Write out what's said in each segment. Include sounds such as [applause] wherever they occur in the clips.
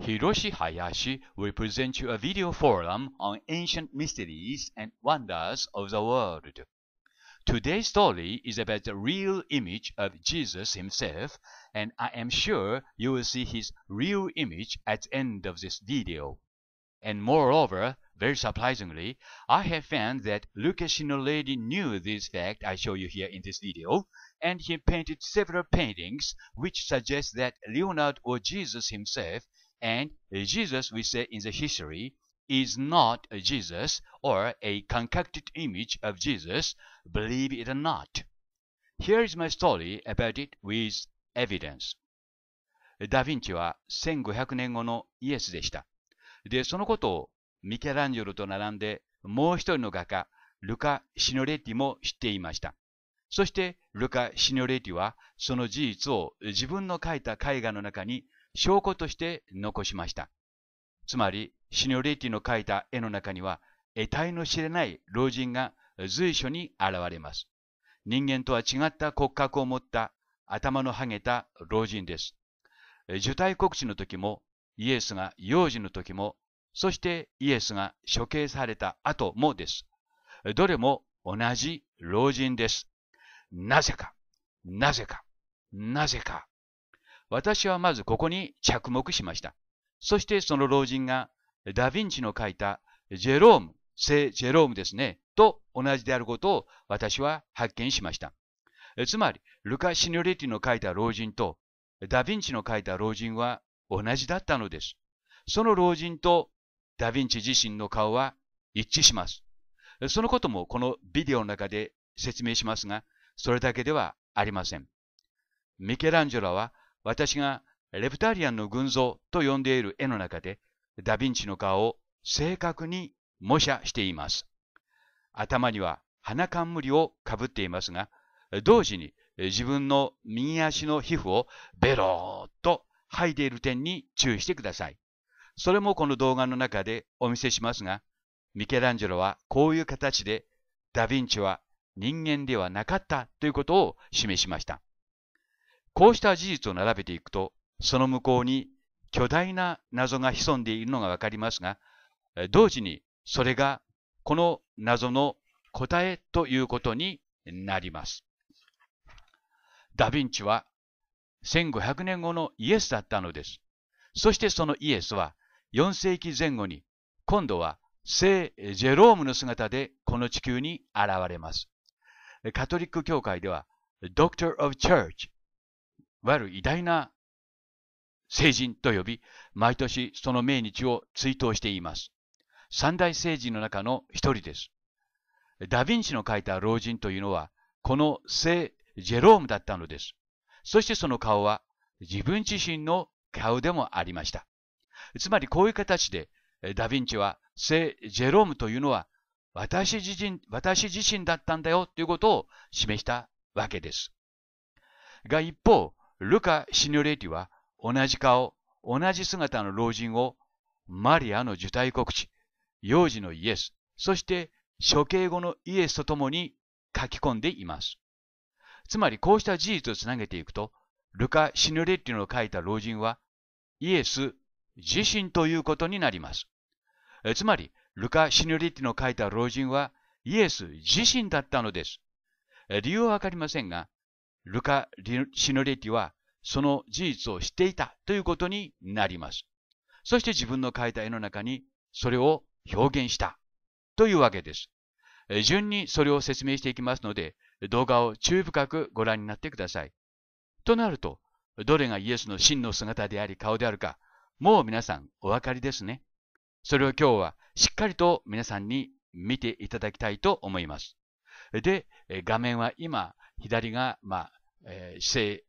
Hiroshi Hayashi will present you a video forum on ancient mysteries and wonders of the world. Today's story is about the real image of Jesus himself, and I am sure you will see his real image at the end of this video. And moreover, very surprisingly, I have found that Lukashin Lady knew this fact I show you here in this video, and he painted several paintings which suggest that Leonard or Jesus himself And Jesus, we say in the history, is not a Jesus or a concocted image of Jesus, believe it or not. Here is my story about it with evidence. ダ・ヴィンチは1500年後のイエスでした。で、そのことをミケランジェロと並んでもう一人の画家、ルカ・シノレティも知っていました。そして、ルカ・シノレティはその事実を自分の描いた絵画の中に証拠として残しました。つまり、シニョリティの描いた絵の中には、得体の知れない老人が随所に現れます。人間とは違った骨格を持った頭のハゲた老人です。受胎告知の時も、イエスが幼児の時も、そしてイエスが処刑された後もです。どれも同じ老人です。なぜか、なぜか、なぜか、私はまずここに着目しました。そしてその老人がダヴィンチの書いたジェローム、聖ジェロームですね、と同じであることを私は発見しました。つまり、ルカ・シニョレティの書いた老人とダヴィンチの書いた老人は同じだったのです。その老人とダヴィンチ自身の顔は一致します。そのこともこのビデオの中で説明しますが、それだけではありません。ミケランジェロは私がレプタリアンの群像と呼んでいる絵の中で、ダヴィンチの顔を正確に模写しています。頭には花冠をかぶっていますが、同時に自分の右足の皮膚をベローっと剥いでいる点に注意してください。それもこの動画の中でお見せしますが、ミケランジェロはこういう形でダヴィンチは人間ではなかったということを示しました。こうした事実を並べていくと、その向こうに巨大な謎が潜んでいるのがわかりますが、同時にそれがこの謎の答えということになります。ダ・ヴィンチは1500年後のイエスだったのです。そしてそのイエスは4世紀前後に今度は聖ジェロームの姿でこの地球に現れます。カトリック教会では Doctor of Church わゆる偉大な聖人と呼び、毎年その命日を追悼しています。三大聖人の中の一人です。ダヴィンチの書いた老人というのは、この聖ジェロームだったのです。そしてその顔は自分自身の顔でもありました。つまりこういう形で、ダヴィンチは聖ジェロームというのは私自身、私自身だったんだよということを示したわけです。が一方、ルカ・シニョレティは同じ顔、同じ姿の老人をマリアの受胎告知、幼児のイエス、そして処刑後のイエスとともに書き込んでいます。つまりこうした事実をつなげていくと、ルカ・シニョレッティの書いた老人はイエス自身ということになります。つまり、ルカ・シニョレッティの書いた老人はイエス自身だったのです。理由はわかりませんが、ルカ・シノレティはその事実を知っていたということになります。そして自分の描いた絵の中にそれを表現したというわけです。順にそれを説明していきますので、動画を注意深くご覧になってください。となると、どれがイエスの真の姿であり顔であるか、もう皆さんお分かりですね。それを今日はしっかりと皆さんに見ていただきたいと思います。で、画面は今、左が、まあ、えー、聖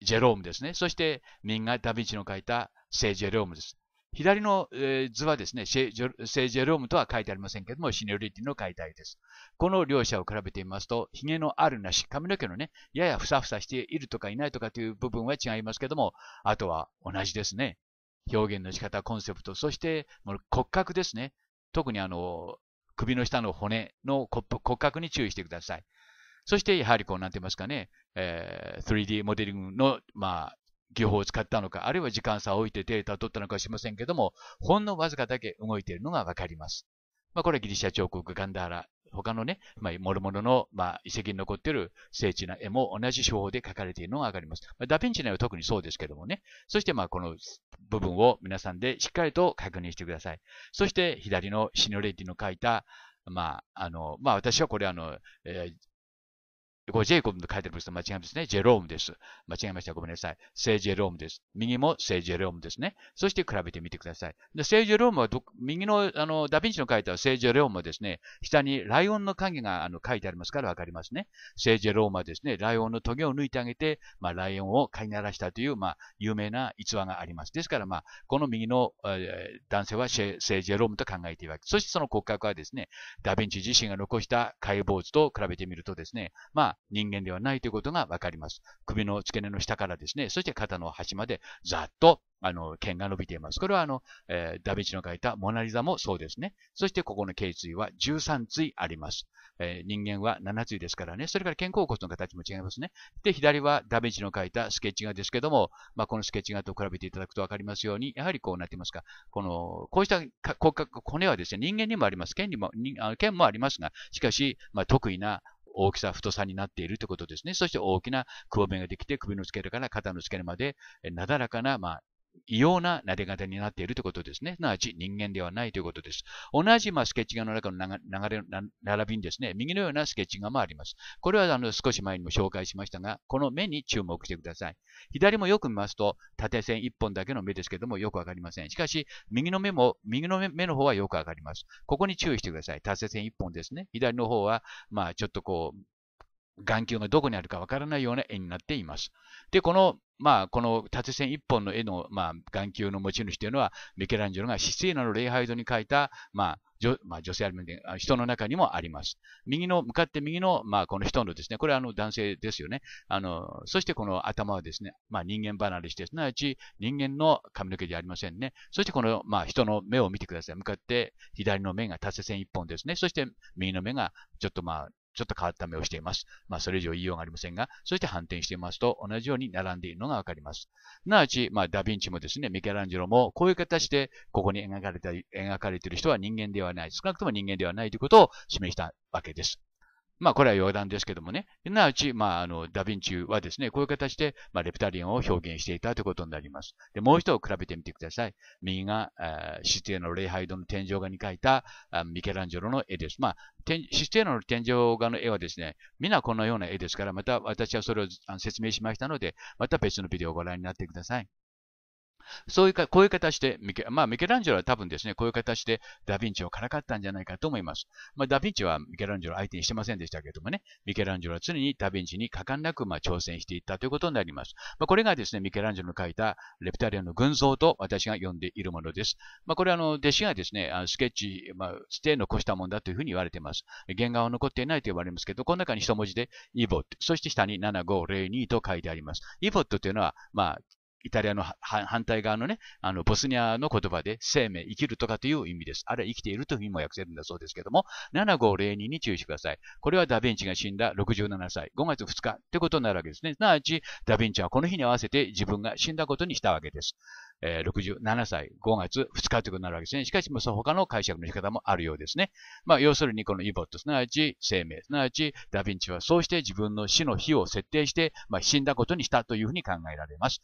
ジェロームですね。そして右がダヴィンチの書いた聖ジェロームです。左の、え図はですね、聖ジェロームとは書いてありませんけれども、シネオリティの解体です。この両者を比べてみますと、髭のあるなし、髪の毛のね、ややふさふさしているとかいないとかという部分は違いますけども、あとは同じですね。表現の仕方、コンセプト、そして、骨格ですね。特にあの、首の下の骨の骨格に注意してください。そしてやはりこう、なんて言いますかね、えー、3D モデリングの、まあ、技法を使ったのか、あるいは時間差を置いてデータを取ったのかしませんけども、ほんのわずかだけ動いているのがわかります。まあ、これはギリシャ彫刻、ガンダーラ、他のね、まあ、諸々の、まあ、遺跡に残っている精緻な絵も同じ手法で描かれているのがわかります。まあ、ダヴィンチの絵は特にそうですけどもね。そして、まあ、この部分を皆さんでしっかりと確認してください。そして、左のシノレディの描いた、まあ、あの、まあ、私はこれ、あの、えー、これジェイコブと書いてありますと間違いですね。ジェロームです。間違えました。ごめんなさい。聖ジェロームです。右も聖ジェロームですね。そして比べてみてください。で聖ジェロームは右のあのダヴィンチの書いた聖ジェロームはですね、下にライオンの影があの書いてありますからわかりますね。聖ジェロームはですね、ライオンの棘を抜いてあげて、まあ、ライオンを飼いならしたという、まあ、有名な逸話があります。ですから、まあ、この右の、えー、男性は聖ジェロームと考えているわけ。そしてその骨格はですね、ダヴィンチ自身が残した解剖図と比べてみるとですね、まあ人間ではないということがわかります。首の付け根の下からですね、そして肩の端までざっと、あの、剣が伸びています。これはあの、えー、ダビィチの書いたモナリザもそうですね。そしてここの頸椎は13椎あります。えー、人間は7椎ですからね。それから肩甲骨の形も違いますね。で、左はダビィチの書いたスケッチ画ですけども、まあ、このスケッチ画と比べていただくとわかりますように、やはりこうなっていますか。この、こうした骨格、骨はですね、人間にもあります。剣にも、剣もありますが、しかし、まあ、得意な大きさ、太さになっているということですね。そして大きなくぼみができて、首の付け根から肩の付け根まで、なだらかな、まあ、異様な撫で方になっているということですね。すなわち人間ではないということです。同じ、まあ、スケッチ画の中の流れ、並びにですね、右のようなスケッチ画もあります。これはあの少し前にも紹介しましたが、この目に注目してください。左もよく見ますと、縦線1本だけの目ですけども、よくわかりません。しかし、右の目も、右の目の方はよくわかります。ここに注意してください。縦線1本ですね。左の方は、まあ、ちょっとこう、眼球がどこにあるかわからないような絵になっています。で、この、まあ、この縦線一本の絵の、まあ、眼球の持ち主というのは、ミケランジェロがシステーナの礼拝堂に描いた、まあ、女まあ、女性ある人の中にもあります。右の、向かって右の、まあ、この人のですね、これはあの男性ですよね。あの、そしてこの頭はですね、まあ、人間離れして、すなわち人間の髪の毛じゃありませんね。そしてこの、まあ、人の目を見てください。向かって左の目が縦線一本ですね。そして右の目がちょっとまあ、ちょっと変わった目をしています。まあ、それ以上言いようがありませんが、そして反転していますと、同じように並んでいるのがわかります。すなわち、まあ、ダヴィンチもですね、ミケランジェロも、こういう形で、ここに描かれた、描かれている人は人間ではない、少なくとも人間ではないということを示したわけです。まあ、これは余談ですけどもね。なうち、まあ、あの、ダヴィンチはですね、こういう形で、まあ、レプタリアンを表現していたということになります。で、もう一度比べてみてください。右が、システーの礼拝堂の天井画に描いたミケランジェロの絵です。まあ、システーの天井画の絵はですね、皆このような絵ですから、また私はそれを説明しましたので、また別のビデオをご覧になってください。そういうか、こういう形で、まあ、ミケランジェロは多分ですね、こういう形でダヴィンチをからかったんじゃないかと思います。まあ、ダヴィンチはミケランジェロ相手にしてませんでしたけれどもね、ミケランジェロは常にダヴィンチに果敢なく、まあ、挑戦していったということになります。まあ、これがですね、ミケランジェロの書いたレプタリアの群像と私が読んでいるものです。まあ、これはあの、弟子がですね、スケッチ、まあ、ステーしたもんだというふうに言われています。原画は残っていないと言われますけど、この中に一文字でイボット、そして下に7502と書いてあります。イボットというのは、まあ、イタリアの反対側のね、あの、ボスニアの言葉で生命、生きるとかという意味です。あるいは生きているという意味も訳せるんだそうですけども、7502に注意してください。これはダヴィンチが死んだ67歳、5月2日ってことになるわけですね。すなわち、ダヴィンチはこの日に合わせて自分が死んだことにしたわけです。えー、67歳5月2日ということになるわけですね。しかし、その他の解釈の仕方もあるようですね。まあ、要するにこのイボット、すなわち生命、すなわちダヴィンチはそうして自分の死の日を設定して、まあ、死んだことにしたというふうに考えられます。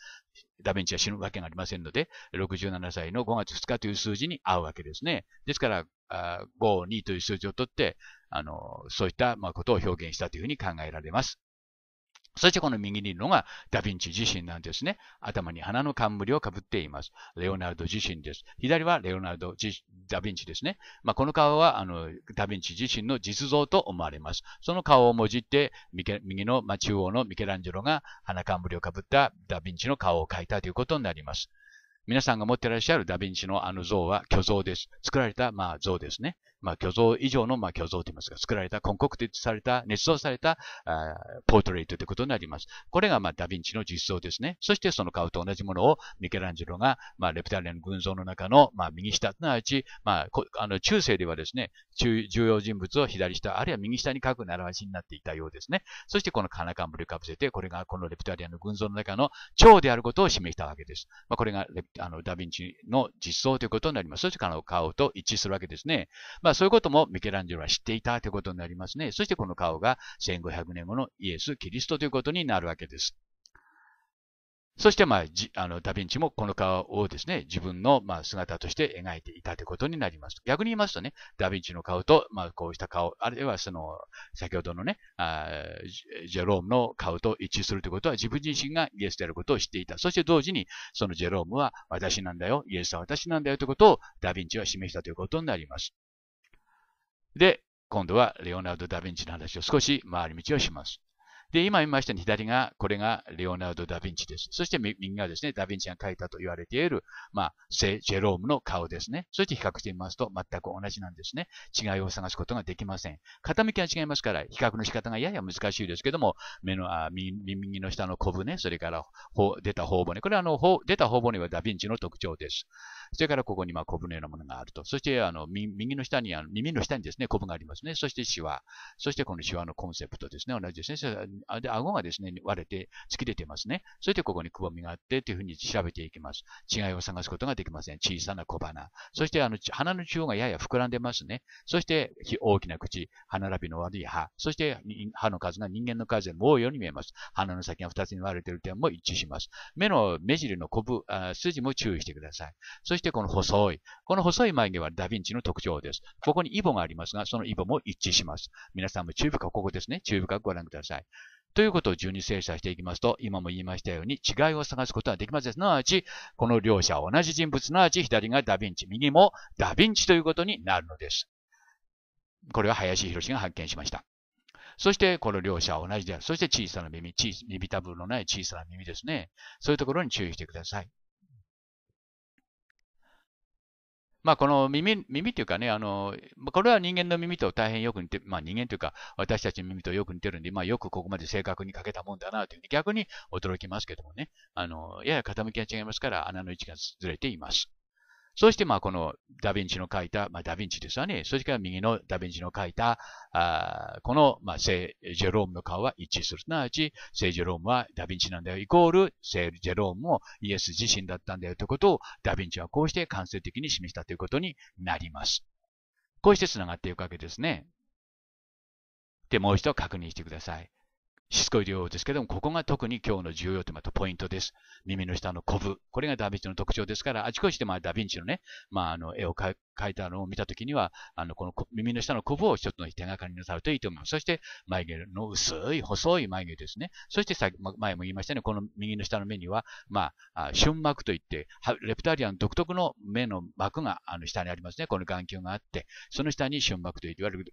ダヴィンチは死ぬわけがありませんので、67歳の5月2日という数字に合うわけですね。ですから、5、2という数字をとって、あの、そういったことを表現したというふうに考えられます。そしてこの右にいるのがダヴィンチ自身なんですね。頭に花の冠をかぶっています。レオナルド自身です。左はレオナルド・ダヴィンチですね。まあ、この顔はあのダヴィンチ自身の実像と思われます。その顔をもじって右の、まあ、中央のミケランジェロが花冠をかぶったダヴィンチの顔を描いたということになります。皆さんが持っていらっしゃるダヴィンチのあの像は虚像です。作られた、まあ、像ですね。まあ、虚像以上の、まあ、虚像と言いますか、作られた、コンコクティされた、捏造された、あポートレートということになります。これが、まあ、ダヴィンチの実装ですね。そして、その顔と同じものを、ミケランジェロが、まあ、レプタリアン群像の中の、まあ、右下、すなわち、まあ、あの中世ではですね、重要人物を左下、あるいは右下に書く習わしになっていたようですね。そして、この金冠をかぶせて、これが、このレプタリアンの群像の中の蝶であることを示したわけです。まあ、これがあの、ダヴィンチの実装ということになります。そして、顔と一致するわけですね。まあまあそういうこともミケランジェロは知っていたということになりますね。そしてこの顔が1500年後のイエス・キリストということになるわけです。そしてまあ、あのダヴィンチもこの顔をですね、自分のま姿として描いていたということになります。逆に言いますとね、ダヴィンチの顔と、まあ、こうした顔、あるいはその、先ほどのね、あジェロームの顔と一致するということは、自分自身がイエスであることを知っていた。そして同時に、そのジェロームは私なんだよ、イエスは私なんだよということをダヴィンチは示したということになります。で、今度はレオナルド・ダ・ヴィンチの話を少し回り道をします。で、今見ましたね、左が、これがレオナルド・ダ・ヴィンチです。そして右がですね、ダ・ヴィンチが描いたと言われている、まあ、聖ジェロームの顔ですね。そして比較してみますと、全く同じなんですね。違いを探すことができません。傾きは違いますから、比較の仕方がやや難しいですけども、目の、あ右の下の小ね、それから、出た頬骨。これはあの、出た頬骨はダ・ヴィンチの特徴です。それからここにまあ小ブのものがあると。そして、あの、右の下に、あの耳の下にですね、コブがありますね。そしてシワ。そしてこのシワのコンセプトですね。同じですね。で、顎がですね、割れて突き出てますね。そして、ここにくぼみがあってというふうに調べていきます。違いを探すことができません。小さな小鼻。そして、あの、鼻の中央がやや膨らんでますね。そして、大きな口、歯並びの悪い歯。そして、歯の数が人間の数でも多いように見えます。鼻の先が2つに割れている点も一致します。目の目尻のこぶ、筋も注意してください。そして、この細い。この細い眉毛はダヴィンチの特徴です。ここにイボがありますが、そのイボも一致します。皆さんも注意深く、ここですね。注意深くご覧ください。ということを順に精査していきますと、今も言いましたように違いを探すことができません。すなわち、この両者は同じ人物、すなわち左がダヴィンチ、右もダヴィンチということになるのです。これは林博が発見しました。そして、この両者は同じである。そして、小さな耳、耳たぶのない小さな耳ですね。そういうところに注意してください。まあ、この耳、耳っていうかね、あの、これは人間の耳と大変よく似て、まあ人間というか、私たちの耳とよく似てるんで、まあよくここまで正確にかけたもんだなというに逆に驚きますけどもね、あの、やや傾きが違いますから穴の位置がずれています。そして、まあ、このダヴィンチの書いた、まあ、ダヴィンチですわね。そしてから右のダヴィンチの書いた、あこの、まあ、聖ジェロームの顔は一致する。すなわち、聖ジェロームはダヴィンチなんだよ。イコール、聖ジェロームもイエス自身だったんだよということを、ダヴィンチはこうして完成的に示したということになります。こうして繋がっていくわけですね。で、もう一度確認してください。しつこい量ですけども、ここが特に今日の重要点、またポイントです。耳の下のコブ。これがダヴィンチの特徴ですから、あちこちでまあダヴィンチのね、まああの絵を描いたのを見たときには、あのこの耳の下のコブを一つの手がかりにさるといいと思います。そして眉毛の薄い、細い眉毛ですね。そして先、前も言いましたね、この右の下の目には、まあ、瞬膜といって、レプタリアン独特の目の膜があの下にありますね。この眼球があって、その下に瞬膜といわれる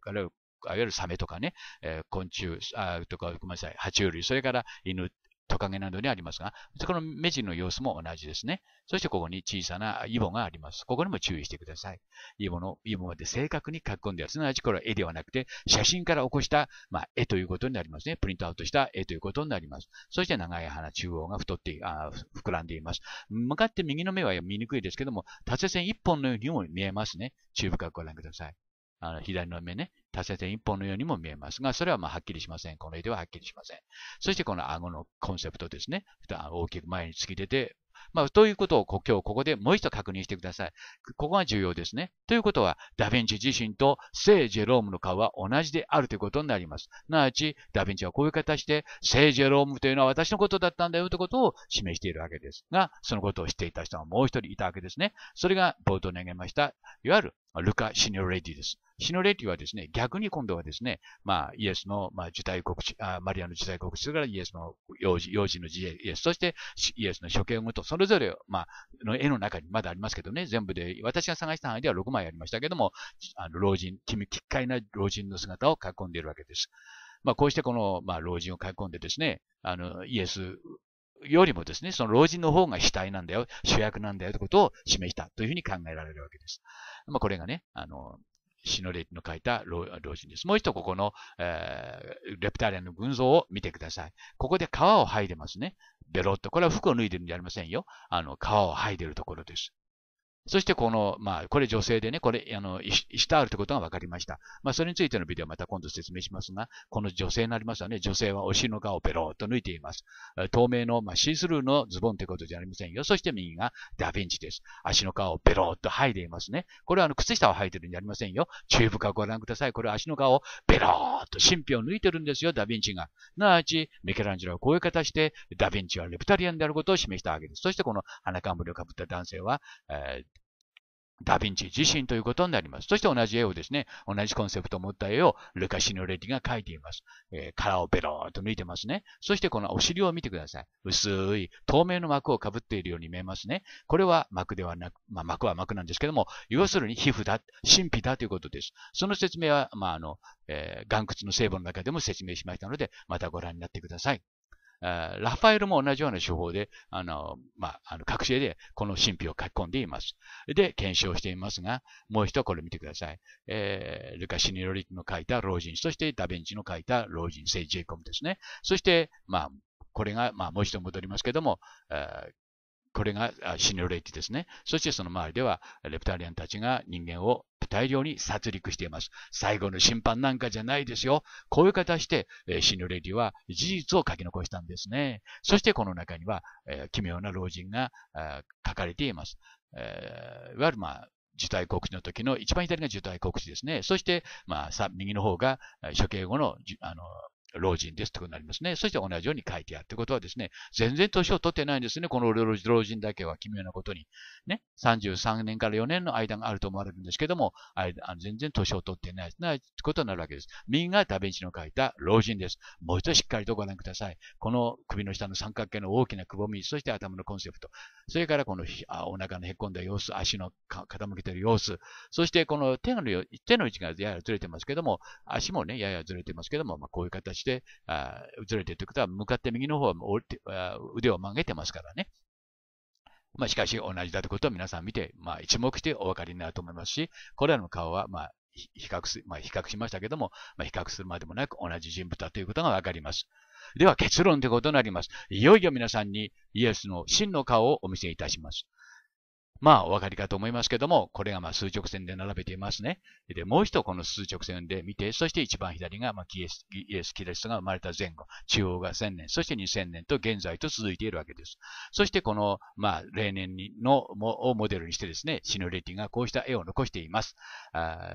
いわゆるサメとかね、えー、昆虫あとか、ごめんなさい、爬虫類、それから犬、トカゲなどにありますが、この目地の様子も同じですね。そしてここに小さなイボがあります。ここにも注意してください。イボの、イボまで正確に書き込んである。すなわちこれは絵ではなくて、写真から起こした、まあ、絵ということになりますね。プリントアウトした絵ということになります。そして長い鼻中央が太ってあ、膨らんでいます。向かって右の目は見にくいですけども、縦線一本のようにも見えますね。中部角ご覧ください。あの左の目ね、多線点一本のようにも見えますが、それはまあはっきりしません。この絵でははっきりしません。そしてこの顎のコンセプトですね。大きく前に突き出て、まあ、ということを今日ここでもう一度確認してください。ここが重要ですね。ということは、ダヴィンチ自身と聖ジェロームの顔は同じであるということになります。なわち、ダヴィンチはこういう形で、聖ジェロームというのは私のことだったんだよということを示しているわけですが、そのことを知っていた人がもう一人いたわけですね。それが冒頭に挙げました、いわゆるルカ・シニョレディです。シノレティはですね、逆に今度はですね、まあ、イエスの、まあ、受胎告知あ、マリアの受胎告知、それからイエスの幼児、幼児のイエス、そしてイエスの処刑をと、それぞれ、まあ、の絵の中にまだありますけどね、全部で、私が探した範囲では6枚ありましたけども、あの、老人、君、奇怪な老人の姿を囲んでいるわけです。まあ、こうしてこの、まあ、老人を囲んでですね、あの、イエスよりもですね、その老人の方が主体なんだよ、主役なんだよということを示したというふうに考えられるわけです。まあ、これがね、あの、シノレイの書いた老人です。もう一度ここの、えー、レプタリアンの群像を見てください。ここで皮を剥いでますね。ベロッと。これは服を脱いでるんじゃありませんよ。あの、皮を剥いでるところです。そしてこの、まあ、これ女性でね、これ、あの、イシタールということが分かりました。まあ、それについてのビデオはまた今度説明しますが、この女性になりますよね、女性はお尻の顔をペローと抜いています。透明の、まあ、シースルーのズボンということじゃありませんよ。そして右がダヴィンチです。足の顔をペローと剥いでいますね。これはあの、靴下を履いてるんじゃありませんよ。チューブかご覧ください。これは足の顔をペローと神秘を抜いてるんですよ、ダヴィンチが。なあち、メケランジェロはこういう形で、ダヴィンチはレプタリアンであることを示したわけです。そしてこの花冠をかぶった男性は、えーダヴィンチ自身ということになります。そして同じ絵をですね、同じコンセプトを持った絵をルカ・シノレディが描いています。えー、殻をベローンと抜いてますね。そしてこのお尻を見てください。薄い透明の膜をかぶっているように見えますね。これは膜ではなく、まあ、膜は膜なんですけども、要するに皮膚だ、神秘だということです。その説明は、まあ、あの、えー、岩窟の聖母の中でも説明しましたので、またご覧になってください。ラファエルも同じような手法で、あの、まあ、あの、学生でこの神秘を書き込んでいます。で、検証していますが、もう一度これ見てください。えー、ルカ・シニロリックの書いた老人、そしてダ・ベンチの書いた老人性ジェイコムですね。そして、まあ、これが、まあ、もう一度戻りますけども、これがシニオレイティですね。そしてその周りでは、レプタリアンたちが人間を大量に殺戮しています。最後の審判なんかじゃないですよ。こういう形で、シニオレティは事実を書き残したんですね。そしてこの中には、奇妙な老人が書かれています。いわゆるまあ、受胎告知の時の一番左が受胎告知ですね。そして、まあ、右の方が処刑後のあの老人ですとてことになりますね。そして同じように書いてあるということはですね、全然年を取ってないんですね。この老人だけは奇妙なことに。ね、33年から4年の間があると思われるんですけども、あ全然年を取ってないっいことになるわけです。右がダヴィンチの書いた老人です。もう一度しっかりとご覧ください。この首の下の三角形の大きなくぼみ、そして頭のコンセプト。それからこのお腹のへこんだ様子、足の傾けてる様子。そしてこの手の手の位置がややずれてますけども、足もね、ややずれてますけども、まあ、こういう形であずれているということは、向かって右の方は腕を曲げてますからね。まあ、しかし同じだということを皆さん見て、まあ、一目してお分かりになると思いますし、これらの顔は、まあ、比較す、まあ、比較しましたけども、まあ、比較するまでもなく同じ人物だということが分かります。では結論ということになります。いよいよ皆さんにイエスの真の顔をお見せいたします。まあ、お分かりかと思いますけども、これがまあ数直線で並べていますね。で、もう一度この数直線で見て、そして一番左がまあキエス、イエス・キリストが生まれた前後、中央が1000年、そして2000年と現在と続いているわけです。そしてこの、まあ、例年のをモデルにしてですね、シノレティがこうした絵を残しています。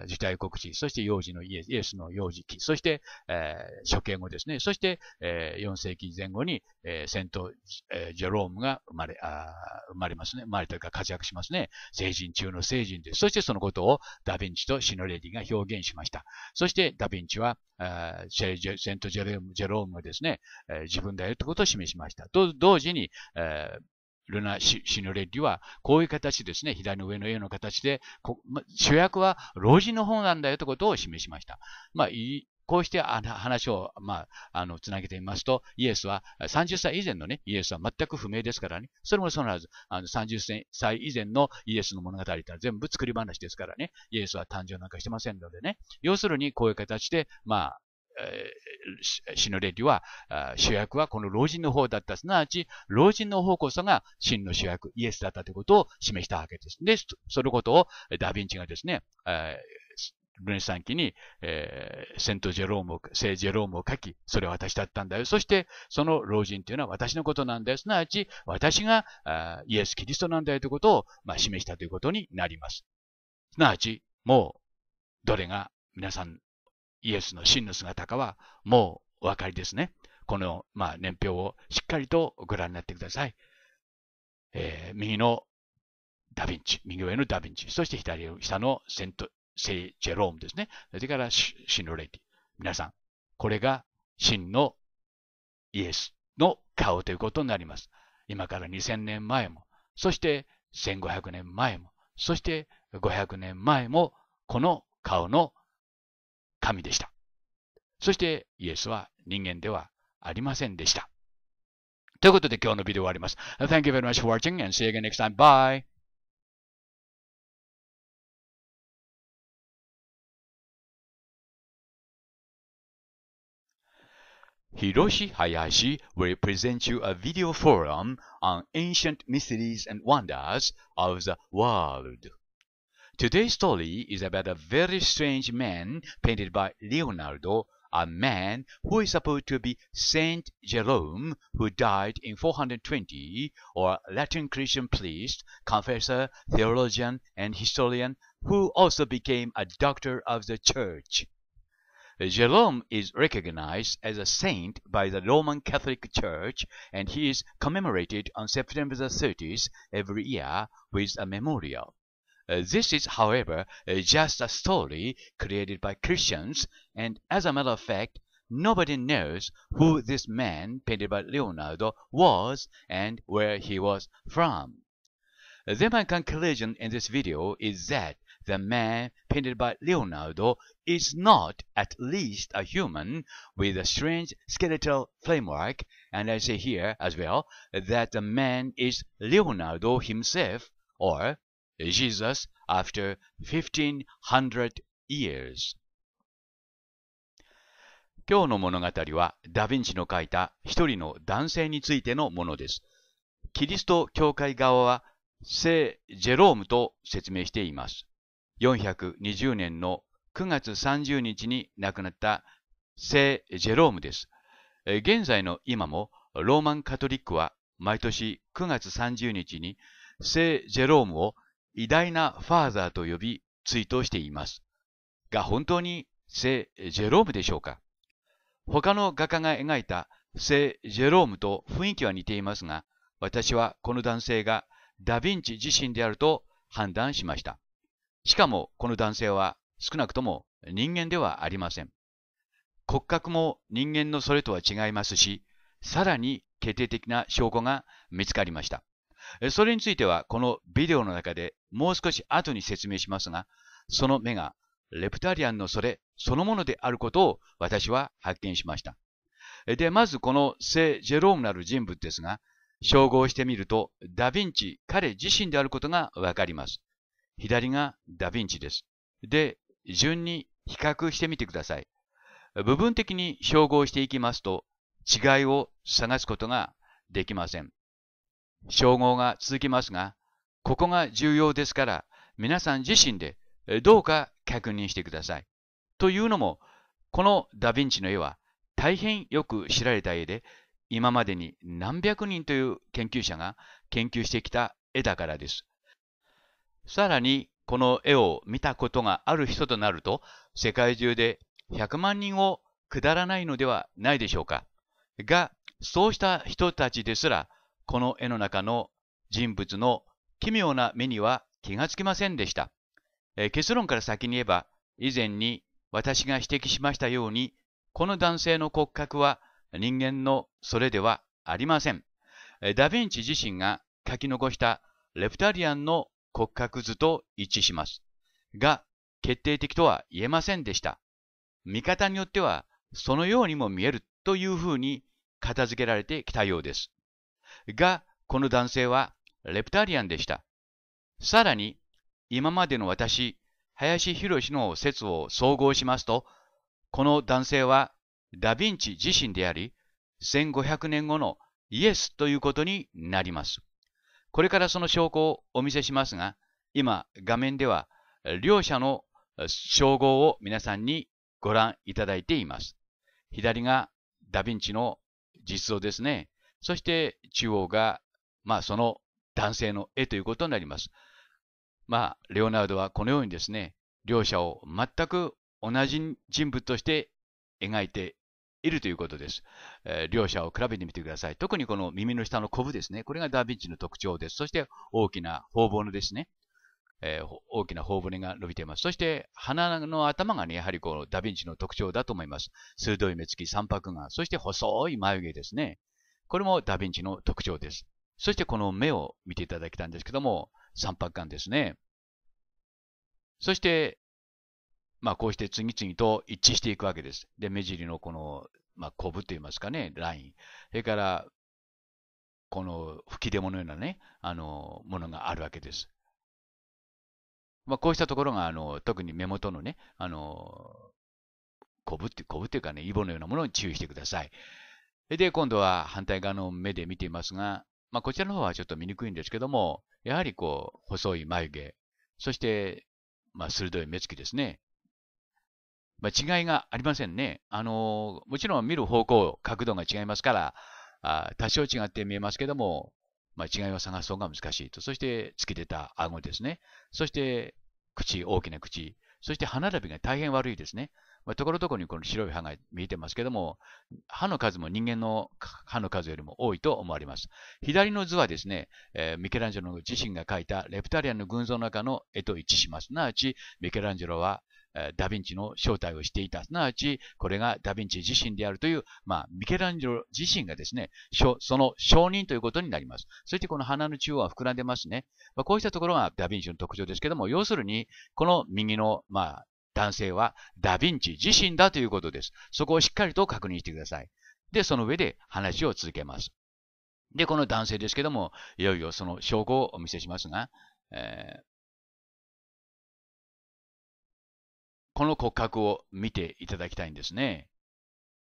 受胎告知、そして幼児のイエスイエスの幼児期、そして、えー、処刑後ですね、そして、えー、4世紀前後に、えー、セント、ジェロームが生まれ、あ生まれますね、生まれたか活躍ししますね。成人中の成人です。そしてそのことをダヴィンチとシノレディが表現しました。そしてダヴィンチは、セントジェローム・ジェロームがですね、自分だよということを示しました。と同時に、ルナ・シノレッリは、こういう形ですね、左の上の絵の形で、主役は老人の方なんだよということを示しました。まあ、こうして話を、まあ、あの、つなげてみますと、イエスは、30歳以前のね、イエスは全く不明ですからね、それもそのはず、あの、30歳以前のイエスの物語とは全部作り話ですからね、イエスは誕生なんかしてませんのでね、要するにこういう形で、まあ、死のレディは、主役はこの老人の方だった。すなわち、老人の方こそが真の主役、イエスだったということを示したわけです。で、そのことをダヴィンチがですね、ルネサン期に、えー、セントジェローム聖ジェロームを書き、それは私だったんだよ。そして、その老人というのは私のことなんだよ。すなわち、私があイエス・キリストなんだよということを、まあ、示したということになります。すなわち、もう、どれが皆さん、イエスの真の姿かは、もうお分かりですね。この、まあ、年表をしっかりとご覧になってください。えー、右のダヴィンチ、右上のダヴィンチ、そして左下のセントジェロームですね。それからシンロレティ。皆さん、これが真のイエスの顔ということになります。今から2000年前も、そして1500年前も、そして500年前も、この顔の神でした。そしてイエスは人間ではありませんでした。ということで今日のビデオ終わります。Thank you very much for watching and see you again next time. Bye! Hiroshi Hayashi will present you a video forum on ancient mysteries and wonders of the world. Today's story is about a very strange man painted by Leonardo, a man who is supposed to be Saint Jerome, who died in 420, or Latin Christian priest, confessor, theologian, and historian, who also became a doctor of the church. Jerome is recognized as a saint by the Roman Catholic Church and he is commemorated on September the 30th every year with a memorial. Uh, this is, however, uh, just a story created by Christians, and as a matter of fact, nobody knows who this man painted by Leonardo was and where he was from. Uh, the then my conclusion in this video is that The man painted by Leonardo is not at least a human with a strange skeletal framework, and I say here as well that the man is Leonardo himself or Jesus after 1500 years. 今日の物語はダ・ヴィンチの書いた一人の男性についてのものです。キリスト教会側は聖ジェロームと説明しています。420年の9月30日に亡くなった聖ジェロームです。現在の今もローマンカトリックは毎年9月30日に聖ジェロームを偉大なファーザーと呼び追悼しています。が本当に聖ジェロームでしょうか他の画家が描いた聖ジェロームと雰囲気は似ていますが、私はこの男性がダヴィンチ自身であると判断しました。しかもこの男性は少なくとも人間ではありません。骨格も人間のそれとは違いますし、さらに決定的な証拠が見つかりました。それについてはこのビデオの中でもう少し後に説明しますが、その目がレプタリアンのそれそのものであることを私は発見しました。で、まずこの聖ジェロームなる人物ですが、称号してみると、ダヴィンチ、彼自身であることがわかります。左がダヴィンチです。で、順に比較してみてください。部分的に照合していきますと、違いを探すことができません。照合が続きますが、ここが重要ですから、皆さん自身でどうか確認してください。というのも、このダヴィンチの絵は大変よく知られた絵で、今までに何百人という研究者が研究してきた絵だからです。さらにこの絵を見たことがある人となると、世界中で100万人を下らないのではないでしょうか。が、そうした人たちですら、この絵の中の人物の奇妙な目には気がつきませんでした。え結論から先に言えば、以前に私が指摘しましたように、この男性の骨格は人間のそれではありません。ダヴィンチ自身が書き残したレプタリアンの骨格図と一致します。が、決定的とは言えませんでした。見方によっては、そのようにも見えるというふうに片付けられてきたようです。が、この男性はレプタリアンでした。さらに、今までの私、林博の説を総合しますと、この男性はダヴィンチ自身であり、1500年後のイエスということになります。これからその証拠をお見せしますが、今画面では両者の称号を皆さんにご覧いただいています。左がダヴィンチの実像ですね。そして中央が、まあ、その男性の絵ということになります。まあ、レオナルドはこのようにですね、両者を全く同じ人物として描いているということです。えー、両者を比べてみてください。特にこの耳の下のコブですね。これがダ・ヴィンチの特徴です。そして大きな頬骨ですね。えー、大きな頬骨が伸びています。そして鼻の頭がね、やはりこのダ・ヴィンチの特徴だと思います。鋭い目つき、三白眼、そして細い眉毛ですね。これもダ・ヴィンチの特徴です。そしてこの目を見ていただきたんですけども、三白眼ですね。そしてまあ、こうして次々と一致していくわけです。で、目尻のこの、まあ、コブといいますかね、ライン。それから、この吹き出物のようなね、あの、ものがあるわけです。まあ、こうしたところが、あの、特に目元のね、あの、コブって、コブっていうかね、イボのようなものに注意してください。で、今度は反対側の目で見ていますが、まあ、こちらの方はちょっと見にくいんですけども、やはりこう、細い眉毛、そして、まあ、鋭い目つきですね。まあ、違いがありませんね。あの、もちろん見る方向、角度が違いますから、あ多少違って見えますけども、まあ、違いを探す方が難しいと。そして、突き出た顎ですね。そして、口、大きな口。そして歯並びが大変悪いですね。ところどころにこの白い歯が見えてますけども、歯の数も人間の歯の数よりも多いと思われます。左の図はですね、えー、ミケランジェロ自身が描いたレプタリアンの群像の中の絵と一致します。なあち、ミケランジェロはダヴィンチの正体をしていた。すなわち、これがダヴィンチ自身であるという、まあ、ミケランジェロ自身がですね、その承認ということになります。そしてこの鼻の中央は膨らんでますね。まあ、こうしたところがダヴィンチの特徴ですけども、要するに、この右の、まあ、男性はダヴィンチ自身だということです。そこをしっかりと確認してください。で、その上で話を続けます。で、この男性ですけども、いよいよその証拠をお見せしますが、えーこの骨格を見ていただきたいんですね。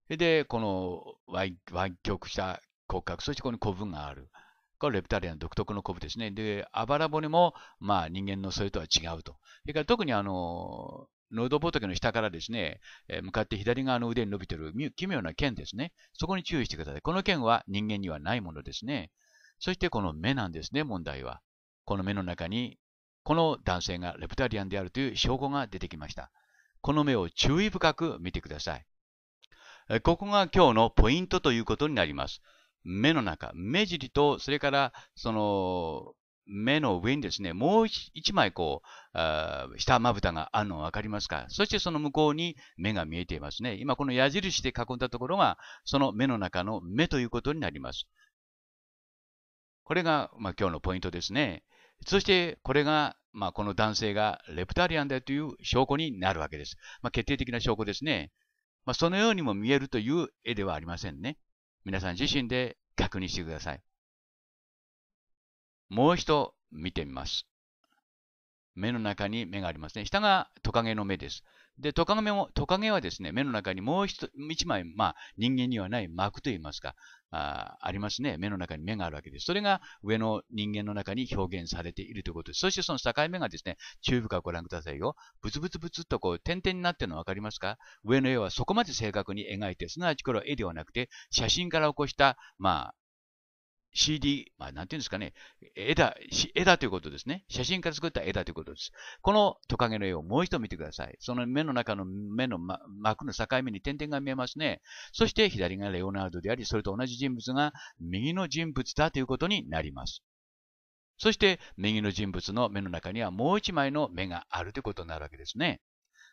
で、この湾曲した骨格、そしてここに古文がある。これレプタリアン独特のコブですね。で、あばら骨も、まあ、人間のそれとは違うと。それから特にあの、喉仏の下からですね、え向かって左側の腕に伸びている奇妙な剣ですね。そこに注意してください。この剣は人間にはないものですね。そしてこの目なんですね、問題は。この目の中に、この男性がレプタリアンであるという証拠が出てきました。この目を注意深く見てください。ここが今日のポイントということになります。目の中、目尻と、それから、その、目の上にですね、もう一枚こう、下まぶたがあるの分かりますかそしてその向こうに目が見えていますね。今この矢印で囲んだところが、その目の中の目ということになります。これが、まあ、今日のポイントですね。そしてこれがまあ、この男性がレプタリアンだという証拠になるわけです。まあ、決定的な証拠ですね。まあ、そのようにも見えるという絵ではありませんね。皆さん自身で確認してください。もう一度見てみます。目の中に目がありますね。下がトカゲの目です。で、トカゲも、トカゲはですね、目の中にもう一枚、まあ、人間にはない膜といいますか、あありますね。目の中に目があるわけです。それが上の人間の中に表現されているということです。そしてその境目がですね、中部ーブからご覧くださいよ。ブツブツブツとこう点々になってるの分かりますか上の絵はそこまで正確に描いて、すなわちこれは絵ではなくて、写真から起こした、まあ、CD、まあ、なんていうんですかね、枝、枝ということですね。写真から作った枝ということです。このトカゲの絵をもう一度見てください。その目の中の目の、ま、膜の境目に点々が見えますね。そして左がレオナルドであり、それと同じ人物が右の人物だということになります。そして右の人物の目の中にはもう一枚の目があるということになるわけですね。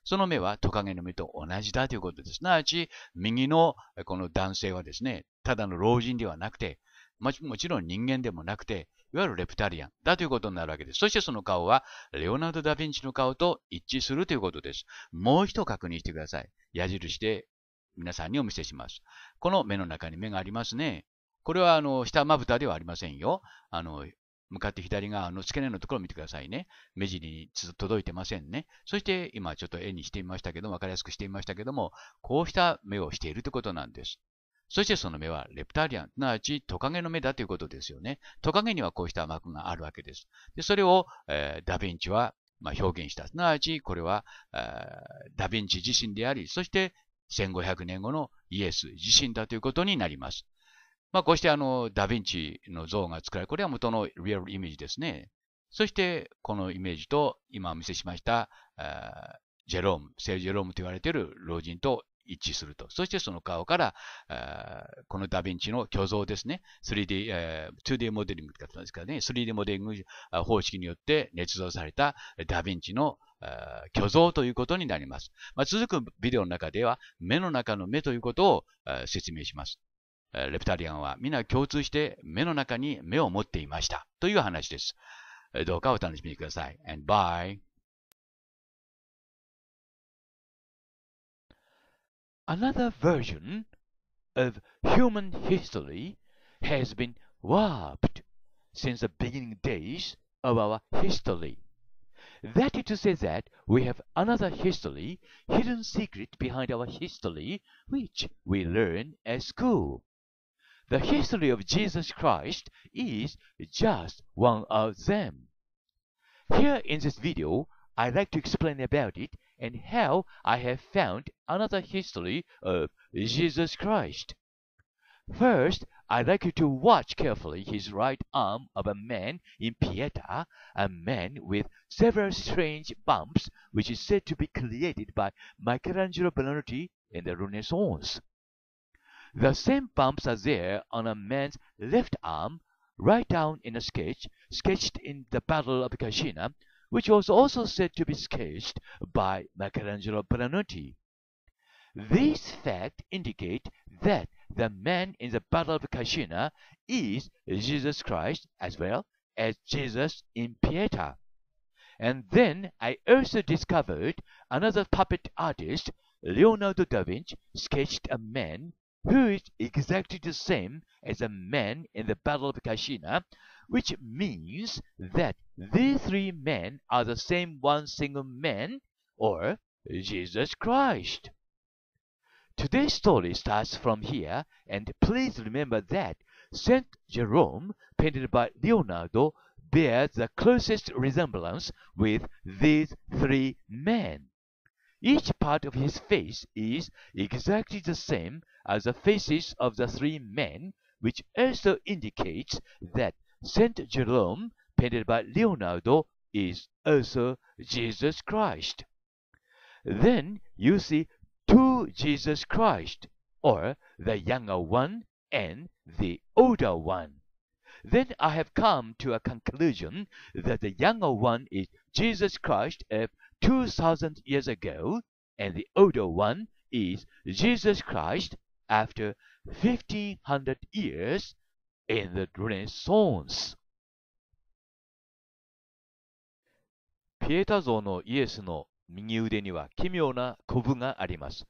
その目はトカゲの目と同じだということです。すなわち、右のこの男性はですね、ただの老人ではなくて、もちろん人間でもなくて、いわゆるレプタリアンだということになるわけです。そしてその顔は、レオナルド・ダ・ヴィンチの顔と一致するということです。もう一度確認してください。矢印で皆さんにお見せします。この目の中に目がありますね。これは、あの、下まぶたではありませんよ。あの、向かって左側の付け根のところを見てくださいね。目尻に届いてませんね。そして今ちょっと絵にしてみましたけどわかりやすくしてみましたけども、こうした目をしているということなんです。そしてその目はレプタリアン、すなわちトカゲの目だということですよね。トカゲにはこうした膜があるわけです。でそれを、えー、ダヴィンチは、まあ、表現した。すなわちこれは、えー、ダヴィンチ自身であり、そして1500年後のイエス自身だということになります。まあ、こうしてあのダヴィンチの像が作られ、これは元のリアルイメージですね。そしてこのイメージと今お見せしました、えー、ジェローム、聖ジェロームと言われている老人と一致すると。そしてその顔から、このダヴィンチの虚像ですね、3D、えー、2D モデリングって言ったんですけどね、3D モデリング方式によって捏造されたダヴィンチの虚像ということになります。まあ、続くビデオの中では、目の中の目ということを説明します。レプタリアンは皆共通して目の中に目を持っていましたという話です。どうかお楽しみください。And bye! Another version of human history has been warped since the beginning days of our history. That is to say that we have another history, hidden secret behind our history, which we learn at school. The history of Jesus Christ is just one of them. Here in this video, I'd like to explain about it and how I have found another history of Jesus Christ. First, I'd like you to watch carefully his right arm of a man in Pieta, a man with several strange bumps, which is said to be created by Michelangelo Buonarroti in the Renaissance. The same bumps are there on a man's left arm, right down in a sketch sketched in the Battle of Cascina which was also said to be sketched by Michelangelo Buonarroti. These facts indicate that the man in the Battle of Cascina is Jesus Christ as well as Jesus in Pietà. And then I also discovered another puppet artist, Leonardo da Vinci, sketched a man who is exactly the same as the man in the Battle of Cascina, which means that these three men are the same one single man, or Jesus Christ. Today's story starts from here, and please remember that St. Jerome, painted by Leonardo, bears the closest resemblance with these three men. Each part of his face is exactly the same as the faces of the three men, which also indicates that Saint Jerome, painted by Leonardo, is also Jesus Christ. Then you see two Jesus Christ, or the younger one and the older one. Then I have come to a conclusion that the younger one is Jesus Christ of 2000 years ago, and the older one is Jesus Christ after 1500 years in the Renaissance ピエタ像のイエスの右腕には奇妙なコブがあります。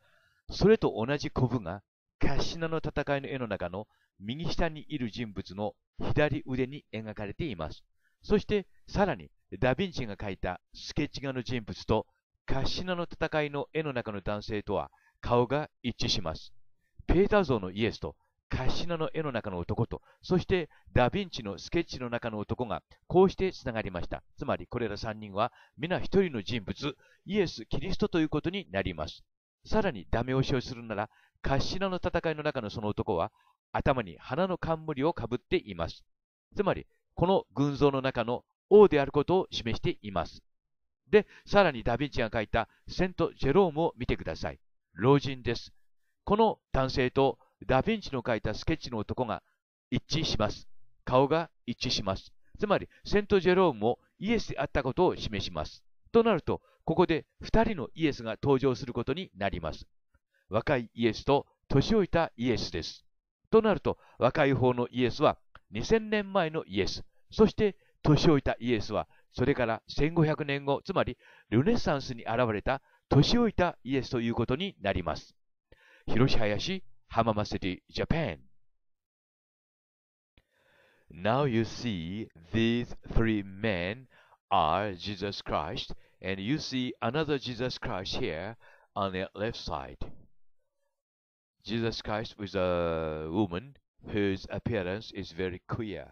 それと同じコブがカシナの戦いの絵の中の右下にいる人物の左腕に描かれています。そしてさらにダヴィンチが描いたスケッチ画の人物とカシナの戦いの絵の中の男性とは顔が一致します。ペーター像のイエスとカシナの絵の中の男と、そしてダ・ヴィンチのスケッチの中の男がこうしてつながりました。つまりこれら3人は皆一人の人物、イエス・キリストということになります。さらにダメ押しをするなら、カシナの戦いの中のその男は頭に花の冠をかぶっています。つまり、この群像の中の王であることを示しています。で、さらにダヴィンチが書いたセント・ジェロームを見てください。老人です。この男性とダヴィンチの描いたスケッチの男が一致します。顔が一致します。つまり、セント・ジェロームもイエスであったことを示します。となると、ここで2人のイエスが登場することになります。若いイエスと年老いたイエスです。となると、若い方のイエスは2000年前のイエス、そして年老いたイエスは、それから1500年後、つまりルネサンスに現れた年老いたイエスということになります。広し林 Hamama City, Japan. Now you see these three men are Jesus Christ and you see another Jesus Christ here on the left side. Jesus Christ with a woman whose appearance is very queer.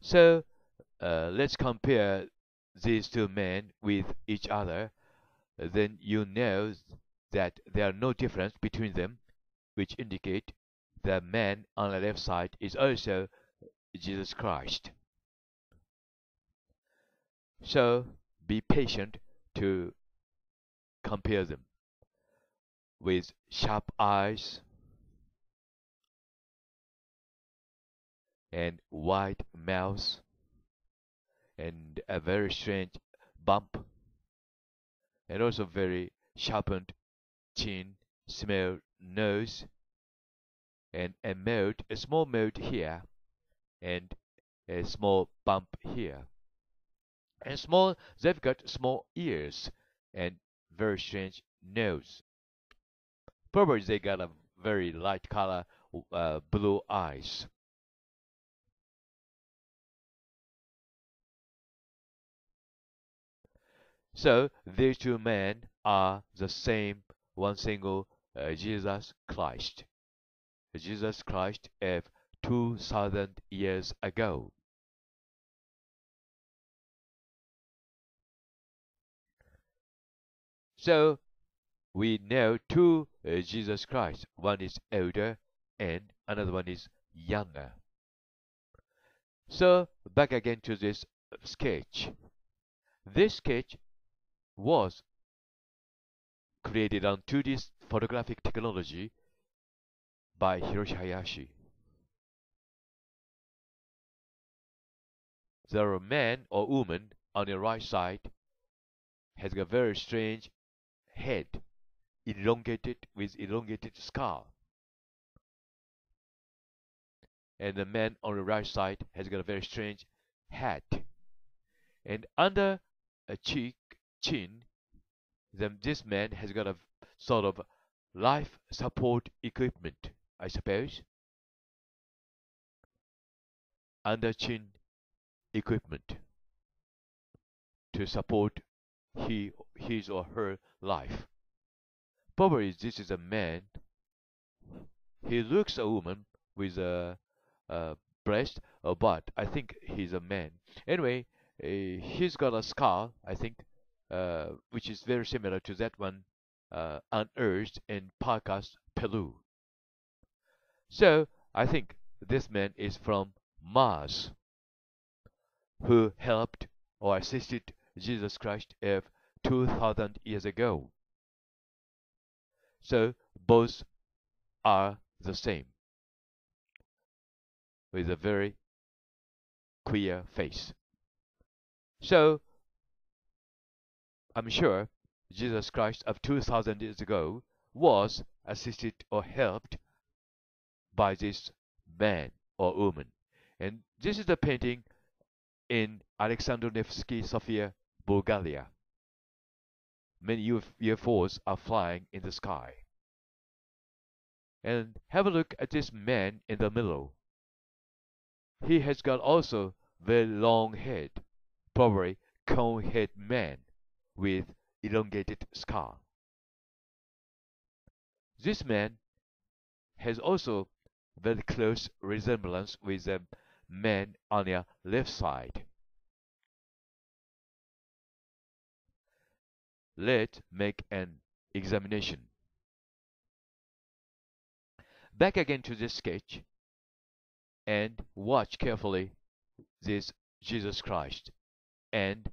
So uh, let's compare these two men with each other. Then you know that there are no difference between them, which indicate the man on the left side is also Jesus Christ. So be patient to compare them with sharp eyes and wide mouth and a very strange bump and also very sharpened chin, smell, nose, and a mold, a small mold here, and a small bump here. And small, they've got small ears and very strange nose. Probably they got a very light color uh, blue eyes. So these two men are the same one single uh, Jesus Christ. Jesus Christ of 2000 years ago. So we know two uh, Jesus Christ. One is older and another one is younger. So back again to this sketch. This sketch was created on 2D photographic technology by Hiroshi Hayashi. There are man or woman on your right side has a very strange head, elongated with elongated skull. And the man on the right side has got a very strange hat. And under a cheek, chin, then this man has got a sort of life support equipment, I suppose. Under chin equipment to support he, his or her life. Probably this is a man. He looks a woman with a, a breast, uh, but I think he's a man. Anyway, uh, he's got a scar, I think, uh, which is very similar to that one uh, unearthed in parkas Peru. So I think this man is from Mars, who helped or assisted Jesus Christ of 2000 years ago. So both are the same, with a very queer face. So I'm sure Jesus Christ of 2000 years ago was assisted or helped by this man or woman. And this is the painting in Alexander Nevsky Sofia, Bulgaria. Many UFOs are flying in the sky. And have a look at this man in the middle. He has got also very long head, probably cone head man with elongated scar, This man has also very close resemblance with the man on your left side. Let's make an examination. Back again to this sketch and watch carefully this Jesus Christ and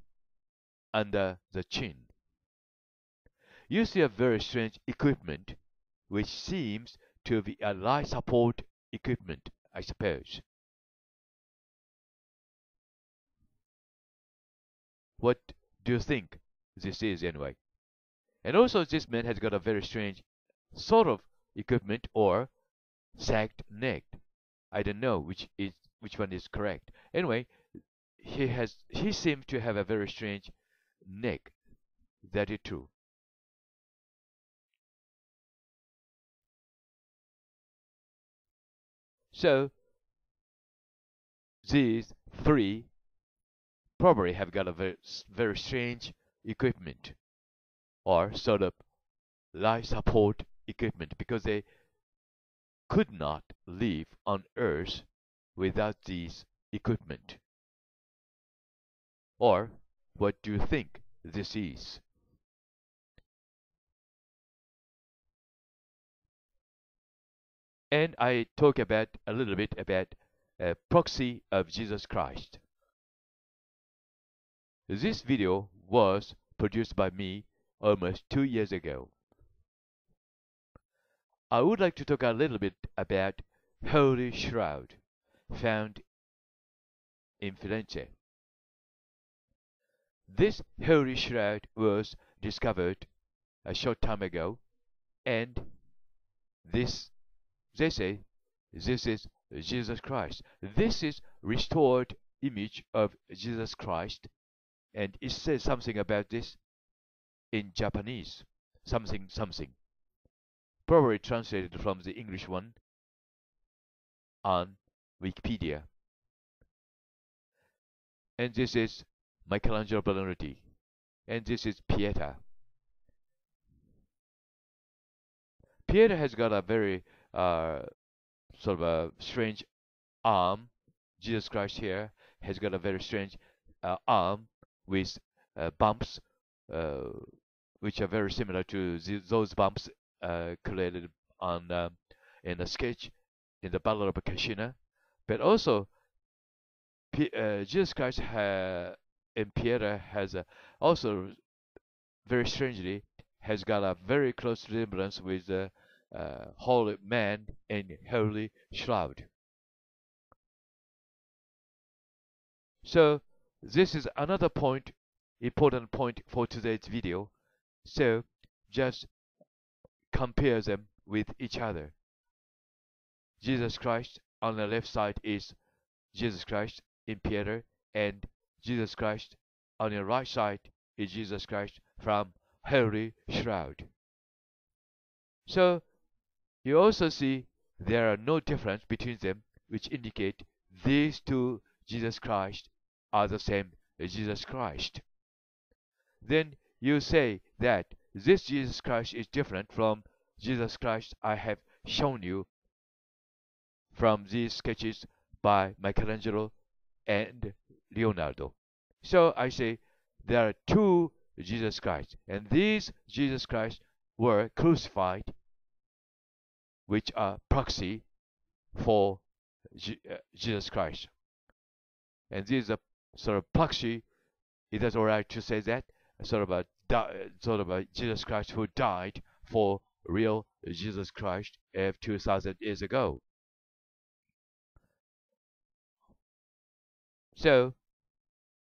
under the chin. You see a very strange equipment which seems to be a life support equipment, I suppose. What do you think this is anyway? And also this man has got a very strange sort of equipment or sagged neck. I don't know which is which one is correct. Anyway, he has he seems to have a very strange Neg. 32. So these three probably have got a very, very strange equipment or sort of life support equipment because they could not live on Earth without these equipment. Or what do you think this is? And I talk about a little bit about a uh, proxy of Jesus Christ. This video was produced by me almost two years ago. I would like to talk a little bit about Holy Shroud found in Firenze. This holy shroud was discovered a short time ago, and this, they say, this is Jesus Christ. This is restored image of Jesus Christ, and it says something about this in Japanese, something something, probably translated from the English one on Wikipedia. And this is Michelangelo Bellinotti, and this is Pieta. Pieta has got a very uh, sort of a strange arm. Jesus Christ here has got a very strange uh, arm with uh, bumps, uh, which are very similar to those bumps uh, created on uh, in the sketch in the Battle of Kashina. But also, P Jesus Christ has and Peter has a, uh, also very strangely has got a very close resemblance with the uh, holy man and holy shroud. So this is another point, important point for today's video. So just compare them with each other. Jesus Christ on the left side is Jesus Christ in Peter and Jesus Christ. On your right side is Jesus Christ from Holy Shroud. So you also see there are no difference between them which indicate these two Jesus Christ are the same Jesus Christ. Then you say that this Jesus Christ is different from Jesus Christ I have shown you from these sketches by Michelangelo and Leonardo. So I say there are two Jesus Christ, and these Jesus Christ were crucified, which are proxy for G uh, Jesus Christ. And this is a sort of proxy. Is that all right to say that? Sort of a uh, sort of a Jesus Christ who died for real Jesus Christ of uh, 2,000 years ago. So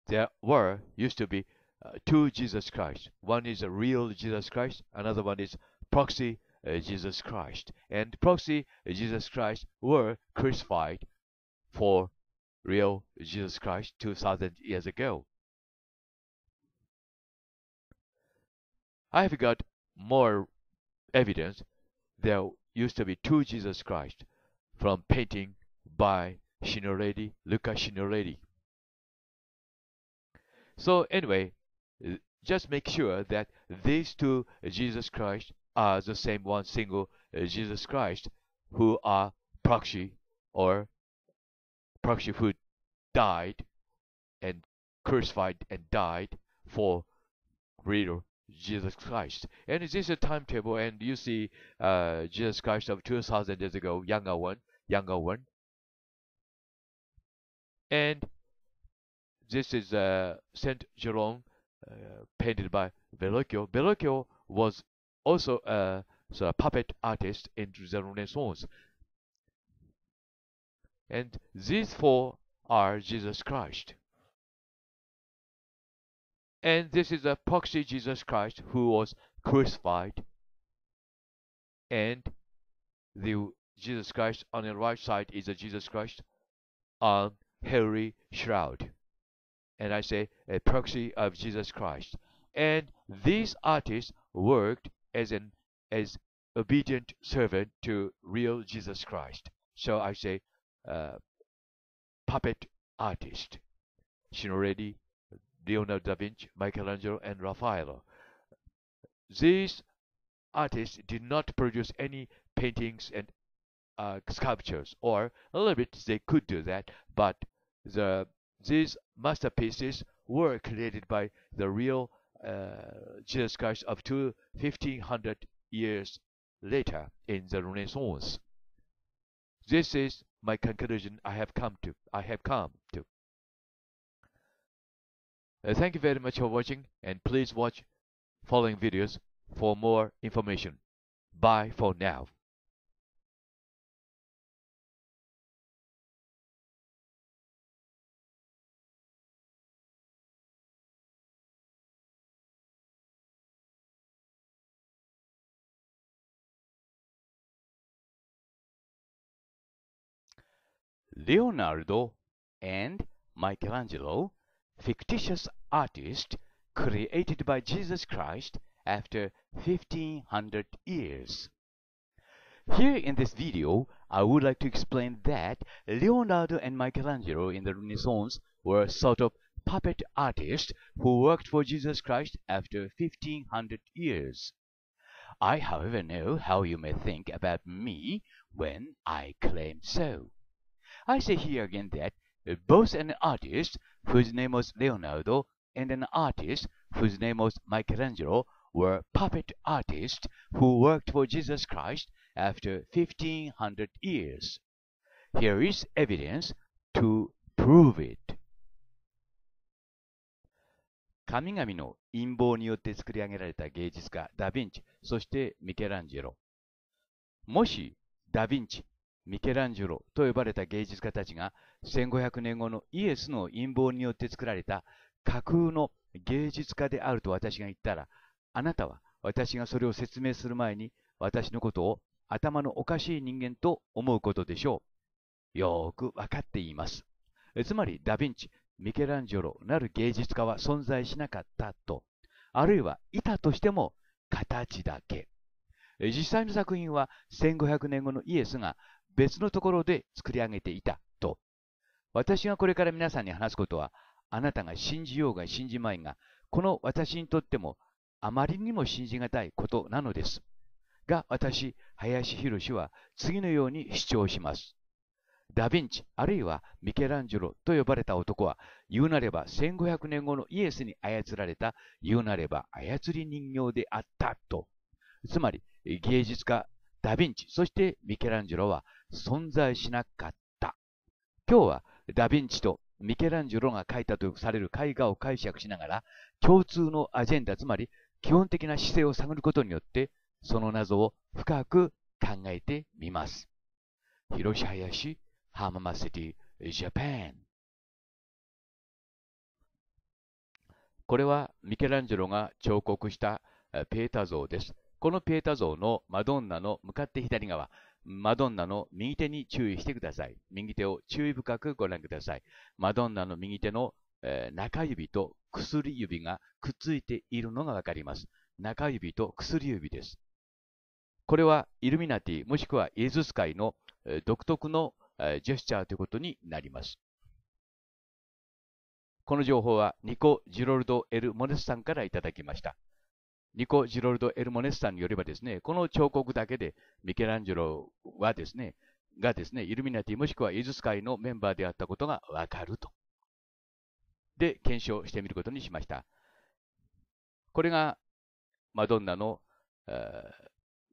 there were used to be uh, two Jesus Christ. One is a real Jesus Christ, another one is proxy uh, Jesus Christ. And proxy uh, Jesus Christ were crucified for real Jesus Christ 2000 years ago. I have got more evidence there used to be two Jesus Christ from painting by Shinoredi, Luca Shinoredi. So anyway, uh, just make sure that these two uh, Jesus Christ are the same one single uh, Jesus Christ who are proxy or proxy who died and crucified and died for real Jesus Christ. And this is a timetable and you see uh, Jesus Christ of 2000 years ago, younger one, younger one. And this is uh, Saint Jerome uh, painted by Verrocchio. Verrocchio was also a uh, so a puppet artist in the Renaissance. And these four are Jesus Christ. And this is a proxy Jesus Christ who was crucified. And the Jesus Christ on the right side is a Jesus Christ on hairy shroud and I say a proxy of Jesus Christ. And these artists worked as an as obedient servant to real Jesus Christ. So I say uh, puppet artist. Shinredi, Leonardo da Vinci, Michelangelo, and Raffaello. These artists did not produce any paintings and uh, sculptures, or a little bit they could do that, but the these masterpieces were created by the real uh, Jesus Christ up to 1500 years later in the Renaissance. This is my conclusion I have come to. I have come to. Uh, thank you very much for watching and please watch following videos for more information. Bye for now. Leonardo and Michelangelo, fictitious artists created by Jesus Christ after 1500 years. Here in this video, I would like to explain that Leonardo and Michelangelo in the Renaissance were a sort of puppet artists who worked for Jesus Christ after 1500 years. I, however, know how you may think about me when I claim so. I say here again that uh, both an artist whose name was Leonardo and an artist whose name was Michelangelo were puppet artists who worked for Jesus Christ after 1500 years. Here is evidence to prove it. 神々の陰謀によって作り上げられた芸術家ダ・ヴィンチ、そしてミケランジェロ。もしダ・ヴィンチミケランジェロと呼ばれた芸術家たちが1500年後のイエスの陰謀によって作られた架空の芸術家であると私が言ったら、あなたは私がそれを説明する前に私のことを頭のおかしい人間と思うことでしょう。よーくわかっています。つまりダヴィンチ、ミケランジェロなる芸術家は存在しなかったと、あるいはいたとしても形だけ。実際の作品は1500年後のイエスが別のところで作り上げていたと。私がこれから皆さんに話すことは、あなたが信じようが信じまいが、この私にとってもあまりにも信じがたいことなのです。が、私、林博は次のように主張します。ダ・ヴィンチ、あるいはミケランジェロと呼ばれた男は、言うなれば1500年後のイエスに操られた、言うなれば操り人形であったと。つまり、芸術家、ダ・ヴィンチ、そしてミケランジェロは、存在しなかった。今日はダ・ヴィンチとミケランジェロが描いたとされる絵画を解釈しながら、共通のアジェンダ、つまり基本的な姿勢を探ることによって、その謎を深く考えてみます。広し林、浜マシティ、ジャパン。これはミケランジェロが彫刻したペータ像です。このペータ像のマドンナの向かって左側、マドンナの右手に注意してください。右手を注意深くご覧ください。マドンナの右手の、えー、中指と薬指がくっついているのがわかります。中指と薬指です。これはイルミナティもしくはイエズス会の、えー、独特の、えー、ジェスチャーということになります。この情報はニコ・ジロルド・エル・モネスさんからいただきました。ニコ・ジロルド・エルモネスさんによればですね、この彫刻だけでミケランジェロはですね、がですね、イルミナティもしくはイズス会のメンバーであったことがわかると。で、検証してみることにしました。これがマドンナの、え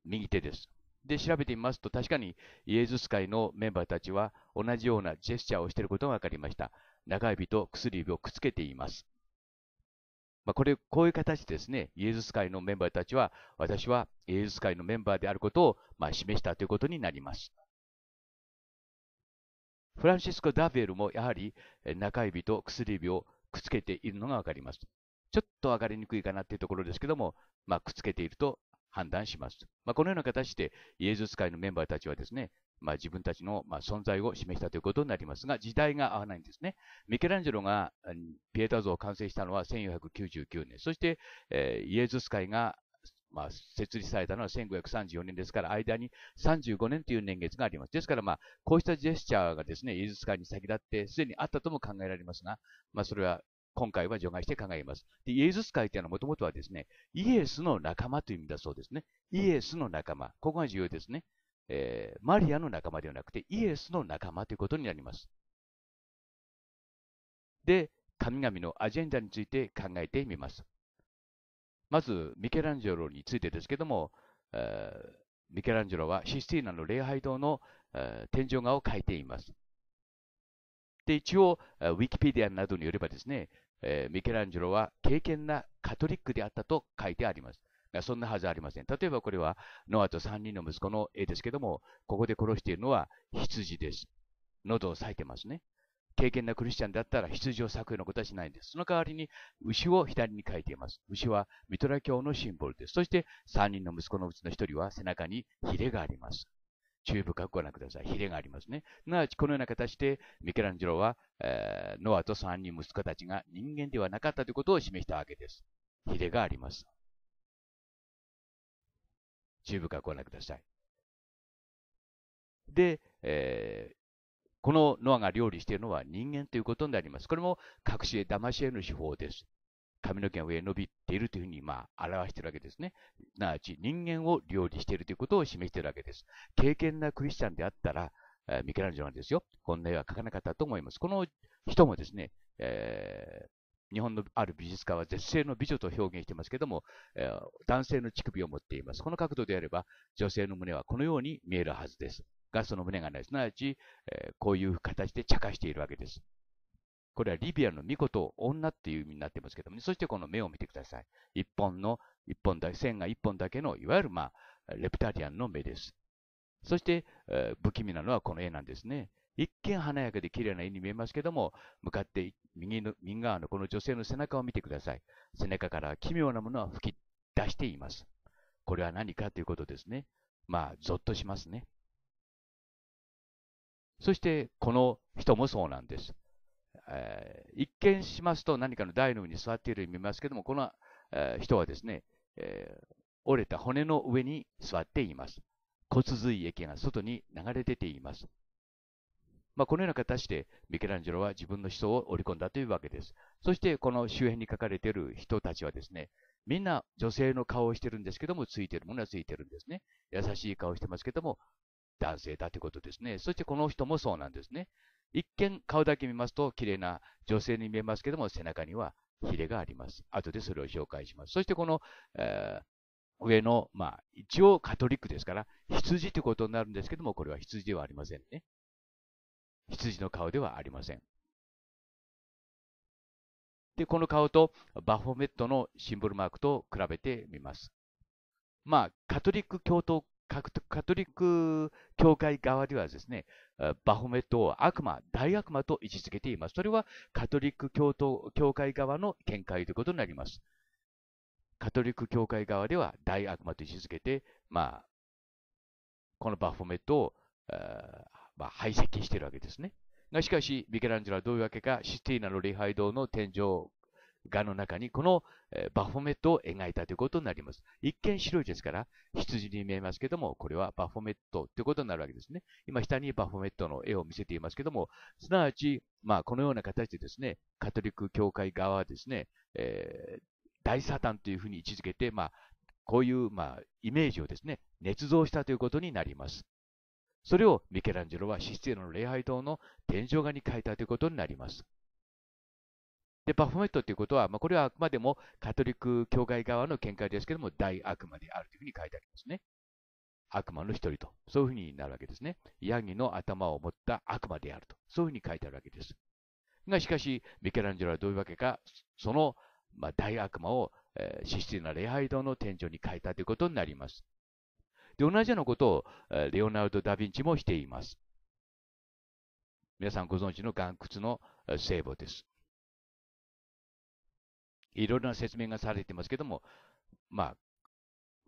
右手です。で、調べてみますと、確かにイエズス会のメンバーたちは同じようなジェスチャーをしていることが分かりました。中指と薬指をくっつけています。まあ、これ、こういう形でですね、イエズス会のメンバーたちは、私はイエズス会のメンバーであることを、まあ、示したということになります。フランシスコ・ダィエルもやはり中指と薬指をくっつけているのがわかります。ちょっと分かりにくいかなというところですけども、まあ、くっつけていると判断します。まあ、このような形で、イエズス会のメンバーたちはですね、まあ、自分たちの、まあ、存在を示したということになりますが、時代が合わないんですね。ミケランジェロがピエタ像を完成したのは1499年、そして、えー、イエズス会が、まあ、設立されたのは1534年ですから、間に35年という年月があります。ですから、まあ、こうしたジェスチャーがですね、イエズス会に先立って、すでにあったとも考えられますが、まあ、それは今回は除外して考えます。で、イエズス会というのはもともとはですね、イエスの仲間という意味だそうですね。イエスの仲間。ここが重要ですね。えー、マリアの仲間ではなくてイエスの仲間ということになります。で、神々のアジェンダについて考えてみます。まず、ミケランジェロについてですけども、えー、ミケランジェロはシスティーナの礼拝堂の、えー、天井画を描いています。で、一応、ウィキペディアなどによればですね、えー、ミケランジェロは敬虔なカトリックであったと書いてあります。そんなはずありません。例えばこれは、ノアと3人の息子の絵ですけども、ここで殺しているのは羊です。喉を裂いてますね。敬虔なクリスチャンだったら羊を裂くようなことはしないんです。その代わりに牛を左に書いています。牛はミトラ教のシンボルです。そして3人の息子のうちの1人は背中にヒレがあります。注意深くご覧ください。ヒレがありますね。すなわち、このような形で、ミケランジェロは、えー、ノアと3人息子たちが人間ではなかったということを示したわけです。ヒレがあります。y o u ご覧ください。で、えー、このノアが料理しているのは人間ということになります。これも隠し絵、騙し絵の手法です。髪の毛が上に伸びているというふうに、まあ、表しているわけですね。すなわち、人間を料理しているということを示しているわけです。敬虔なクリスチャンであったら、えー、ミケランジョなんですよ。こんな絵は描かなかったと思います。この人もですね、え日本のある美術家は絶世の美女と表現していますけども、えー、男性の乳首を持っています。この角度であれば、女性の胸はこのように見えるはずです。が、その胸がない、すなわち、えー、こういう形で茶化しているわけです。これはリビアの巫女と女っていう意味になってますけども、ね、そしてこの目を見てください。一本の、一本だ、線が一本だけの、いわゆる、まあ、レプタリアンの目です。そして、えー、不気味なのはこの絵なんですね。一見華やかで綺麗な絵に見えますけども、向かって右の、右側のこの女性の背中を見てください。背中から奇妙なものは吹き出しています。これは何かということですね。まあ、ぞっとしますね。そして、この人もそうなんです。えー、一見しますと何かの台の上に座っているように見えますけども、この、えー、人はですね、えー、折れた骨の上に座っています。骨髄液が外に流れ出ています。まあ、このような形でミケランジェロは自分の思想を織り込んだというわけです。そしてこの周辺に書かれている人たちはですね、みんな女性の顔をしてるんですけども、ついてるものはついてるんですね。優しい顔してますけども、男性だということですね。そしてこの人もそうなんですね。一見顔だけ見ますと綺麗な女性に見えますけども、背中にはヒレがあります。後でそれを紹介します。そしてこの、えー、上の、まあ、一応カトリックですから、羊ということになるんですけども、これは羊ではありませんね。羊の顔ではありません。で、この顔とバフォメットのシンボルマークと比べてみます。まあ、カトリック教徒カトリック教会側ではですね、バフォメットを悪魔、大悪魔と位置づけています。それはカトリック教徒教会側の見解ということになります。カトリック教会側では大悪魔と位置づけて、まあ、このバフォメットをまあ、排斥しているわけですね。が、しかし、ミケランジェロはどういうわけか、シティーナの礼拝堂の天井画の中に、この、えー、バフォメットを描いたということになります。一見白いですから、羊に見えますけども、これはバフォメットということになるわけですね。今、下にバフォメットの絵を見せていますけども、すなわち、まあ、このような形でですね、カトリック教会側はですね、えー、大サタンというふうに位置づけて、まあ、こういう、まあ、イメージをですね、捏造したということになります。それをミケランジェロはシスティーの礼拝堂の天井画に描いたということになります。で、パフォメットということは、まあ、これはあくまでもカトリック教会側の見解ですけども、大悪魔であるというふうに書いてありますね。悪魔の一人と、そういうふうになるわけですね。ヤギの頭を持った悪魔であると、そういうふうに書いてあるわけです。が、しかし、ミケランジェロはどういうわけか、その、まあ、大悪魔を、えー、システィーナ礼拝堂の天井に描いたということになります。で、同じようなことを、レオナルド・ダ・ヴィンチもしています。皆さんご存知の岩窟の聖母です。いろいろな説明がされていますけども、まあ、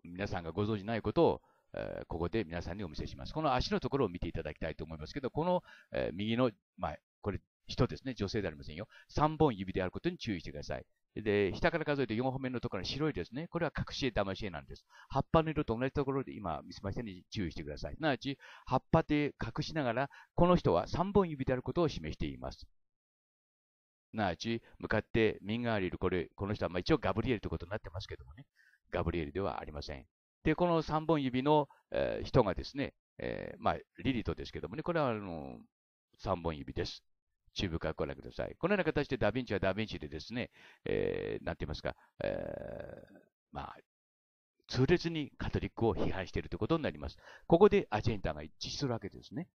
皆さんがご存知ないことを、えここで皆さんにお見せします。この足のところを見ていただきたいと思いますけど、この、え右の、まあ、これ人ですね、女性ではありませんよ。3本指であることに注意してください。で、下から数えて4本目のところに白いですね。これは隠し絵、騙し絵なんです。葉っぱの色と同じところで今見せましたに注意してください。なあち、葉っぱで隠しながら、この人は3本指であることを示しています。なあち、向かって右側にいるこれ、この人は、まあ、一応ガブリエルということになってますけどもね。ガブリエルではありません。で、この3本指の、えー、人がですね、えー、まあ、リリトですけどもね、これはあのー、3本指です。チュからご覧ください。このような形でダヴィンチはダヴィンチでですね、えー、なんて言いますか、えー、まあ、痛烈にカトリックを批判しているということになります。ここでアジェンダが一致するわけですね。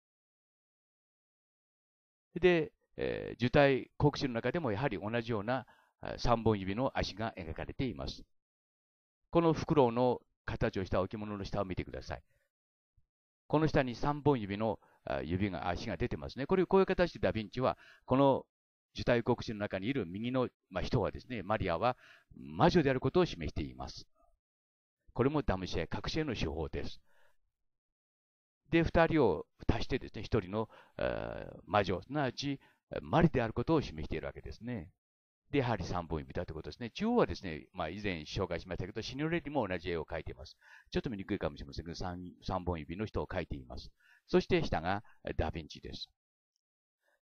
で、えー、受胎国史の中でもやはり同じような3本指の足が描かれています。このフクロウの形をした置物の下を見てください。この下に3本指の指が、足が出てますね。これ、こういう形でダヴィンチは、この受胎告知の中にいる右の、人はですね、マリアは魔女であることを示しています。これもダムシェ、隠し絵の手法です。で、2人を足してですね、1人の、魔女、すなわち、マリであることを示しているわけですね。で、やはり3本指だということですね。中央はですね、まあ、以前紹介しましたけど、シニョレリも同じ絵を描いています。ちょっと見にくいかもしれませんけど、3, 3本指の人を描いています。そして下がダヴィンチです。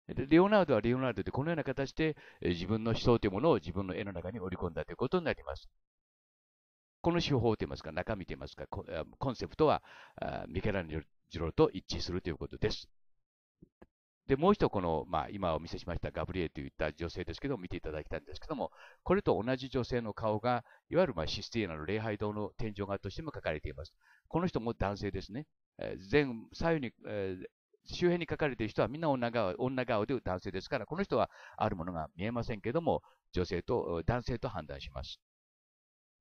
レオナルドはレオナルドでこのような形で自分の思想というものを自分の絵の中に織り込んだということになります。この手法といいますか、中身といいますか、コンセプトはミケランジェロと一致するということです。で、もう一度この、まあ、今お見せしましたガブリエといった女性ですけど見ていただきたいんですけども、これと同じ女性の顔が、いわゆるまあシスティーナの礼拝堂の天井画としても書かれています。この人も男性ですね。えー、前、左右に、えー、周辺に書かれている人はみんな女顔女顔で男性ですから、この人はあるものが見えませんけども、女性と、男性と判断します。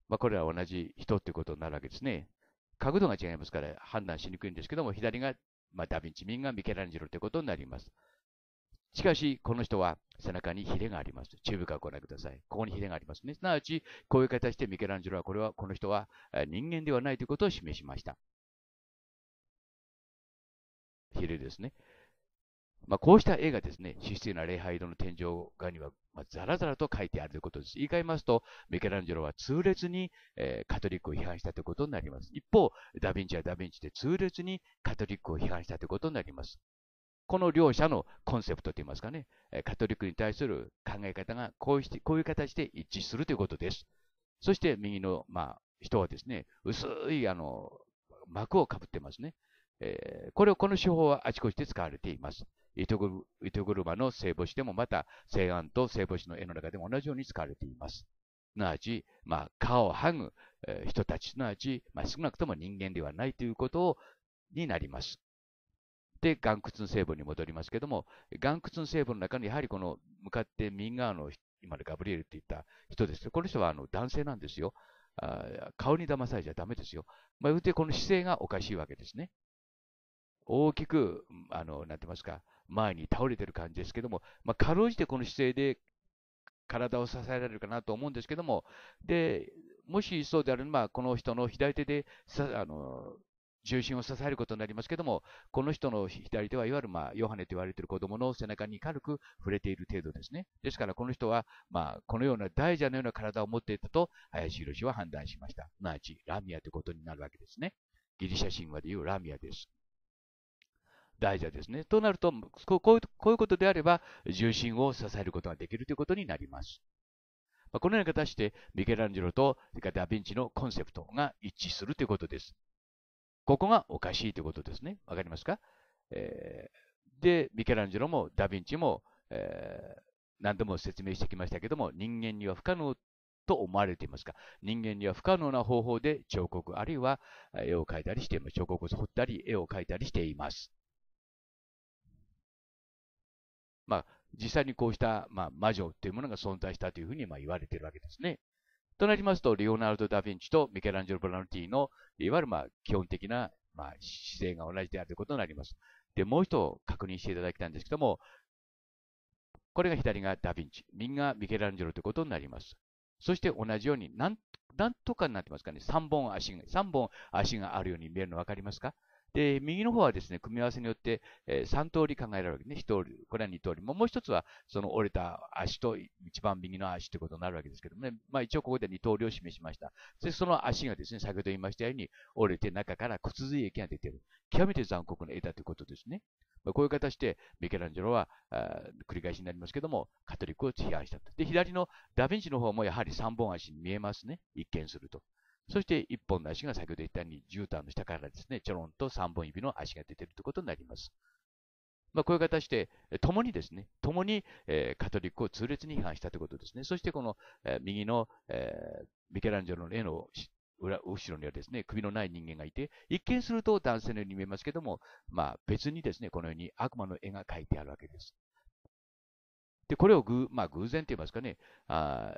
まあ、これは同じ人ということになるわけですね。角度が違いますから判断しにくいんですけども、左がまあ、ダヴィンチ民がミケランジェロということになります。しかし、この人は背中にヒレがあります。中部からご覧ください。ここにヒレがありますね。すなわち、こういう形でミケランジェロは、これは、この人は人間ではないということを示しました。ヒレですね。まあ、こうした絵がですね、資質な礼拝堂の天井画には、まあ、ザラザラと書いてあるということです。言い換えますと、ミケランジェロは痛烈に、えー、カトリックを批判したということになります。一方、ダヴィンチはダヴィンチで痛烈にカトリックを批判したということになります。この両者のコンセプトといいますかね、カトリックに対する考え方がこうしてこういう形で一致するということです。そして右の、まあ、人はですね、薄いあの膜をかぶってますね。えー、これを、この手法はあちこちで使われています。糸車の聖母子でもまた、西安と聖母子の絵の中でも同じように使われています。すなわち、まあ、を剥ぐ、え人たち、すなわち、まあ、少なくとも人間ではないということをになります。で、岩窟の聖母に戻りますけども、岩窟の聖母の中にやはりこの向かって右側の、今のガブリエルって言った人ですこの人はあの男性なんですよ。あ顔に騙されちゃダメですよ。まあ、言うてこの姿勢がおかしいわけですね。大きく、あの、なんて言いますか、前に倒れてる感じですけども、まあ、かろうじてこの姿勢で体を支えられるかなと思うんですけども、で、もしそうであるば、この人の左手であの、重心を支えることになりますけども、この人の左手はいわゆる、まあ、ヨハネと言われている子供の背中に軽く触れている程度ですね。ですから、この人は、まあ、このような大蛇のような体を持っていたと、林博は判断しました。すなわち、ラミアということになるわけですね。ギリシャ神話でいうラミアです。大事ですね。となるとこういう、こういうことであれば、重心を支えることができるということになります。まあ、このような形で、ミケランジェロとダ・ヴィンチのコンセプトが一致するということです。ここがおかしいということですね。わかりますか、えー、で、ミケランジェロもダ・ヴィンチも、えー、何度も説明してきましたけども、人間には不可能と思われていますが、人間には不可能な方法で彫刻、あるいは絵を描いたりしています。彫刻を彫ったり、絵を描いたりしています。まあ、実際にこうした、まあ、魔女というものが存在したというふうに、まあ、言われているわけですね。となりますと、リオナルド・ダ・ヴィンチとミケランジェロ・ボラルティの、いわゆる、まあ、基本的な、まあ、姿勢が同じであるということになります。で、もう一度確認していただきたいんですけども、これが左がダ・ヴィンチ、右がミケランジェロということになります。そして同じように、なん、なんとかになってますかね。3本足が、3本足があるように見えるの分かりますかで、右の方はですね、組み合わせによって、えー、3通り考えられるわけですね。1通り、これは2通り。もう一つは、その折れた足と、一番右の足ということになるわけですけどもね。まあ一応ここで2通りを示しました。で、その足がですね、先ほど言いましたように、折れて中から骨髄液が出ている。極めて残酷な絵だということですね。まあ、こういう形で、ミケランジェロはあ、繰り返しになりますけども、カトリックを批判したと。で、左のダヴィンチの方もやはり3本足に見えますね。一見すると。そして1本の足が先ほど言ったように絨毯の下からですね、ちょろんと3本指の足が出ているということになります。まあ、こういう形で、共にですね、共に、えー、カトリックを痛烈に批判したということですね。そしてこの、えー、右の、えー、ミケランジェロの絵の裏後ろにはですね、首のない人間がいて、一見すると男性のように見えますけども、まあ、別にですね、このように悪魔の絵が描いてあるわけです。で、これをぐ、まあ、偶然と言いますかね、あ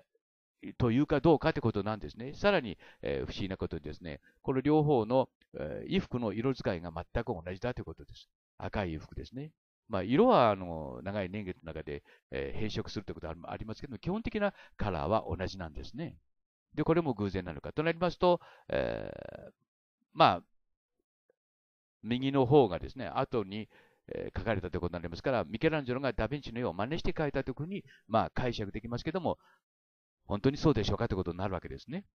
というかどうかということなんですね。さらに、えー、不思議なことにですね、この両方の、えー、衣服の色使いが全く同じだということです。赤い衣服ですね。まあ、色はあの長い年月の中で、えー、変色するということはありますけど基本的なカラーは同じなんですね。で、これも偶然なのか。となりますと、えー、まあ、右の方がですね、後に、えー、書かれたということになりますから、ミケランジェロがダ・ヴィンチの絵を真似して描いたときに、まあ、解釈できますけども、本当にそうでしょうかということになるわけですね。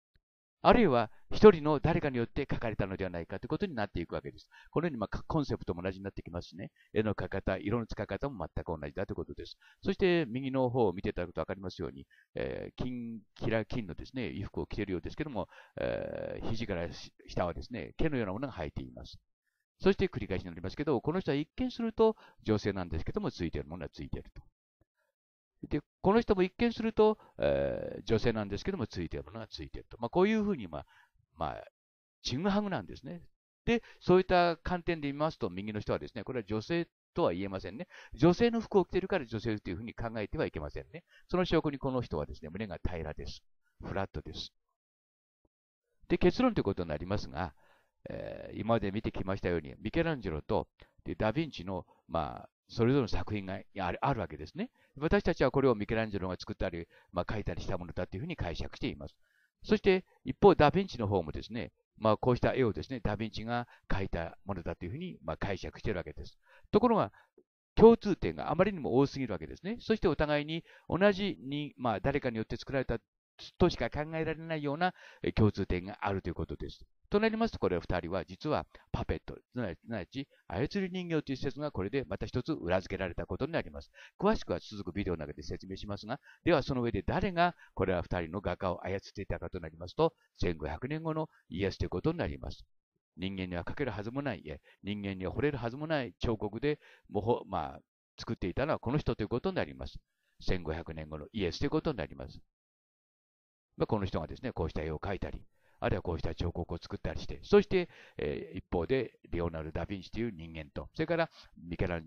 あるいは、一人の誰かによって書かれたのではないかということになっていくわけです。このように、まあ、コンセプトも同じになってきますしね、絵の描き方、色の使い方も全く同じだということです。そして、右の方を見ていただくとわかりますように、えー、金、キラ金のですね、衣服を着ているようですけども、えー、肘から下はですね、毛のようなものが生えています。そして繰り返しになりますけど、この人は一見すると女性なんですけども、ついているものはついていると。で、この人も一見すると、えー、女性なんですけども、ついてるものはついてると。まあ、こういうふうに、まあ、まあ、ちぐはぐなんですね。で、そういった観点で見ますと、右の人はですね、これは女性とは言えませんね。女性の服を着てるから女性というふうに考えてはいけませんね。その証拠にこの人はですね、胸が平らです。フラットです。で、結論ということになりますが、えー、今まで見てきましたように、ミケランジェロとでダ・ヴィンチの、まあ、それぞれの作品があるわけですね。私たちはこれをミケランジェロが作ったり、まあ、書いたりしたものだというふうに解釈しています。そして一方、ダ・ヴィンチの方もですね、まあ、こうした絵をですね、ダ・ヴィンチが描いたものだというふうに、まあ、解釈しているわけです。ところが、共通点があまりにも多すぎるわけですね。そしてお互いに同じに、まあ、誰かによって作られたとしか考えられないような共通点があるということです。となりますと、これ二人は実はパペット、すなわち操り人形という説がこれでまた一つ裏付けられたことになります。詳しくは続くビデオの中で説明しますが、ではその上で誰がこれは二人の画家を操っていたかとなりますと、1500年後のイエスということになります。人間には描けるはずもない絵、人間には惚れるはずもない彫刻でまあ、作っていたのはこの人ということになります。1500年後のイエスということになります。まあ、この人がですね、こうした絵を描いたり、あるいはこうした彫刻を作ったりして、そして、えー、一方で、レオナルド・ダ・ヴィンチという人間と、それから、ミケラン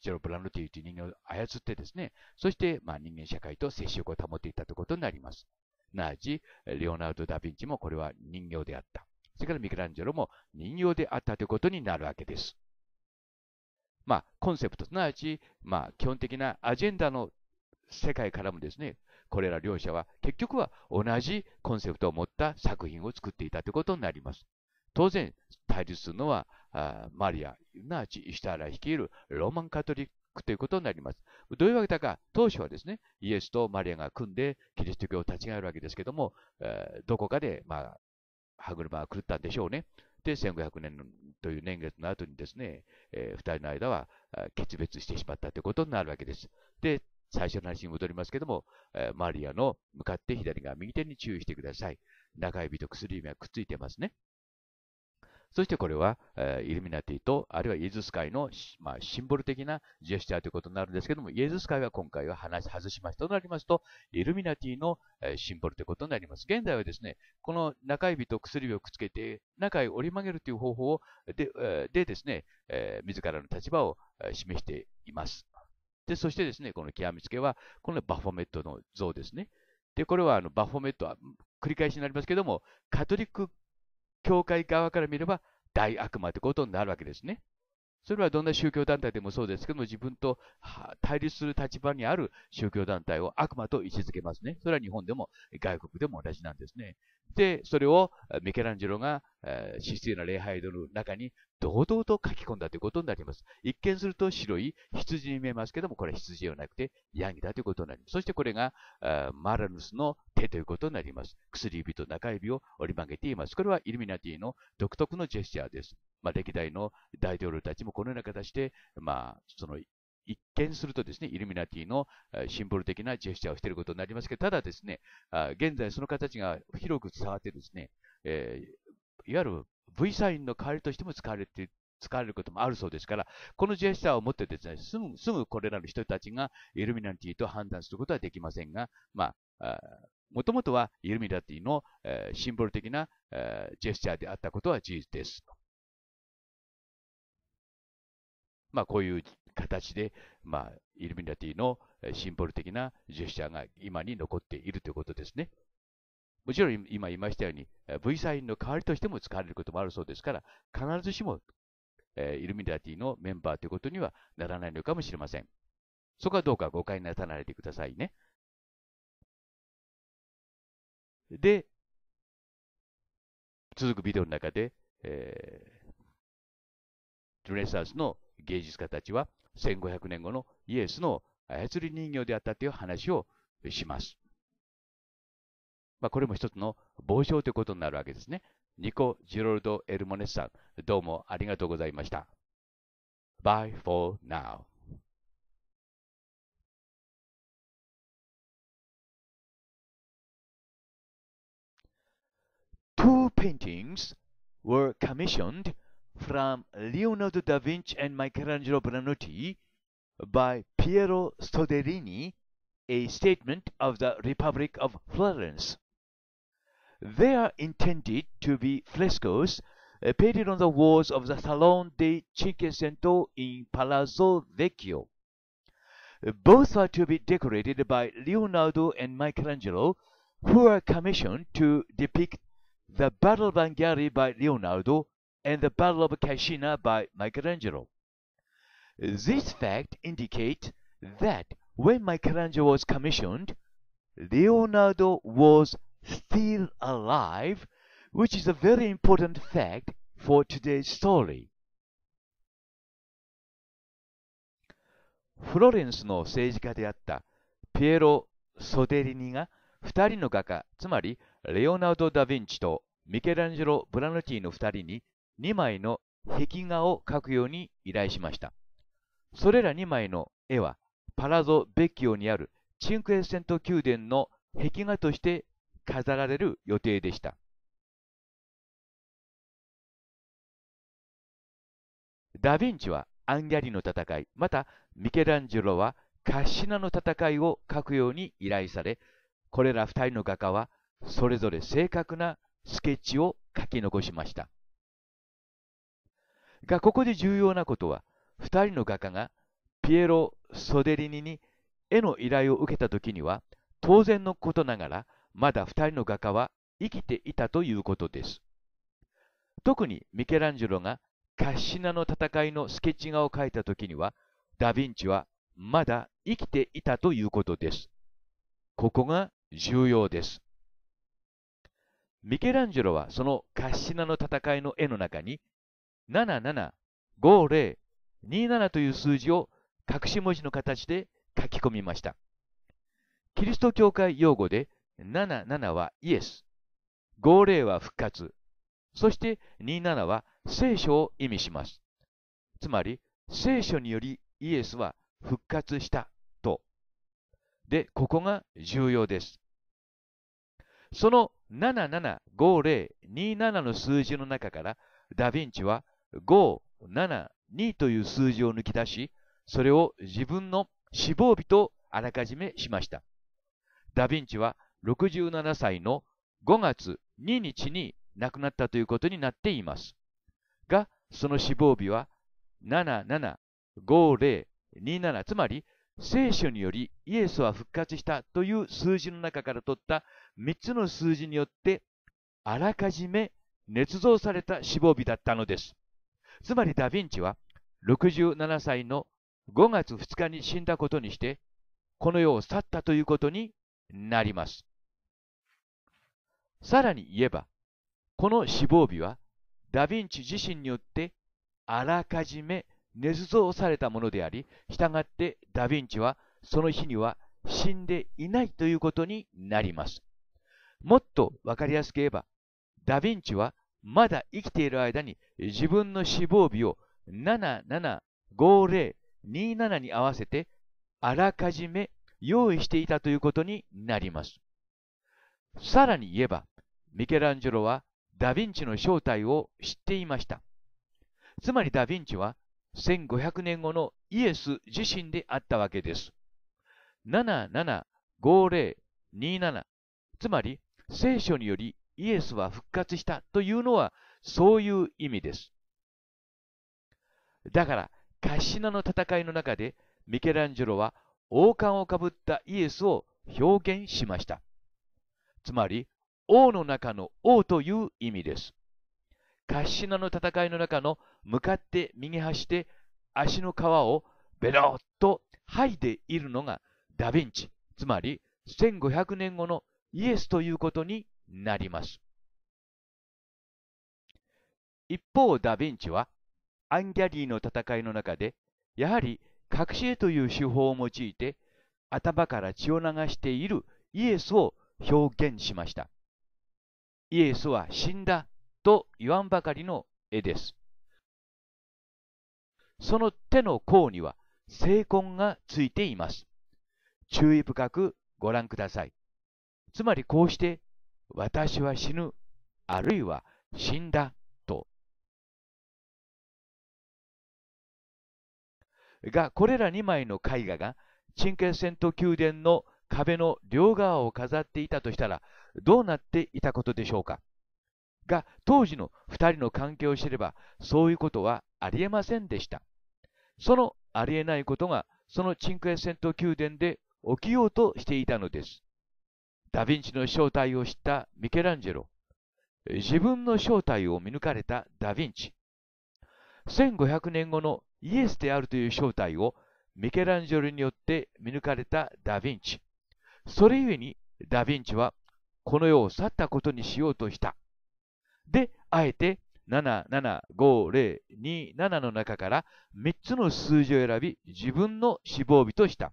ジェロ・ブランティという人間を操ってですね、そして、まあ、人間社会と接触を保っていたということになります。なじ、レオナルド・ダ・ヴィンチもこれは人形であった。それからミケランジェロも人形であったということになるわけです。まあ、コンセプト、すなわち、まあ、基本的なアジェンダの世界からもですね、これら両者は結局は同じコンセプトを持った作品を作っていたということになります。当然、対立するのは、あマリア、なち、ーラ率いるロマンカトリックということになります。どういうわけだか、当初はですね、イエスとマリアが組んでキリスト教を立ち上げるわけですけども、えー、どこかで、まあ、歯車が狂ったんでしょうね。で、1500年という年月の後にですね、えー、二人の間は決別してしまったということになるわけです。で、最初の話に戻りますけども、えー、マリアの向かって左側、右手に注意してください。中指と薬指がくっついてますね。そしてこれは、えー、イルミナティと、あるいはイエズス会の、まあ、シンボル的なジェスチャーということになるんですけども、イエズス会は今回は話外しましたとなりますと、イルミナティの、えー、シンボルということになります。現在はですね、この中指と薬指をくっつけて、中へ折り曲げるという方法で,、えー、でですね、えー、自らの立場を示しています。で、そしてですね、この極めつけは、このバフォメットの像ですね。で、これはあのバフォメットは繰り返しになりますけども、カトリック教会側から見れば大悪魔ということになるわけですね。それはどんな宗教団体でもそうですけども、自分と対立する立場にある宗教団体を悪魔と位置づけますね。それは日本でも外国でも同じなんですね。で、それをミケランジェロが、えー、質礼拝堂の中に堂々と書き込んだということになります。一見すると白い羊に見えますけども、これは羊ではなくてヤギだということになります。そしてこれがマラヌスの手ということになります。薬指と中指を折り曲げています。これはイルミナティの独特のジェスチャーです。まあ、歴代の大統領たちもこのような形で、まあ、その一見するとですね、イルミナティのシンボル的なジェスチャーをしていることになりますけど、ただですね、現在その形が広く伝わってですね、えー、いわゆる V サインの代わりとしても使われて使われることもあるそうですから、このジェスチャーを持ってですね、すぐ、すぐこれらの人たちがイルミナティと判断することはできませんが、まあ、もともとはイルミナティの、えー、シンボル的な、えー、ジェスチャーであったことは事実です。まあ、こういう形で、まあ、イルミナティのシンボル的なジェスチャーが今に残っているということですね。もちろん今言いましたように、V サインの代わりとしても使われることもあるそうですから、必ずしも、えイルミナティのメンバーということにはならないのかもしれません。そこはどうか誤解になさないでくださいね。で、続くビデオの中で、えー、ルネサンスの芸術家たちは1500年後のイエスの操り人形であったという話をします。まあ、これも一つの傍聴ということになるわけですね。ニコ・ジロルド・エルモネスさん、どうもありがとうございました。Bye for now. Two paintings were commissioned from Leonardo da Vinci and Michelangelo Branotti by Piero Stoderini, a statement of the Republic of Florence. They are intended to be frescoes uh, painted on the walls of the Salon de Cinquecento in Palazzo Vecchio. Both are to be decorated by Leonardo and Michelangelo, who are commissioned to depict the Battle of Anghiari by Leonardo and the Battle of Cascina by Michelangelo. This fact indicates that when Michelangelo was commissioned, Leonardo was still alive, which is a very important fact for today's story. フロレンスの政治家であったピエロ・ソデリニが2人の画家、つまりレオナルド・ダ・ヴィンチとミケランジェロ・ブラノティの2人に2枚の壁画を描くように依頼しました。それら2枚の絵は、パラゾ・ベッキオにあるチンクエッセント宮殿の壁画として飾られる予定でした。ダ・ヴィンチはアンギャリの戦い、またミケランジェロはカッシナの戦いを描くように依頼され、これら2人の画家はそれぞれ正確なスケッチを書き残しました。がここで重要なことは2人の画家がピエロ・ソデリニに絵の依頼を受けた時には当然のことながらまだ2人の画家は生きていたということです。特にミケランジェロがカッシナの戦いのスケッチ画を描いた時にはダ・ヴィンチはまだ生きていたということです。ここが重要です。ミケランジェロはそのカッシナの戦いの絵の中に775027という数字を隠し文字の形で書き込みました。キリスト教会用語で77はイエス、50は復活、そして27は聖書を意味します。つまり、聖書によりイエスは復活したと。で、ここが重要です。その775027の数字の中からダ・ヴィンチは5、7、2という数字を抜き出し、それを自分の死亡日とあらかじめしました。ダヴィンチは67歳の5月2日に亡くなったということになっています。が、その死亡日は775027つまり聖書によりイエスは復活したという数字の中から取った3つの数字によってあらかじめ捏造された死亡日だったのです。つまりダ・ヴィンチは67歳の5月2日に死んだことにして、この世を去ったということになります。さらに言えば、この死亡日は、ダ・ヴィンチ自身によってあらかじめ捏造されたものであり、従ってダ・ヴィンチはその日には死んでいないということになります。もっとわかりやすく言えば、ダ・ヴィンチはまだ生きている間に自分の死亡日を775027に合わせてあらかじめ用意していたということになります。さらに言えば、ミケランジェロはダ・ヴィンチの正体を知っていました。つまりダ・ヴィンチは1500年後のイエス自身であったわけです。775027つまり聖書によりイエスは復活したというのはそういう意味です。だから、カシナの戦いの中でミケランジェロは王冠をかぶったイエスを表現しました。つまり、王の中の王という意味です。カシナの戦いの中の向かって右端で足の皮をベロッと剥いでいるのがダヴィンチ、つまり1500年後のイエスということになります。一方、ダ・ヴィンチは、アンギャリーの戦いの中で、やはり隠し絵という手法を用いて、頭から血を流しているイエスを表現しました。イエスは死んだと言わんばかりの絵です。その手の甲には聖痕がついています。注意深くご覧ください。つまりこうして私は死ぬ、あるいは死んだと。が、これら2枚の絵画が、神経戦闘宮殿の壁の両側を飾っていたとしたら、どうなっていたことでしょうか。が、当時の2人の関係を知れば、そういうことはありえませんでした。そのありえないことが、そのチンクエ戦闘宮殿で起きようとしていたのです。ダ・ヴィンチの正体を知ったミケランジェロ、自分の正体を見抜かれたダ・ヴィンチ、1500年後のイエスであるという正体をミケランジェロによって見抜かれたダ・ヴィンチ。それゆえにダ・ヴィンチはこの世を去ったことにしようとした。で、あえて775027の中から3つの数字を選び自分の死亡日とした。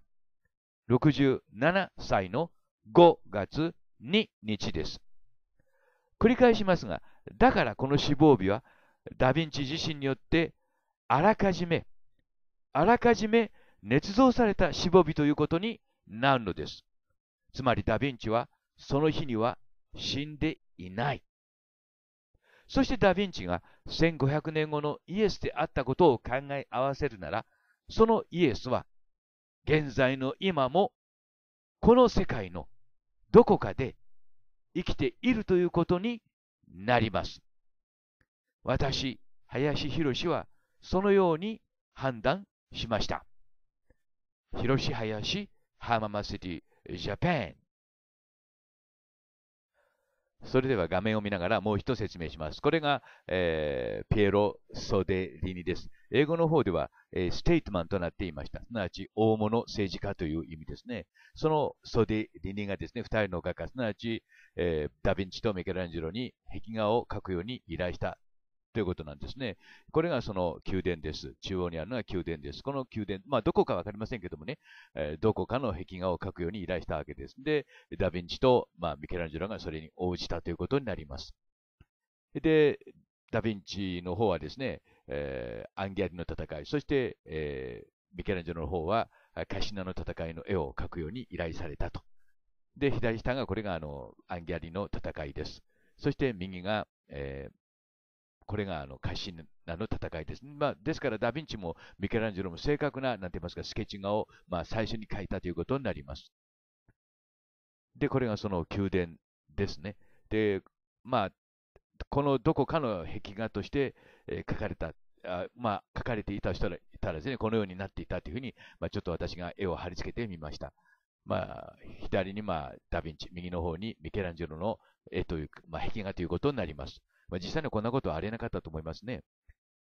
67歳の5月2日です。繰り返しますが、だからこの死亡日は、ダ・ヴィンチ自身によって、あらかじめ、あらかじめ捏造された死亡日ということになるのです。つまりダ・ヴィンチは、その日には死んでいない。そしてダ・ヴィンチが1500年後のイエスであったことを考え合わせるなら、そのイエスは、現在の今も、この世界のどこかで生きているということになります。私、林博はそのように判断しました。広し林浜松シティジャパンそれでは画面を見ながらもう一説明します。これが、えー、ピエロ・ソデリニです。英語の方では、えー、ステートマンとなっていました。すなわち、大物政治家という意味ですね。そのソデリニがですね、二人の画家、すなわち、えー、ダヴィンチとメケランジェロに壁画を描くように依頼したということなんですね。これがその宮殿です。中央にあるのが宮殿です。この宮殿、まあ、どこか分かりませんけどもね、えー、どこかの壁画を描くように依頼したわけです。で、ダ・ヴィンチと、まあ、ミケランジェロがそれに応じたということになります。で、ダ・ヴィンチの方はですね、えー、アンギャリの戦い、そして、えー、ミケランジェロの方は、カシナの戦いの絵を描くように依頼されたと。で、左下がこれがあのアンギャリの戦いです。そして右が、えー、これがあの、カシナの戦いです。まあ、ですからダヴィンチもミケランジェロも正確な、なんて言いますか、スケッチ画を、まあ、最初に描いたということになります。で、これがその宮殿ですね。で、まあ、このどこかの壁画として、えー、描かれた、あまあ、描かれていた人ら、いたらですね、このようになっていたというふうに、まあ、ちょっと私が絵を貼り付けてみました。まあ、左に、まあ、ダヴィンチ、右の方にミケランジェロの絵という、まあ、壁画ということになります。まあ、実際にはこんなことはありえなかったと思いますね。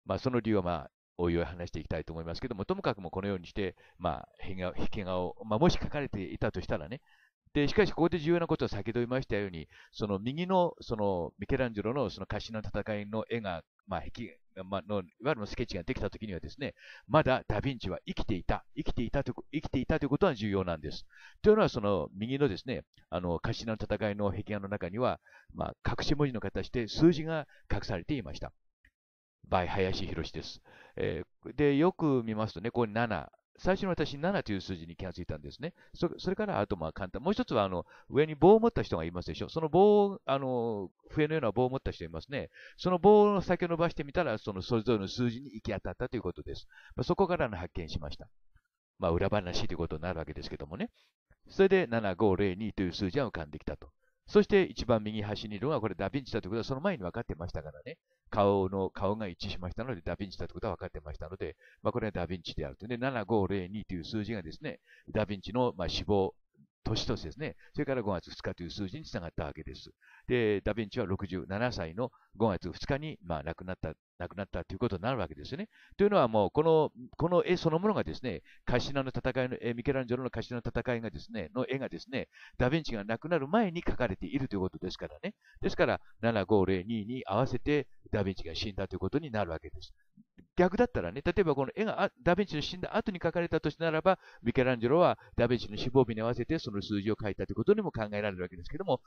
まあ、その理由はまあ、おいおい話していきたいと思いますけども、ともかくもこのようにして、まあ、壁画を、まあ、もし書かれていたとしたらね、で、しかし、ここで重要なことは先ほど言いましたように、その右の、その、ミケランジェロのその歌詞の戦いの絵が、まあ、まの、いわゆるスケッチができた時にはですね、まだダヴィンチは生きていた、生きていたと生きていたということは重要なんです。というのは、その右のですね、あの、カシナの戦いの壁画の中には、まあ、隠し文字の形で数字が隠されていました。by 林博です。えー、で、よく見ますとね、こに7、最初の私7という数字に気がついたんですね。それから、あとまあ簡単。もう一つは、あの、上に棒を持った人がいますでしょ。その棒を、あの、笛のような棒を持った人いますね。その棒の先を伸ばしてみたら、そのそれぞれの数字に行き当たったということです。まあ、そこからの発見しました。まあ、裏話ということになるわけですけどもね。それで、7502という数字は浮かんできたと。そして一番右端にいるのがこれダヴィンチだということはその前に分かってましたからね。顔の、顔が一致しましたのでダヴィンチだということは分かってましたので、まあ、これはダヴィンチであると。で、7502という数字がですね、ダヴィンチの、まあ、死亡、年々ですね、それから5月2日という数字にがったわけです。で、ダヴィンチは67歳の5月2日に、まあ、亡くなった、亡くなったということになるわけですよね。というのはもう、この、この絵そのものがですね、カシナの戦いのミケランジョロのカシナの戦いがですね、の絵がですね、ダヴィンチが亡くなる前に描かれているということですからね。ですから、75022合わせてダヴィンチが死んだということになるわけです。逆だったらね、例えばこの絵がダヴィンチの死んだ後に描かれたとしたならば、ミケランジェロはダヴィンチの死亡日に合わせてその数字を書いたということにも考えられるわけですけども、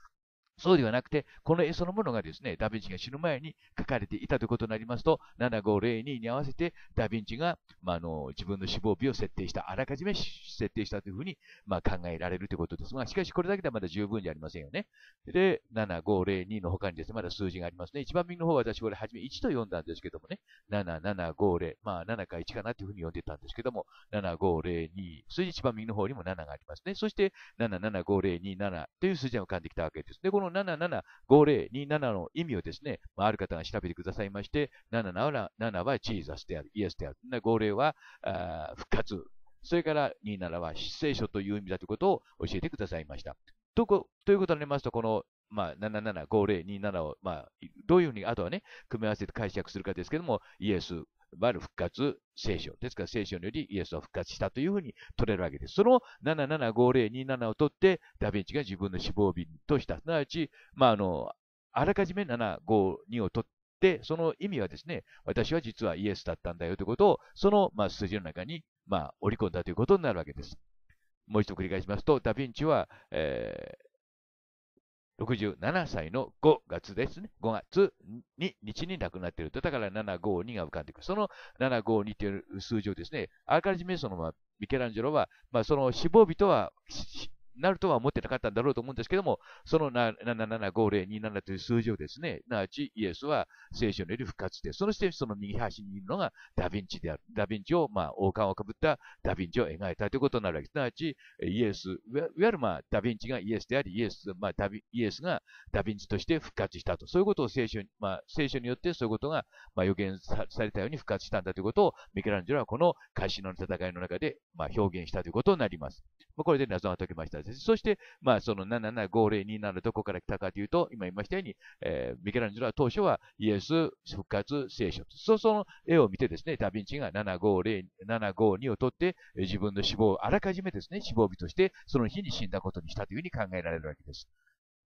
そうではなくて、この絵そのものがですね、ダヴィンチが死ぬ前に書かれていたということになりますと、7502に合わせて、ダヴィンチが、まあの、自分の死亡日を設定した、あらかじめ設定したというふうに、ま考えられるということですが、しかしこれだけではまだ十分じゃありませんよね。で、7502の他にですね、まだ数字がありますね。一番右の方は私これ初め1と読んだんですけどもね、7750、まあ7か1かなというふうに読んでたんですけども、7502、数字一番右の方にも7がありますね。そして、77502、7という数字が浮かんできたわけです。ね。このの775027の意味をですね、まあ、ある方が調べてくださいまして、77はチーザスである、イエスである。50はあ復活。それから27は失聖書という意味だということを教えてくださいました。とということになりますと、このまあ、775027を、まあ、どういうふうに、あとはね、組み合わせて解釈するかですけども、イエス、いわゆる復活聖書。ですから聖書によりイエスは復活したというふうに取れるわけです。その775027を取って、ダヴィンチが自分の死亡日とした。すなわち、まあ、あの、あらかじめ752を取って、その意味はですね、私は実はイエスだったんだよということを、その、まあ、数字の中に、まあ、織り込んだということになるわけです。もう一度繰り返しますと、ダヴィンチは、えー、67歳の5月ですね。5月に日に亡くなっていると。だから752が浮かんでいくその752という数字をですね、あらかじめその、ミケランジェロは、まあ、その死亡日とは、なるとは思ってなかったんだろうと思うんですけども、その777502という数字をですね、なわちイエスは聖書により復活して、そしてその右端にいるのがダヴィンチである。ダヴィンチを、まあ、王冠をかぶったダヴィンチを描いたということになるわけです。なわちイエス、いわゆる、まあ、ダヴィンチがイエスであり、イエス、まあ、ダヴイエスがダヴィンチとして復活したと。そういうことを聖書に、まあ、聖書によってそういうことが、まあ、予言されたように復活したんだということを、ミケランジェロはこのカシノの戦いの中で、まあ、表現したということになります。まあ、これで謎が解けました。です。そして、まあ、その77502なるどこから来たかというと、今言いましたように、えー、ミケランジェロは当初はイエス、復活、聖書。そその絵を見てですね、ダヴィンチが750 752を取って、自分の死亡をあらかじめですね、死亡日として、その日に死んだことにしたというふうに考えられるわけです。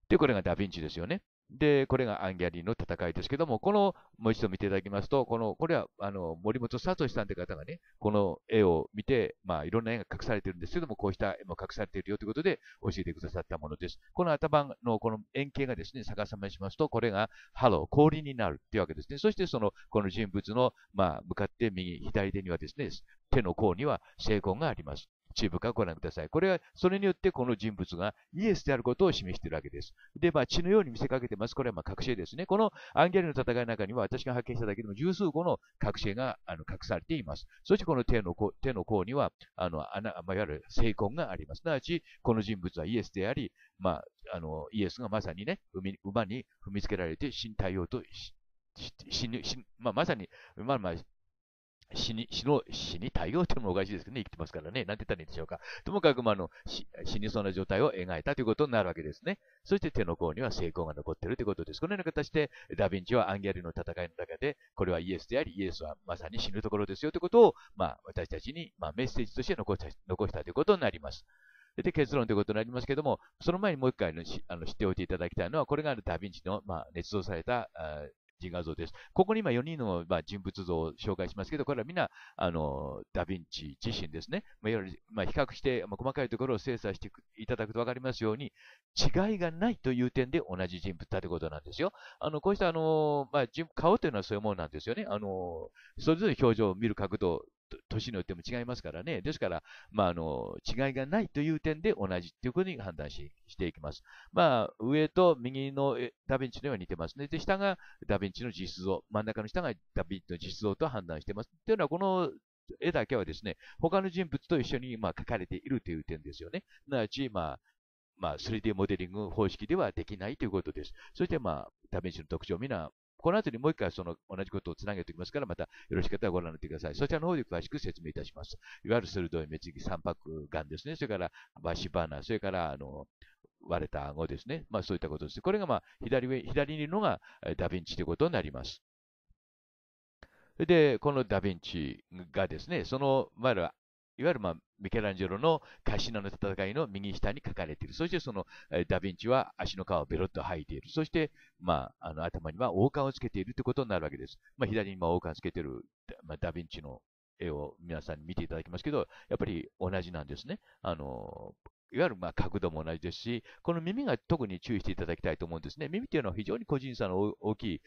で、これがダヴィンチですよね。で、これがアンギャリーの戦いですけども、この、もう一度見ていただきますと、この、これは、あの、森本聡さんという方がね、この絵を見て、まあ、いろんな絵が隠されてるんですけども、こうした絵も隠されているよということで、教えてくださったものです。この頭のこの円形がですね、逆さまにしますと、これが、ハロー、氷になるっていうわけですね。そして、その、この人物の、まあ、向かって右、左手にはですね、手の甲には聖痕があります。チ部かご覧ください。これは、それによってこの人物がイエスであることを示しているわけです。で、まあ、血のように見せかけてます。これはま確信ですね。このアンギャリの戦いの中には、私が発見しただけでも十数個の確信があの隠されています。そしてこの手の甲手の甲には、あの穴あ、いわゆる聖痕があります。すなわち、この人物はイエスであり、まあ、あのイエスがまさにね、馬に踏みつけられて身対応とし死ぬ、死まあ、まさに、まあまあ、死に、死の、死に対応してもおかしいですけどね、生きてますからね、なんて言ったらいいんでしょうか。ともかく、まあ、の、死、にそうな状態を描いたということになるわけですね。そして手の甲には成功が残っているということです。このような形で、ダヴィンチはアンギャリの戦いの中で、これはイエスであり、イエスはまさに死ぬところですよということを、まあ、私たちに、まあ、メッセージとして残した、残したということになります。で、結論ということになりますけども、その前にもう一回のあの知っておいていただきたいのは、これがダヴィンチの、まあ、捏造された、自画像です。ここに今4人の、ま人物像を紹介しますけど、これはみんな、あの、ダヴィンチ自身ですね。まあ、いわゆる、まあ、比較して、まあ、細かいところを精査していただくと分かりますように、違いがないという点で同じ人物だということなんですよ。あの、こうした、あの、まあ、顔というのはそういうものなんですよね。あの、それぞれ表情を見る角度、年によっても違いますからね。ですから、まあ、あの、違いがないという点で同じということに判断し、していきます。まあ、上と右のダヴィンチのように似てますね。で、下がダヴィンチの実像、真ん中の下がダヴィンチの実像と判断してます。というのは、この絵だけはですね、他の人物と一緒に、まあ、描かれているという点ですよね。なわち、まあ、まあ、3D モデリング方式ではできないということです。そして、まあ、ダヴィンチの特徴を皆この後にもう一回その同じことをつなげておきますから、またよろしかったらご覧になってください。そちらの方で詳しく説明いたします。いわゆる鋭い目つき、三白眼ですね。それから、足ナ、それから、あの、割れた顎ですね。まあそういったことです。これがまあ左上、左にいるのがダヴィンチということになります。で、このダヴィンチがですね、その、まあ、いわゆる、まあ、ミケランジェロのカシナの戦いの右下に書かれている。そしてその、ダヴィンチは足の皮をベロッと吐いている。そして、まあ、あの、頭には王冠をつけているということになるわけです。まあ、左にも王冠をつけている、まあ、ダヴィンチの絵を皆さんに見ていただきますけど、やっぱり同じなんですね。あの、いわゆるま角度も同じですし、この耳が特に注意していただきたいと思うんですね。耳というのは非常に個人差の大きい、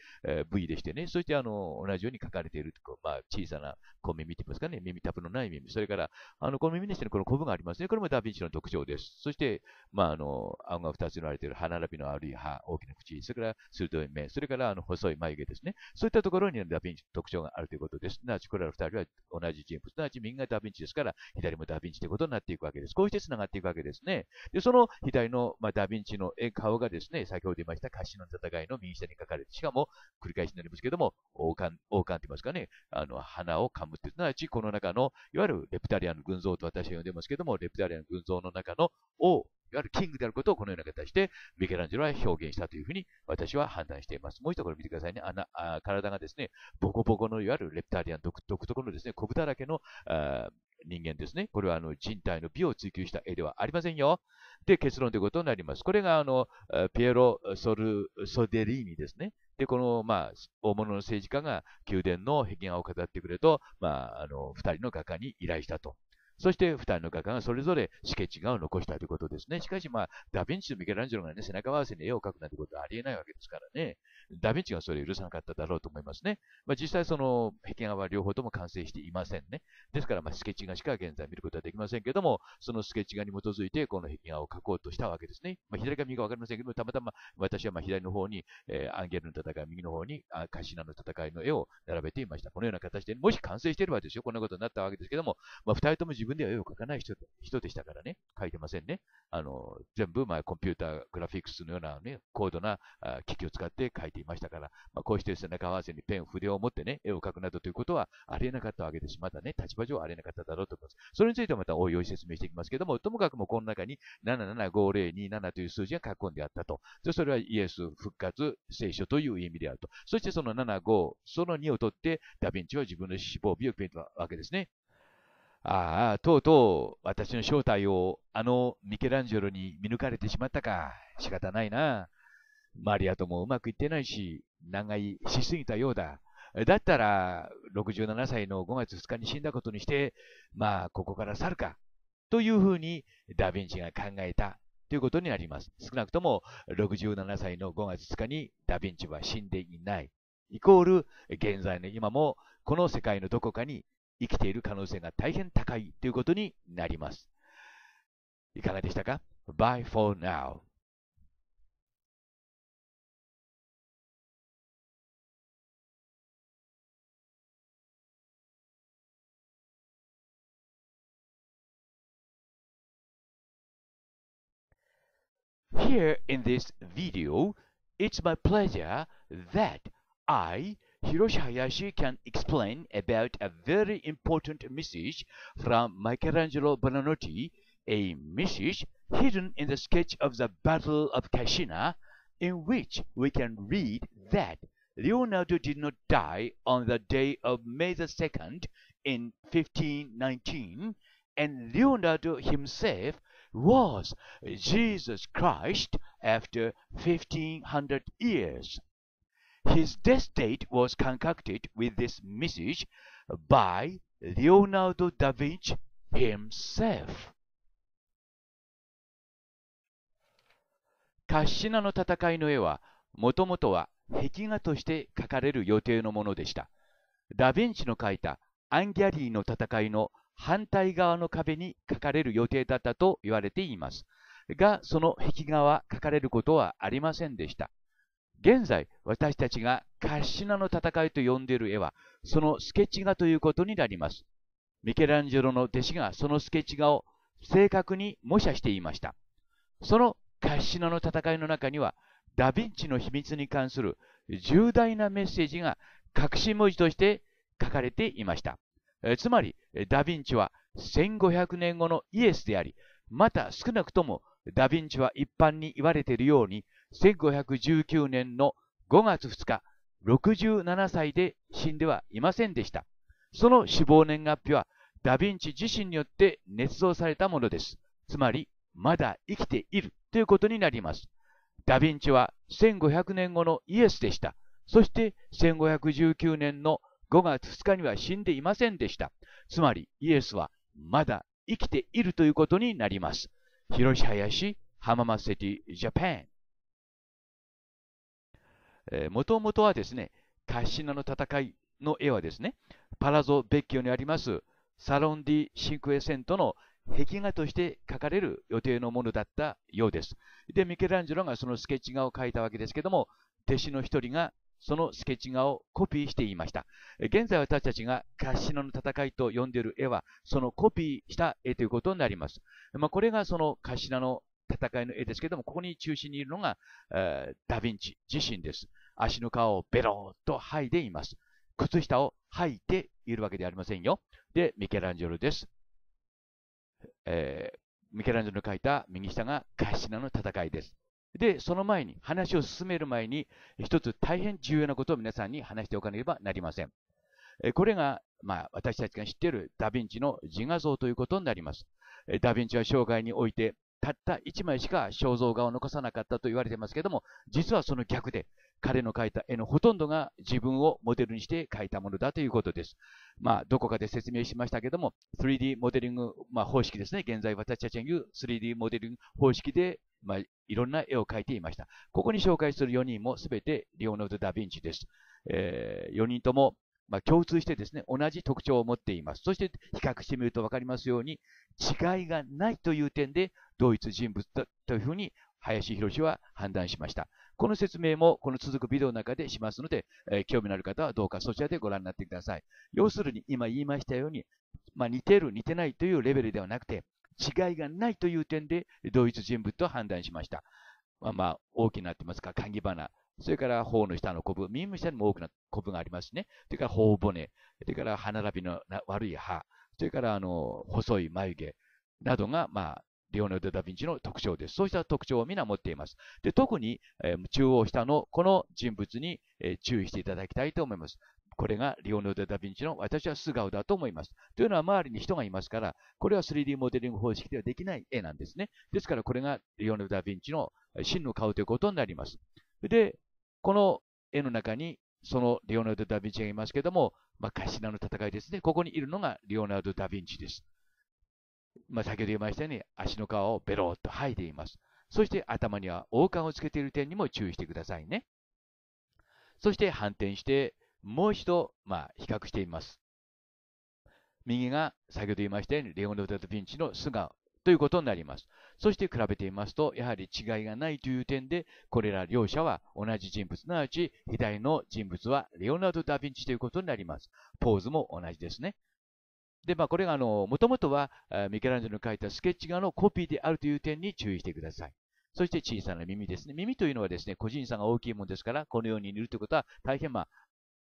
部位でしてね、そしてあの、同じように書かれている、まあ、小さな小耳と言いますかね、耳タブのない耳。それから、あの、この耳にしてのこのコブがありますね。これもダヴィンチの特徴です。そして、まあ、あの、顎が2つに割れている歯並びの悪い歯、大きな口、それから鋭い目、それからあの、細い眉毛ですね。そういったところにダヴィンチの特徴があるということです。なわこれら2人は同じ人物、すなわち右がダヴィンチですから、左もダヴィンチということになっていくわけです。こうして繋がっていくわけです。ですね。で、その左の、まあ、ダヴィンチの顔がですね、先ほど言いました歌詞の戦いの右下に書かれて、しかも繰り返しになりますけども、王冠、王冠って言いますかね、あの、花をかむって、すなわちこの中の、いわゆるレプタリアンの群像と私は呼んでますけども、レプタリアンの群像の中の王、いわゆるキングであることをこのような形で、ミケランジェロは表現したというふうに私は判断しています。もう一度これ見てくださいね。あなあ体がですね、ボコボコのいわゆるレプタリアン独特のですね、コ豚だけのあ人間ですね。これはあの人体の美を追求した絵ではありませんよ。で、結論ということになります。これがあの、ピエロ・ソル・ソデリーニですね。で、この、まあ、大物の政治家が宮殿の壁画を飾ってくれと、まあ、あの、2人の画家に依頼したと。そして2人の画家がそれぞれスケッチ画を残したということですね。しかしまあ、ダヴィンチとミケランジェロがね、背中合わせに絵を描くなんてことはありえないわけですからね。ダヴィンチがそれを許さなかっただろうと思いますね。まあ、実際その壁画は両方とも完成していませんね。ですから、まスケッチ画しか現在見ることはできませんけども、そのスケッチ画に基づいてこの壁画を描こうとしたわけですね。まあ、左か右かわかりませんけども、たまたま私はま左の方に、えー、アンゲルの戦い、右の方にカシナの戦いの絵を並べていました。このような形で、もし完成していればですよ、こんなことになったわけですけども、まあ、2人とも自分では絵を描かない人人でしたからね、描いてませんね。あの全部まコンピューターグラフィックスのような、ね、高度な機器を使って描いてていましたから、まあ、こうして背中合わせにペン、筆を持ってね、絵を描くなどということはありえなかったわけですまたね、立場上ありえなかっただろうと思います。それについてはまたおいおい説明していきますけども、ともかくもこの中に775027という数字が書くんであったと。で、それはイエス、復活、聖書という意味であると。そしてその75、その2を取って、ダヴィンチは自分の死亡日を決めたわけですね。ああ、とうとう私の正体をあのミケランジェロに見抜かれてしまったか。仕方ないな。マリアともうまくいってないし、長居しすぎたようだ。だったら、67歳の5月2日に死んだことにして、まあ、ここから去るか。というふうに、ダヴィンチが考えたということになります。少なくとも、67歳の5月2日にダヴィンチは死んでいない。イコール、現在の今も、この世界のどこかに生きている可能性が大変高いということになります。いかがでしたか ?Bye for now. Here in this video, it's my pleasure that I, Hiroshi Hayashi, can explain about a very important message from Michelangelo Buonarroti, a message hidden in the sketch of the Battle of Cascina, in which we can read that Leonardo did not die on the day of May the 2nd in 1519, and Leonardo himself was Jesus Christ after 1500 years. His death date was concocted with this message by Leonardo da Vinci himself. カッシナの戦いの絵は、もともとは壁画として描かれる予定のものでした。ダ・ヴィンチの描いたアンギャリーの戦いの反対側の壁に書かれる予定だったと言われています。が、その壁画は書かれることはありませんでした。現在、私たちがカッシナの戦いと呼んでいる絵は、そのスケッチ画ということになります。ミケランジェロの弟子がそのスケッチ画を正確に模写していました。そのカッシナの戦いの中には、ダヴィンチの秘密に関する重大なメッセージが隠し文字として書かれていました。えつまり、ダ・ヴィンチは1500年後のイエスであり、また少なくともダ・ヴィンチは一般に言われているように、1519年の5月2日、67歳で死んではいませんでした。その死亡年月日は、ダ・ヴィンチ自身によって捏造されたものです。つまり、まだ生きているということになります。ダ・ヴィンチは1500年後のイエスでした。そして1519年の5月2日には死んでいませんでした。つまりイエスはまだ生きているということになります。広し林浜松セティジャパン。もともとはですね、カッシナの戦いの絵はですね、パラゾ別居にありますサロンディ・シンクエセントの壁画として描かれる予定のものだったようです。で、ミケランジェロがそのスケッチ画を描いたわけですけども、弟子の一人がそのスケッチ画をコピーしていました。現在私たちがカシノの戦いと呼んでいる絵は、そのコピーした絵ということになります。まあ、これがそのカシナの戦いの絵ですけども、ここに中心にいるのが、えー、ダヴィンチ自身です。足の皮をベローっと剥いでいます。靴下を履いているわけではありませんよ。で、ミケランジェロです。えー、ミケランジェロの描いた右下がカシナの戦いです。で、その前に、話を進める前に、一つ大変重要なことを皆さんに話しておかなければなりません。これが、まあ、私たちが知っているダヴィンチの自画像ということになります。ダヴィンチは生涯において、たった一枚しか肖像画を残さなかったと言われてますけども、実はその逆で、彼の描いた絵のほとんどが自分をモデルにして描いたものだということです。まあ、どこかで説明しましたけども、3D モデリング、まあ、方式ですね。現在私たちが言う 3D モデリング方式でまあ、いろんな絵を描いていました。ここに紹介する4人もすべてリオノード・ダ・ヴィンチです。えー、4人とも、まあ、共通してですね、同じ特徴を持っています。そして比較してみると分かりますように、違いがないという点で同一人物だというふうに林博士は判断しました。この説明もこの続くビデオの中でしますので、えー、興味のある方はどうかそちらでご覧になってください。要するに今言いましたように、まあ、似てる、似てないというレベルではなくて、違いがないという点で同一人物と判断しました。まあ、まあ、大きくなってますか鍵花。それから、頬の下のコブ。耳の下にも大きなコブがありますね。それから、頬骨。それから、歯並びの悪い歯。それから、あの、細い眉毛。などが、まあ、レオナルド・ダ・ヴィンチの特徴です。そうした特徴を皆持っています。で特に、えー、中央下のこの人物に、えー、注意していただきたいと思います。これがリオナルド・ダ・ヴィンチの私は素顔だと思います。というのは周りに人がいますから、これは 3D モデリング方式ではできない絵なんですね。ですからこれがリオナルド・ダ・ヴィンチの真の顔ということになります。で、この絵の中にそのリオナルド・ダ・ヴィンチがいますけども、まあ、ナの戦いですね。ここにいるのがリオナルド・ダ・ヴィンチです。まあ、先ほど言いましたように、足の皮をベローっと剥いでいます。そして頭には王冠をつけている点にも注意してくださいね。そして反転して、もう一度、まあ、比較してみます。右が先ほど言いましたようにレオナルド・ダ・ヴィンチの素顔ということになります。そして比べてみますと、やはり違いがないという点で、これら両者は同じ人物なわち、左の人物はレオナルド・ダ・ヴィンチということになります。ポーズも同じですね。で、まあ、これが、あの、もともとは、ミケランジェロの描いたスケッチ画のコピーであるという点に注意してください。そして小さな耳ですね。耳というのはですね、個人差が大きいものですから、このように塗るということは大変まあ、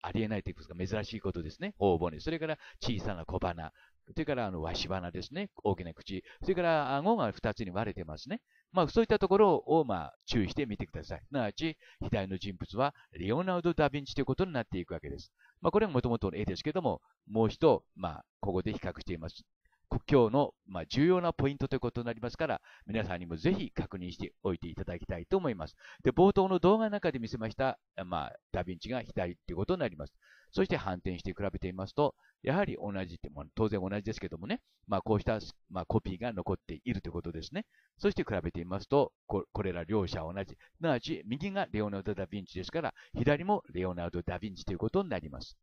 ありえないというか珍しいことですね。頬骨。それから小さな小鼻。それからあの、わし鼻ですね。大きな口。それから顎が2つに割れてますね。まあ、そういったところを、まあ、注意してみてください。すなわち、左の人物は、レオナルド・ダ・ヴィンチということになっていくわけです。まあ、これはもともとの絵ですけども、もう一、度、まあ、ここで比較しています。今日の、まあ、重要なポイントということになりますから、皆さんにもぜひ確認しておいていただきたいと思います。で、冒頭の動画の中で見せました、まあ、ダヴィンチが左っていうことになります。そして反転して比べてみますと、やはり同じって、まあ、当然同じですけどもね、まあ、こうした、まあ、コピーが残っているということですね。そして比べてみますと、ここれら両者同じ。すなわち、右がレオナルド・ダ・ヴィンチですから、左もレオナルド・ダ・ヴィンチということになります。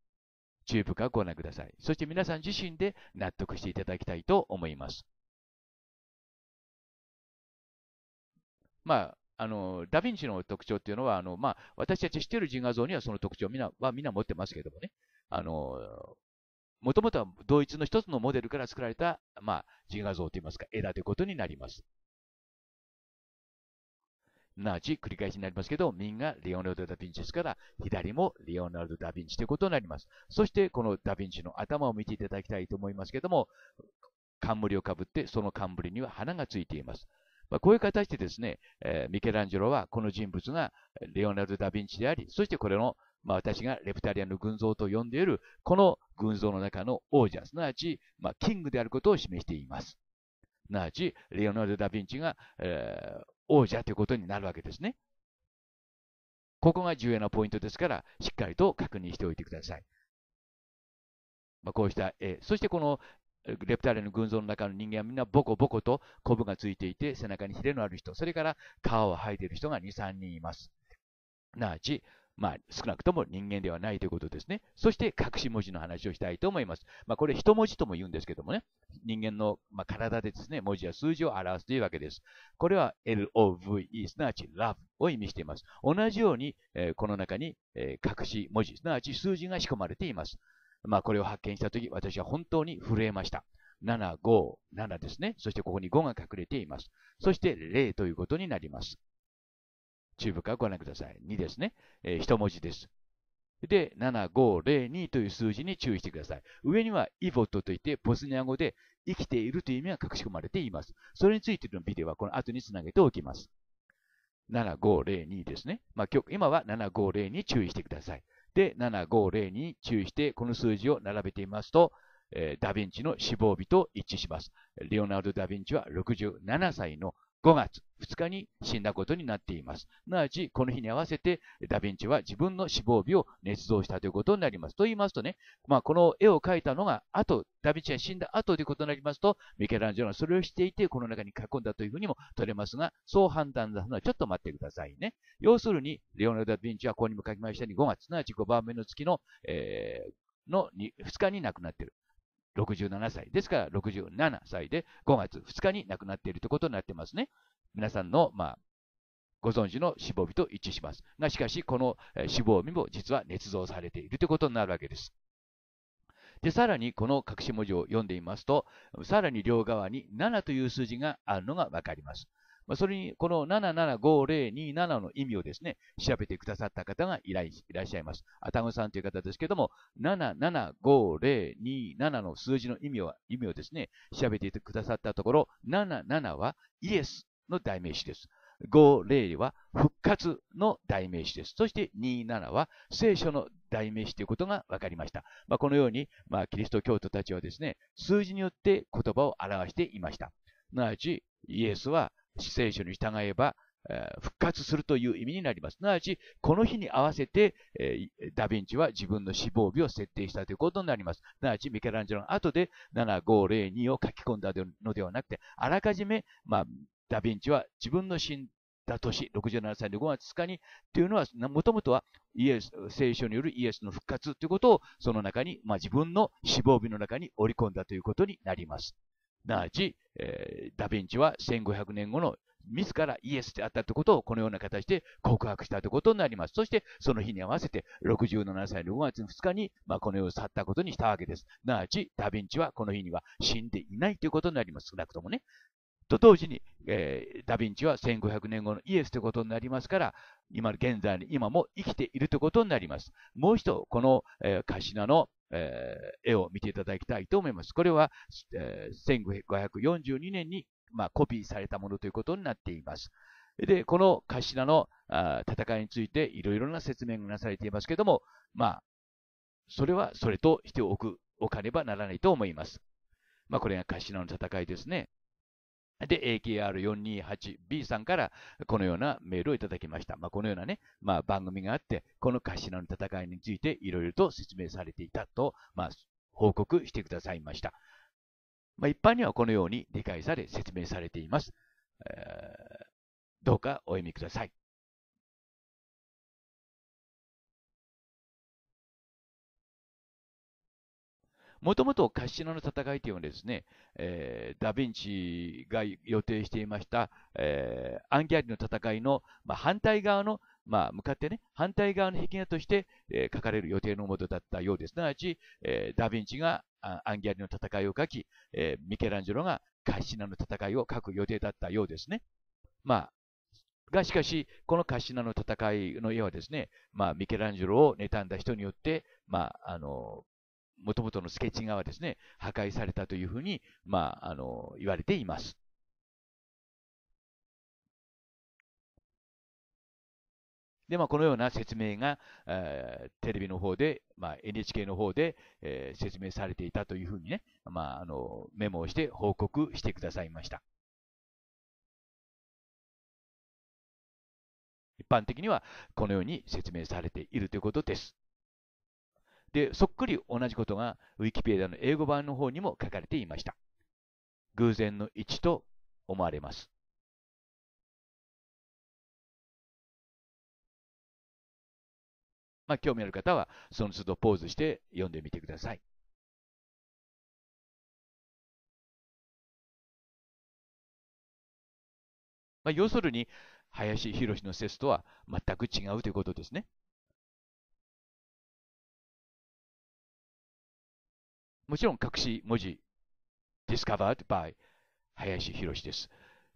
YouTube かご覧ください。そして皆さん自身で納得していただきたいと思います。まあ、あの、ダヴィンチの特徴っていうのは、あの、まあ、私たち知っている自画像にはその特徴みんはみんな持ってますけどもね、あの、もともとは同一の一つのモデルから作られた、まあ、自画像といいますか、枝ということになります。なち繰り返しになりますけど、右がレオナルド・ダ・ヴィンチですから、左もレオナルド・ダ・ヴィンチということになります。そして、このダ・ヴィンチの頭を見ていただきたいと思いますけども、冠をかぶって、その冠には花がついています。まあ、こういう形でですね、えー、ミケランジェロはこの人物がレオナルド・ダ・ヴィンチであり、そしてこれの、まあ、私がレプタリアンの群像と呼んでいる、この群像の中の王者、すなわち、まあ、キングであることを示しています。すなわち、レオナルド・ダ・ヴィンチが、えー、王者ということになるわけですね。ここが重要なポイントですから、しっかりと確認しておいてください。まあ、こうした、えそしてこのレプタイルの群像の中の人間はみんなボコボコとコブがついていて背中にヒレのある人、それから皮を剥いている人が2、3人います。なあち、まあ、少なくとも人間ではないということですね。そして隠し文字の話をしたいと思います。まあ、これ一文字とも言うんですけどもね、人間の、ま体でですね、文字や数字を表すというわけです。これは LOVE、すなわち love を意味しています。同じように、えー、この中に、えー、隠し文字、すなわち数字が仕込まれています。まあ、これを発見したとき、私は本当に震えました。7、5、7ですね。そしてここに5が隠れています。そして0ということになります。ーブからご覧ください。2ですね。えー、1文字です。で、7502という数字に注意してください。上にはイボットといって、ボスニア語で生きているという意味が隠し込まれています。それについてのビデオはこの後につなげておきます。7502ですね。まあ、今は7502に注意してください。で、7502に注意して、この数字を並べてみますと、えー、ダヴィンチの死亡日と一致します。レオナルド・ダヴィンチは67歳の5月2日に死んだことになっています。なわち、この日に合わせて、ダヴィンチは自分の死亡日を捏造したということになります。と言いますとね、まあ、この絵を描いたのが後、ダヴィンチが死んだ後ということになりますと、ミケランジェロはそれをしていて、この中に書き込んだというふうにも取れますが、そう判断するのはちょっと待ってくださいね。要するに、レオナルド・ダ・ヴィンチはここにも書きましたように、5月、すなわち5番目の月の、えー、の 2, 2日に亡くなっている。67歳。ですから、67歳で5月2日に亡くなっているということになってますね。皆さんの、まあ、ご存知の死亡日と一致します。が、しかし、この死亡日も実は捏造されているということになるわけです。で、さらに、この隠し文字を読んでみますと、さらに両側に7という数字があるのがわかります。まあ、それに、この775027の意味をですね、調べてくださった方がいらっしゃいます。アタゴさんという方ですけども、775027の数字の意味を、意味をですね、調べてくださったところ、77はイエスの代名詞です。50は復活の代名詞です。そして27は聖書の代名詞ということが分かりました。まあ、このように、まあ、キリスト教徒たちはですね、数字によって言葉を表していました。なわち、イエスは聖書に従えば、復活するという意味になります。すなわち、この日に合わせて、ダ・ヴィンチは自分の死亡日を設定したということになります。すなわち、ミケランジェロの後で7502を書き込んだのではなくて、あらかじめ、まあ、ダ・ヴィンチは自分の死んだ年、67歳の5月2日に、というのは、もともとはイエス、聖書によるイエスの復活ということを、その中に、まあ、自分の死亡日の中に織り込んだということになります。なあち、えー、ダ・ヴィンチは1500年後の自らイエスであったということをこのような形で告白したということになります。そしてその日に合わせて67歳の5月の2日に、まあ、この世を去ったことにしたわけです。なあちダ・ヴィンチはこの日には死んでいないということになります。少なくともね。と同時に、えー、ダ・ヴィンチは1500年後のイエスということになりますから、今現在に今も生きているということになります。もう一度、この、えー、カシナのえー、絵を見ていただきたいと思います。これは、えー、1542年に、まあ、コピーされたものということになっています。で、この頭のあ戦いについていろいろな説明がなされていますけれども、まあ、それはそれとしておく、おかねばならないと思います。まあ、これが頭の戦いですね。で、AKR428B さんからこのようなメールをいただきました。まあ、このようなね、まあ、番組があって、このカシナの戦いについていろいろと説明されていたと、まあ、報告してくださいました。まあ、一般にはこのように理解され説明されています。えー、どうかお読みください。もともとカッシナの戦いというのはですね、えー、ダ・ヴィンチが予定していました、えー、アンギャリの戦いの、まあ、反対側のまあ、向かってね、反対側の壁画として、えー、書かれる予定のものだったようです。すなわち、えー、ダ・ヴィンチがアンギャリの戦いを書き、えー、ミケランジェロがカッシナの戦いを書く予定だったようですね。まあ、が、しかし、このカッシナの戦いの絵はですね、まあ、ミケランジェロを妬んだ人によって、まあ、あの、もとのスケッチ画はですね、破壊されたというふうに、まあ、あの、言われています。で、まあ、このような説明が、えー、テレビの方で、まあ、NHK の方で、えー、説明されていたというふうにね、まあ、あの、メモをして報告してくださいました。一般的にはこのように説明されているということです。で、そっくり同じことがウィキペディアの英語版の方にも書かれていました。偶然の一致と思われます。まあ、興味ある方は、その都度ポーズして読んでみてください。まあ、要するに、林博の説とは全く違うということですね。もちろん隠し文字、discovered by 林博です。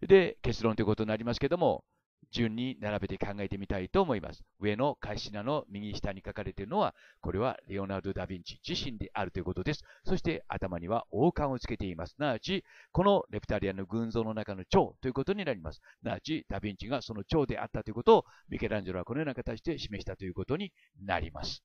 で、結論ということになりますけども、順に並べて考えてみたいと思います。上のカシナの右下に書かれているのは、これはレオナルド・ダ・ヴィンチ自身であるということです。そして頭には王冠をつけています。すなわち、このレプタリアンの群像の中の蝶ということになります。すなわち、ダ・ヴィンチがその蝶であったということをミケランジェロはこのような形で示したということになります。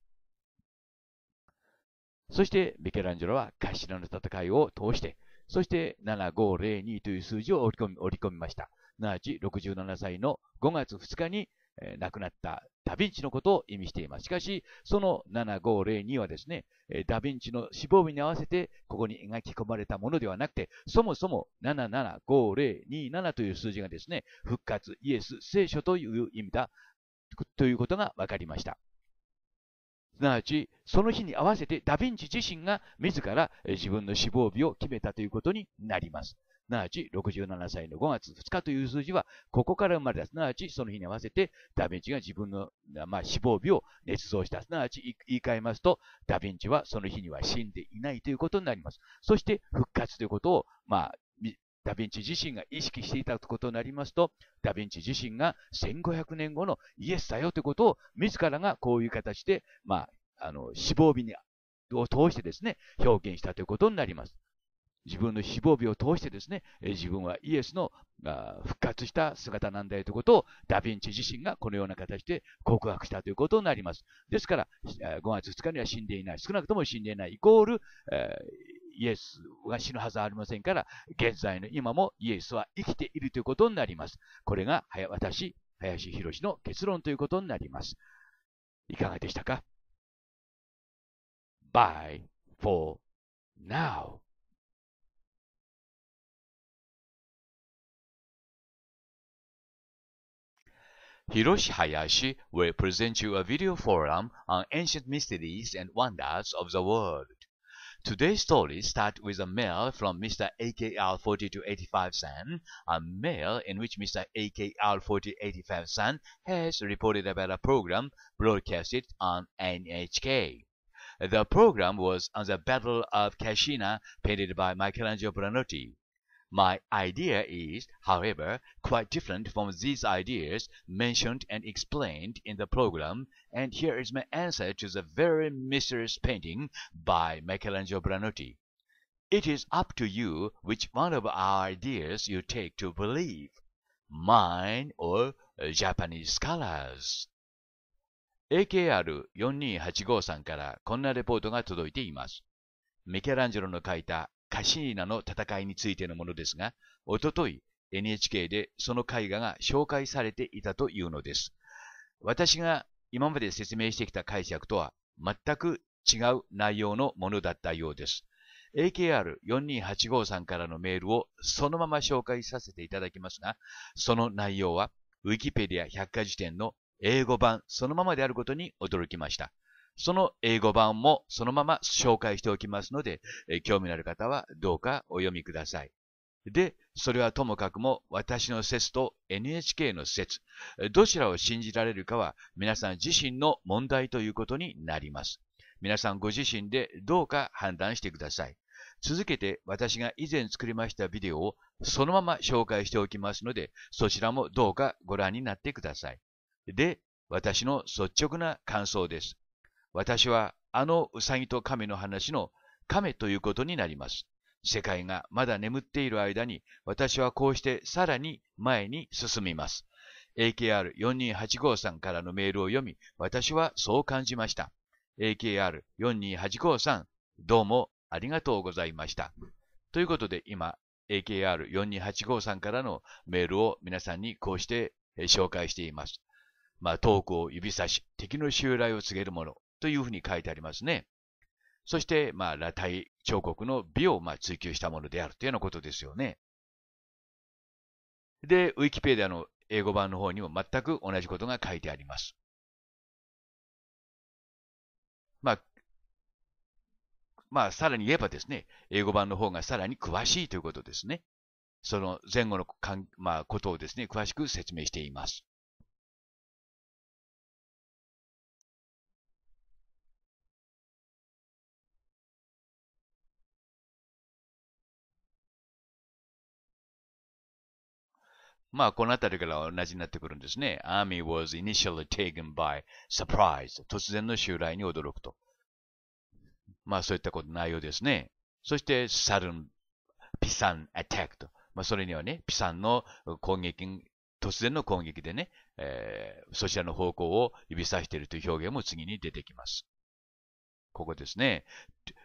そしてミケランジェロはカシラの戦いを通して、そして7502という数字を織り込み織り込みました。すなわち67歳の5月2日に、えー、亡くなったダヴィンチのことを意味しています。しかし、その7502はですね、ダヴィンチの死亡日に合わせて、ここに描き込まれたものではなくて、そもそも775027という数字がですね、復活、イエス、聖書という意味だ、ということが分かりました。すなわち、その日に合わせてダヴィンチ自身が自ら自分の死亡日を決めたということになります。すなわち、67歳の5月2日という数字は、ここから生まれた。すなわち、その日に合わせて、ダヴィンチが自分の、まあ、死亡日を捏造した。すなわち、言い換えますと、ダヴィンチはその日には死んでいないということになります。そして、復活ということを、まあ、ダヴィンチ自身が意識していたことになりますと、ダヴィンチ自身が1500年後のイエスだよということを、自らがこういう形で、まあ、あの、死亡日に、を通してですね、表現したということになります。自分の死亡日を通してですね、自分はイエスの復活した姿なんだよということをダヴィンチ自身がこのような形で告白したということになります。ですから、5月2日には死んでいない、少なくとも死んでいない、イコール、えーイエスが死ぬはずはありませんから、現在の今もイエスは生きているということになります。これが、私、林博の結論ということになります。いかがでしたか ?by for now ヒロシ・ハヤシ will present you a video forum on ancient mysteries and wonders of the world. Today's story starts with a mail from Mr. AKR 4285 San, a mail in which Mr. AKR 4285 San has reported about a program broadcasted on NHK. The program was on the Battle of Cascina painted by Michelangelo Branotti. My idea is, however, quite different from these ideas mentioned and explained in the program, and here is my answer to the very mysterious painting by Michelangelo Branotti. It is up to you which one of our ideas you take to believe, mine or Japanese scholars. AKR4285 さんからこんなレポートが届いています。ミケランジェロの書いたカシーナの戦いについてのものですが、おととい NHK でその絵画が紹介されていたというのです。私が今まで説明してきた解釈とは全く違う内容のものだったようです。AKR4285 さんからのメールをそのまま紹介させていただきますが、その内容は Wikipedia 百科事典の英語版そのままであることに驚きました。その英語版もそのまま紹介しておきますので、興味のある方はどうかお読みください。で、それはともかくも私の説と NHK の説、どちらを信じられるかは皆さん自身の問題ということになります。皆さんご自身でどうか判断してください。続けて私が以前作りましたビデオをそのまま紹介しておきますので、そちらもどうかご覧になってください。で、私の率直な感想です。私はあのウサギと亀の話の亀ということになります。世界がまだ眠っている間に私はこうしてさらに前に進みます。a k r 4 2 8 5さんからのメールを読み、私はそう感じました。a k r 4 2 8 5さん、どうもありがとうございました。ということで今、a k r 4 2 8 5さんからのメールを皆さんにこうして紹介しています。まあ、遠を指さし、敵の襲来を告げるもの、というふうに書いてありますね。そして、まあ、裸体彫刻の美を、まあ、追求したものであるというようなことですよね。で、ウィキペディアの英語版の方にも全く同じことが書いてあります。まあ、まあ、さらに言えばですね、英語版の方がさらに詳しいということですね。その前後のかん、まあ、ことをですね、詳しく説明しています。まあ、このあたりから同じになってくるんですね。Army was initially taken by surprise. 突然の襲来に驚くと。まあ、そういったこと、内容ですね。そして、sudden, ピサン attack と。まあ、それにはね、ピサンの攻撃、突然の攻撃でね、えー、そちらの方向を指さしているという表現も次に出てきます。ここですね。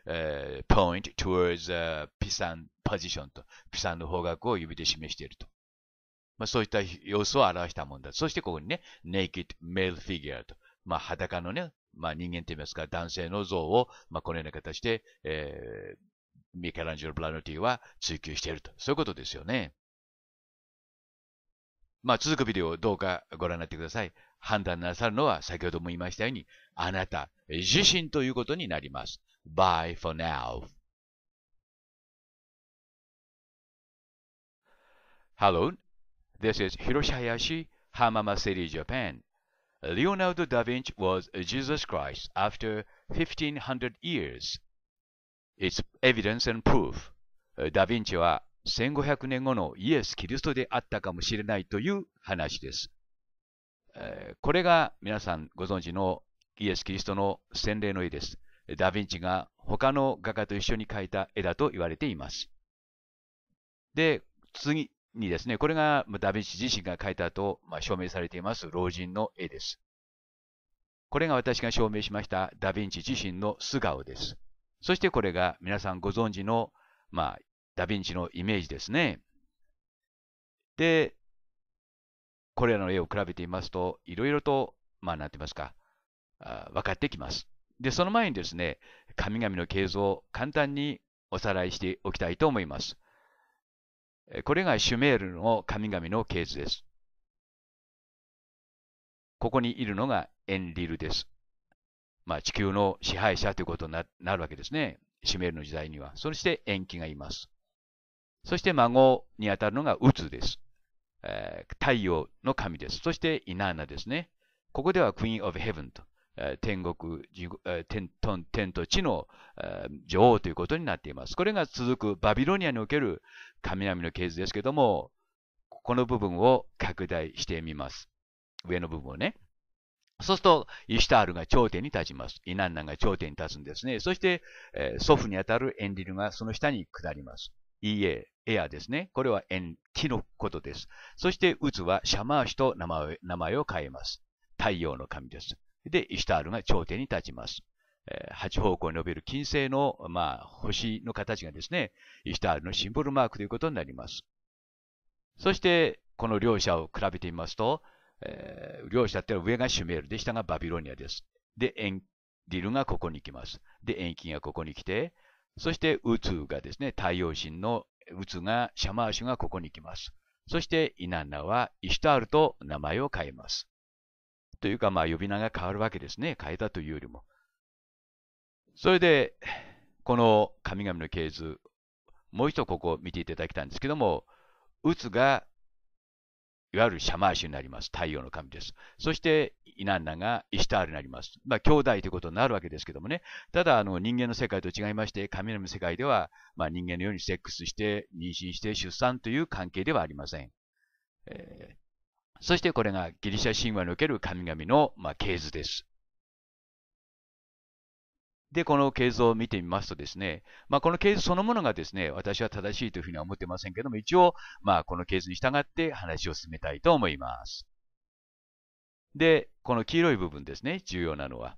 えー、point towards、uh, ピサン position と。ピサンの方角を指で示していると。まあ、そういった様子を表したものだ。そしてここにね、naked male figure と、まあ、裸のね、まあ、人間と言いますか、男性の像を、まあ、このような形で、えー、ミケランジェロ・ブラノティは追求していると。そういうことですよね。まあ、続くビデオをどうかご覧になってください。判断なさるのは先ほども言いましたように、あなた自身ということになります。Bye for now. Hello, This is Hiroshayashi Hamamaseri, Japan. Leonardo da Vinci was Jesus Christ after 1500 years. It's evidence and proof. ダ・ヴィンチは1500年後のイエス・キリストであったかもしれないという話です。これが皆さんご存知のイエス・キリストの洗礼の絵です。ダ・ヴィンチが他の画家と一緒に描いた絵だと言われています。で、次、にですね、これがダヴィンチ自身が描いたと、まあ、証明されています老人の絵です。これが私が証明しましたダヴィンチ自身の素顔です。そしてこれが皆さんご存知の、まあ、ダヴィンチのイメージですね。で、これらの絵を比べてみますと、いろいろと、まあ、なんて言いますか、あ分かってきます。で、その前にですね、神々の形像を簡単におさらいしておきたいと思います。これがシュメールの神々の系図です。ここにいるのがエンリルです。まあ、地球の支配者ということになるわけですね。シュメールの時代には。そして延期がいます。そして孫にあたるのがウツです。えー、太陽の神です。そしてイナーナですね。ここではクイーン・オブ・ヘブンと天国、天天と地の、女王ということになっています。これが続くバビロニアにおける神々の系図ですけども、この部分を拡大してみます。上の部分をね。そうすると、イシュタールが頂点に立ちます。イナンナンが頂点に立つんですね。そして、祖父にあたるエンリルがその下に下ります。EA、エアですね。これは縁、木のことです。そして、ウツはシャマーシと名前を変えます。太陽の神です。で、イシュタールが頂点に立ちます。8方向に伸びる金星の、まあ、星の形がですね、イシュタールのシンボルマークということになります。そして、この両者を比べてみますと、えー、両者っては上がシュメールで、下がバビロニアです。で、エンリルがここに来ます。で、遠近がここに来て、そして、ウツがですね、太陽神のウツが、シャマーシュがここに来ます。そして、イナンナはイシュタールと名前を変えます。というか、まあ、呼び名が変わるわけですね。変えたというよりも。それで、この神々の系図、もう一度ここを見ていただきたいんですけども、うつが、いわゆるシャマーシュになります。太陽の神です。そして、イナンナがイシタールになります。まあ、兄弟ということになるわけですけどもね。ただ、あの、人間の世界と違いまして、神々の世界では、まあ、人間のようにセックスして、妊娠して、出産という関係ではありません。えー、そしてこれがギリシャ神話における神々の、まあ、系図です。で、この系図を見てみますとですね、まあ、この系図そのものがですね、私は正しいというふうには思ってませんけども、一応、まあ、この系図に従って話を進めたいと思います。で、この黄色い部分ですね、重要なのは。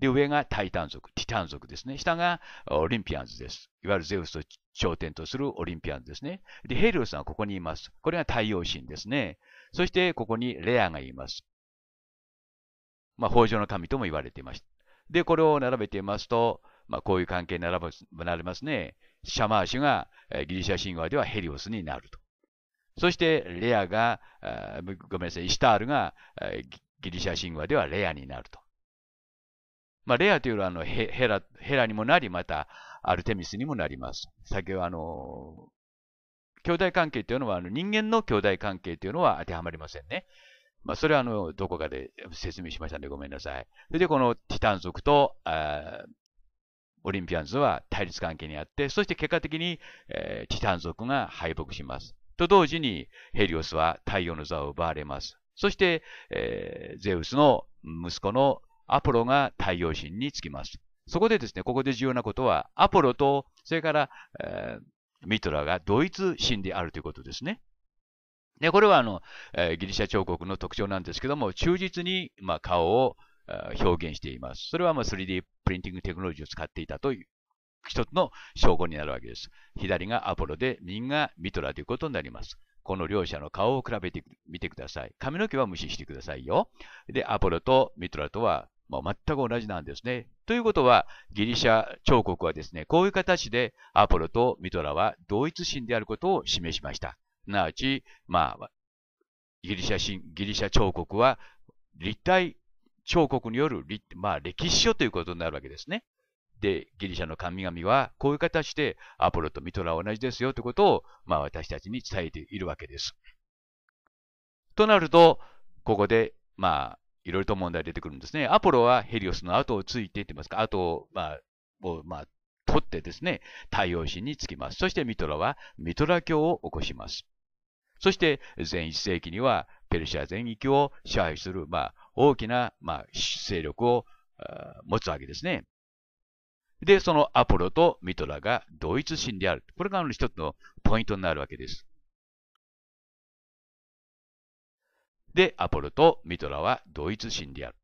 で、上がタイタン族、ティタン族ですね。下がオリンピアンズです。いわゆるゼウスを頂点とするオリンピアンズですね。で、ヘイリオスはここにいます。これが太陽神ですね。そして、ここにレアがいます。まあ、北条の神とも言われています。で、これを並べていますと、まあ、こういう関係に並べますね。シャマーシュがギリシャ神話ではヘリオスになると。そして、レアが、ごめんなさい、イシタールがギリシャ神話ではレアになると。まあ、レアというのはあのヘラ、ヘラにもなり、またアルテミスにもなります。先ほどあの、兄弟関係というのは、あの人間の兄弟関係というのは当てはまりませんね。まあ、それはあのどこかで説明しましたのでごめんなさい。それでこのティタン族とあオリンピアンズは対立関係にあって、そして結果的に、えー、ティタン族が敗北します。と同時にヘリオスは太陽の座を奪われます。そして、えー、ゼウスの息子のアポロが太陽神につきます。そこでですね、ここで重要なことは、アポロと、それから、えーミトラがドイツ神であるということですね。でこれはあの、えー、ギリシャ彫刻の特徴なんですけども、忠実に、まあ、顔を、えー、表現しています。それは、まあ、3D プリンティングテクノロジーを使っていたという一つの証拠になるわけです。左がアポロで、右がミトラということになります。この両者の顔を比べてみてください。髪の毛は無視してくださいよ。で、アポロとミトラとは全く同じなんですね。ということは、ギリシャ彫刻はですね、こういう形でアポロとミトラは同一神であることを示しました。すなわち、まあ、ギリシャ神、ギリシャ彫刻は立体彫刻による、まあ、歴史書ということになるわけですね。で、ギリシャの神々はこういう形でアポロとミトラは同じですよということを、まあ、私たちに伝えているわけです。となると、ここで、まあ、いろいろと問題出てくるんですね。アポロはヘリオスの後をついてって言いますか、後を、まあ、を、まあ、取ってですね、太陽神につきます。そしてミトラはミトラ教を起こします。そして、前1世紀には、ペルシア全域を支配する、まあ、大きな、まあ、勢力を持つわけですね。で、そのアポロとミトラが同一神である。これがの一つのポイントになるわけです。で、アポロとミトラは同一神である。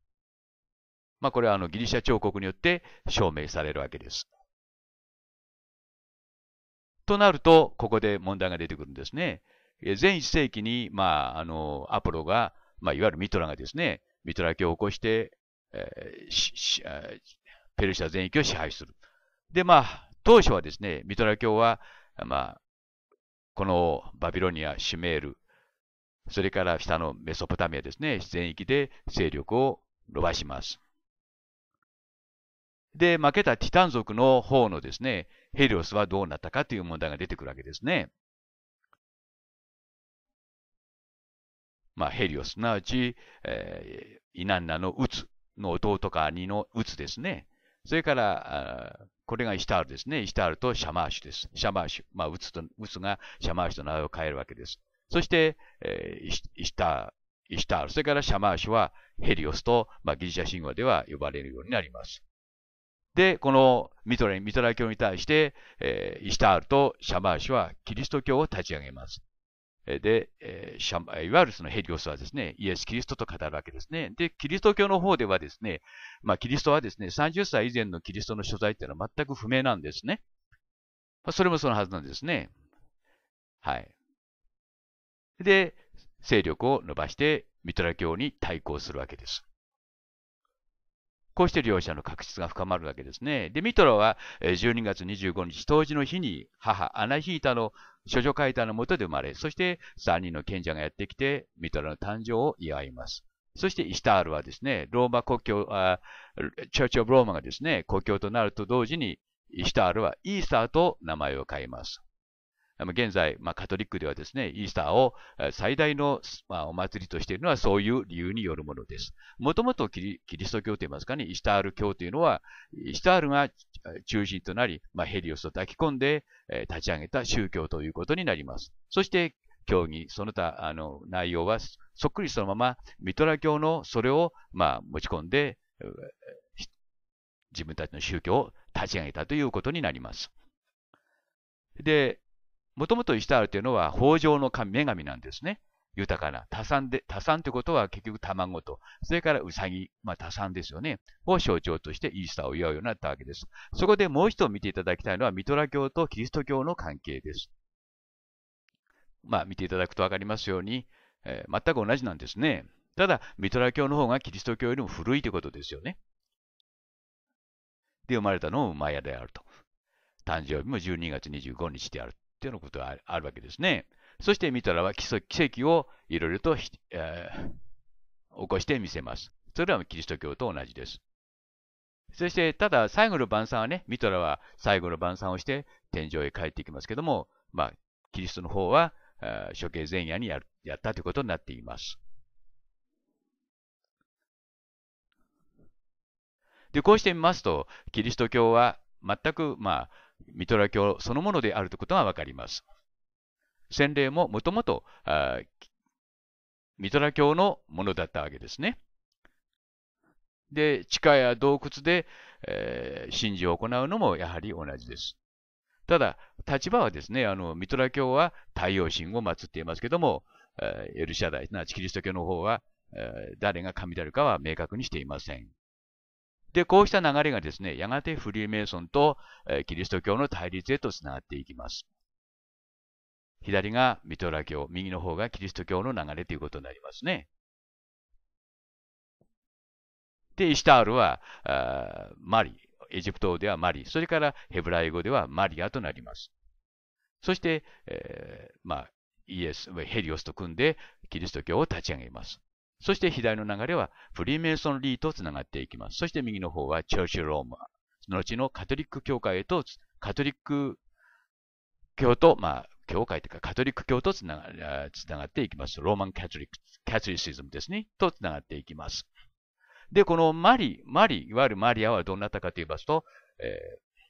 まあ、これはあのギリシャ彫刻によって証明されるわけです。となると、ここで問題が出てくるんですね。前1世紀に、まあ、あの、アポロが、まあ、いわゆるミトラがですね、ミトラ教を起こして、えー、ペルシャ全域を支配する。で、まあ、当初はですね、ミトラ教は、まあ、このバビロニア、シュメール、それから下のメソポタミアですね、全域で勢力を伸ばします。で、負けたティタン族の方のですね、ヘリオスはどうなったかという問題が出てくるわけですね。まあ、ヘリオス、すなわち、えー、イナンナのウツの弟か兄のウツですね。それから、これがイシタールですね。イシタールとシャマーシュです。シャマーシュ。まあ、ウツと、ウツがシャマーシュと名前を変えるわけです。そして、えー、イシタール、イシタール、それからシャマーシュはヘリオスと、まあ、ギリシャ神話では呼ばれるようになります。で、このミトラ、ミトラ教に対して、えー、イシタールとシャマーシュはキリスト教を立ち上げます。で、いわゆるそのヘリオスはですね、イエス・キリストと語るわけですね。で、キリスト教の方ではですね、まあ、キリストはですね、30歳以前のキリストの所在っていうのは全く不明なんですね。それもそのはずなんですね。はい。で、勢力を伸ばしてミトラ教に対抗するわけです。こうして両者の確執が深まるわけですね。で、ミトラは12月25日、当時の日に母、アナヒータの諸女会談のもとで生まれ、そして3人の賢者がやってきて、ミトラの誕生を祝います。そしてイスタールはですね、ローマ国境、チャーチ・オブ・ローマがですね、国境となると同時に、イスタールはイースターと名前を変えます。現在、まあ、カトリックではですね、イースターを最大の、まあ、お祭りとしているのはそういう理由によるものです。もともとキリスト教といいますかね、イスタール教というのは、イスタールが中心となり、まあ、ヘリオスを抱き込んで、えー、立ち上げた宗教ということになります。そして、教義、その他、あの、内容は、そっくりそのまま、ミトラ教のそれを、まあ、持ち込んで、自分たちの宗教を立ち上げたということになります。で、もともとイシュタールというのは豊穣の神、女神なんですね。豊かな。多産で、多産ということは結局卵と、それからウサギ、まあ多産ですよね。を象徴としてイースターを祝うようになったわけです。そこでもう一度見ていただきたいのはミトラ教とキリスト教の関係です。まあ見ていただくとわかりますように、えー、全く同じなんですね。ただ、ミトラ教の方がキリスト教よりも古いということですよね。で、生まれたのもマヤであると。誕生日も12月25日である。っていうのことがあるわけですね。そしてミトラは奇跡をいろいろと、えー、起こしてみせます。それはキリスト教と同じです。そして、ただ最後の晩餐はね、ミトラは最後の晩餐をして天井へ帰っていきますけども、まあ、キリストの方は、処刑前夜にややったということになっています。で、こうしてみますと、キリスト教は全く、まあ、ミトラ教そのものであるということがわかります。洗礼ももともとミトラ教のものだったわけですね。で、地下や洞窟で、えー、神事を行うのもやはり同じです。ただ、立場はですね、あの、ミトラ教は太陽神を祀っていますけども、えー、エルシャダイ、すなわちキリスト教の方は、えー、誰が神であるかは明確にしていません。で、こうした流れがですね、やがてフリーメイソンと、えキリスト教の対立へとつながっていきます。左がミトラ教、右の方がキリスト教の流れということになりますね。で、イシュタールはあマリ、エジプトではマリ、それからヘブライ語ではマリアとなります。そして、えー、まあ、イエス、ヘリオスと組んでキリスト教を立ち上げます。そして左の流れはフリーメイソンリーとつながっていきます。そして右の方はチェルシー・ローマ、後のカトリック教会へと、カトリック教と、まあ、教会というかカトリック教とつながつながっていきます。ローマン・カトリック、カトリシズムですね。とつながっていきます。で、このマリ、マリ、いわゆるマリアはどなたかと言いますと、えー、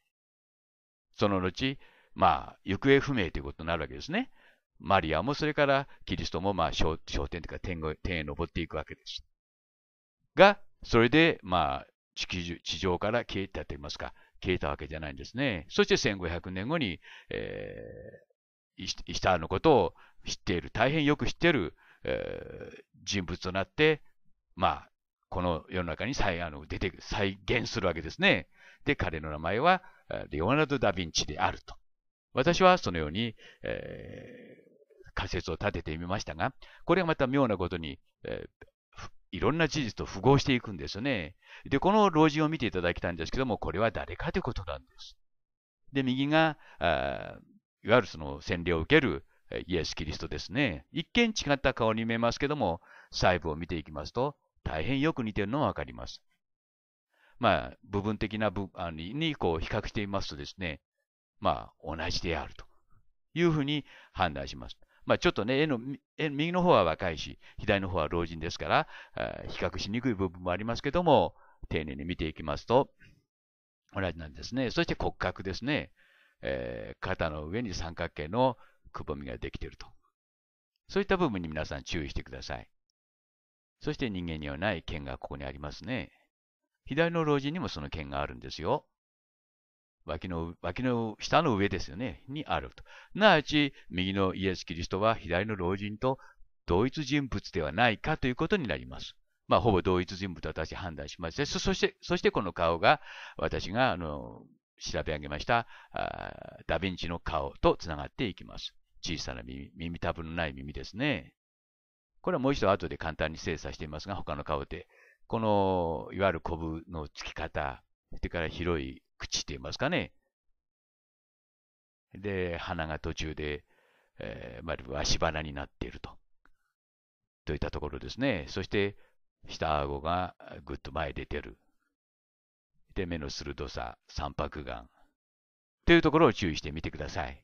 その後、まあ、行方不明ということになるわけですね。マリアもそれからキリストもまあ昇天というか天へ登っていくわけです。が、それでまあ地球地上から消えたといいますか、消えたわけじゃないんですね。そして1500年後に、えー、イスターのことを知っている、大変よく知っている、えー、人物となって、まあ、この世の中に再あの出て再現するわけですね。で、彼の名前は、レオナルド・ダ・ヴィンチであると。私はそのように、えー仮説を立ててみましたが、これがまた妙なことに、えー、いろんな事実と符合していくんですね。で、この老人を見ていただきたいんですけども、これは誰かということなんです。で、右が、あいわゆるその洗礼を受けるイエス・キリストですね。一見違った顔に見えますけども、細部を見ていきますと、大変よく似ているのがわかります。まあ、部分的な部あにこう比較してみますとですね、まあ、同じであるというふうに判断します。まあ、ちょっとね、絵の、右の方は若いし、左の方は老人ですから、比較しにくい部分もありますけども、丁寧に見ていきますと、同じなんですね。そして骨格ですね。えー、肩の上に三角形のくぼみができていると。そういった部分に皆さん注意してください。そして人間にはない剣がここにありますね。左の老人にもその剣があるんですよ。脇の、脇の下の上ですよね、にあると。なあち、右のイエス・キリストは左の老人と同一人物ではないかということになります。まあ、ほぼ同一人物と私判断しますそして、そしてこの顔が、私が、あの、調べ上げましたあ、ダヴィンチの顔とつながっていきます。小さな耳、耳たぶのない耳ですね。これはもう一度後で簡単に精査していますが、他の顔で、この、いわゆるコブのつき方、それから広い口って言いますかね。で、鼻が途中で、えー、まる足鼻になっていると。といったところですね。そして、下顎がぐっと前出てる。で、目の鋭さ、三白眼。というところを注意してみてください。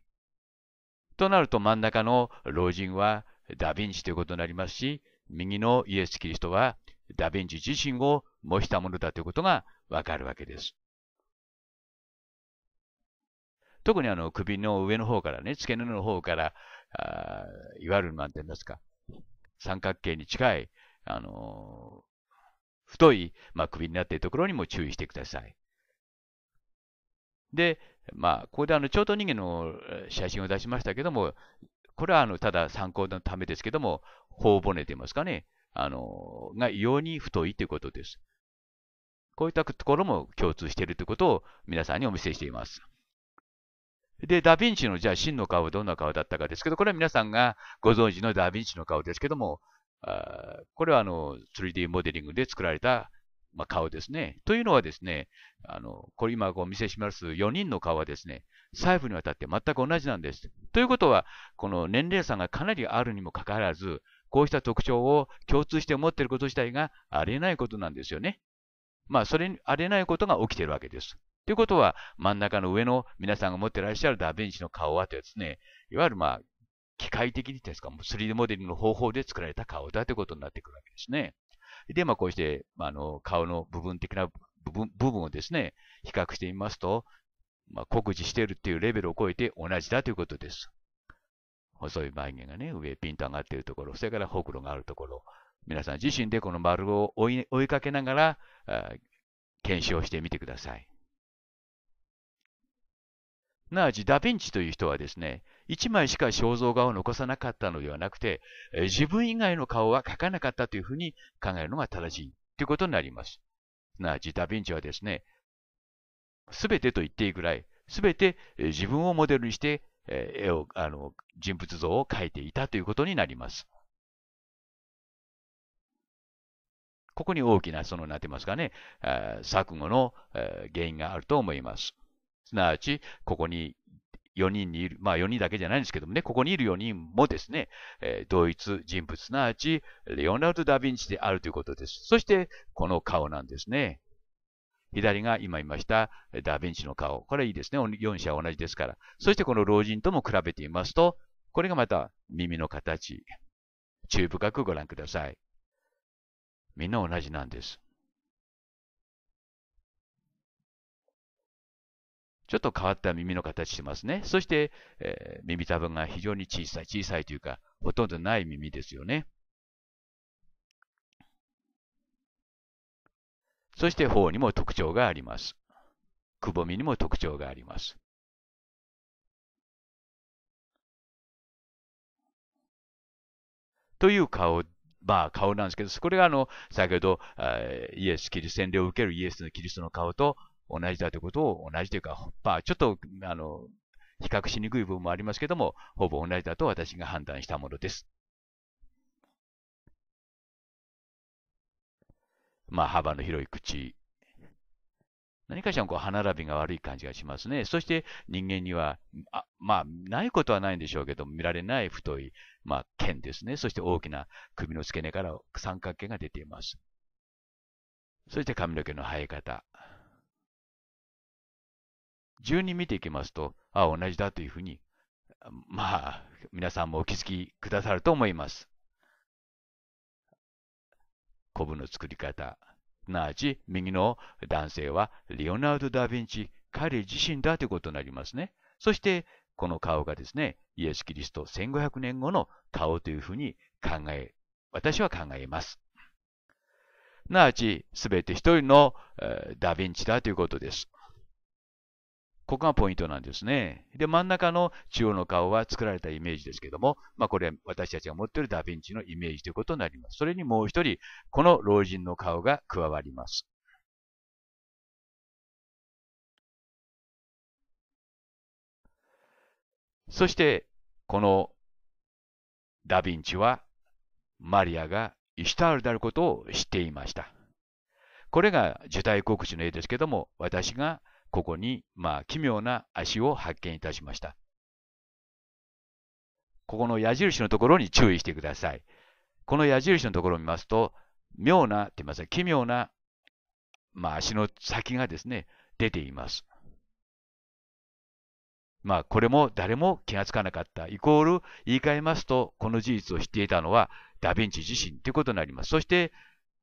となると真ん中の老人はダヴィンチということになりますし、右のイエス・キリストはダヴィンチ自身を模したものだということがわかるわけです。特にあの首の上の方からね、付け根の方から、あいわゆる、なんて言うんですか、三角形に近い、あのー、太い、まあ、首になっているところにも注意してください。で、まあ、ここであの超頭人間の写真を出しましたけども、これはあのただ参考のためですけども、頬骨といいますかね、あのー、が異様に太いということです。こういったところも共通しているということを皆さんにお見せしています。で、ダヴィンチのじゃあ真の顔はどんな顔だったかですけど、これは皆さんがご存知のダヴィンチの顔ですけども、あこれはあの 3D モデリングで作られた、まあ、顔ですね。というのはですね、あのこれ今お見せします4人の顔はですね、細部にわたって全く同じなんです。ということは、この年齢差がかなりあるにもかかわらず、こうした特徴を共通して持っていること自体がありえないことなんですよね。まあ、それにありえないことが起きているわけです。ということは、真ん中の上の皆さんが持ってらっしゃるダ・ヴィンチの顔はですね、いわゆるまあ、機械的にですか、3D モデルの方法で作られた顔だということになってくるわけですね。で、まあ、こうして、まあ、あの顔の部分的な部分部分をですね、比較してみますと、まあ、酷似しているというレベルを超えて同じだということです。細い眉毛がね、上ピンと上がっているところ、それからほくろがあるところ、皆さん自身でこの丸を追いかけながら、検証してみてください。すなわちダ・ヴィンチという人はですね、1枚しか肖像画を残さなかったのではなくて、自分以外の顔は描かなかったというふうに考えるのが正しいということになります。すなわちダ・ヴィンチはですね、すべてと言っていいぐらい、すべて自分をモデルにして絵をあの人物像を描いていたということになります。ここに大きなその、なってますかね、錯誤の原因があると思います。すなわち、ここに4人にいる、まあ4人だけじゃないんですけどもね、ここにいる4人もですね、えー、同一人物、すなわち、レオナルド・ダ・ヴィンチであるということです。そして、この顔なんですね。左が今言いましたダ・ヴィンチの顔。これいいですね。4者同じですから。そしてこの老人とも比べてみますと、これがまた耳の形。注意深くご覧ください。みんな同じなんです。ちょっと変わった耳の形しますね。そして、えー、耳たぶが非常に小さい、小さいというか、ほとんどない耳ですよね。そして頬にも特徴があります。くぼみにも特徴があります。という顔、まあ顔なんですけど、これがあの、先ほどイエス・キリスト、洗礼を受けるイエスのキリストの顔と同じだということを、同じというか、まあ、ちょっと、あの、比較しにくい部分もありますけども、ほぼ同じだと私が判断したものです。まあ、幅の広い口。何かしらこう歯並びが悪い感じがしますね。そして人間には、あまあ、ないことはないんでしょうけど、見られない太い、まあ、剣ですね。そして大きな首の付け根から三角形が出ています。そして髪の毛の生え方。順に見ていきますと、ああ、同じだというふうに、まあ、皆さんもお気づきくださると思います。コブの作り方。すなわち、右の男性は、レオナルド・ダ・ヴィンチ、彼自身だということになりますね。そして、この顔がですね、イエス・キリスト1500年後の顔というふうに考え、私は考えます。すなわち、すべて一人の、ダ・ヴィンチだということです。ここがポイントなんですね。で、真ん中の中央の顔は作られたイメージですけども、まあ、これ私たちが持っているダヴィンチのイメージということになります。それにもう一人、この老人の顔が加わります。そして、このダヴィンチは、マリアがイシュタールであることを知っていました。これが受胎告知の絵ですけども、私がここに、まあ、奇妙な足を発見いたしました。ここの矢印のところに注意してください。この矢印のところを見ますと、妙な、って言いますか、奇妙な、まあ、足の先がですね、出ています。まあ、これも誰も気がつかなかった。イコール、言い換えますと、この事実を知っていたのは、ダヴィンチ自身ということになります。そして、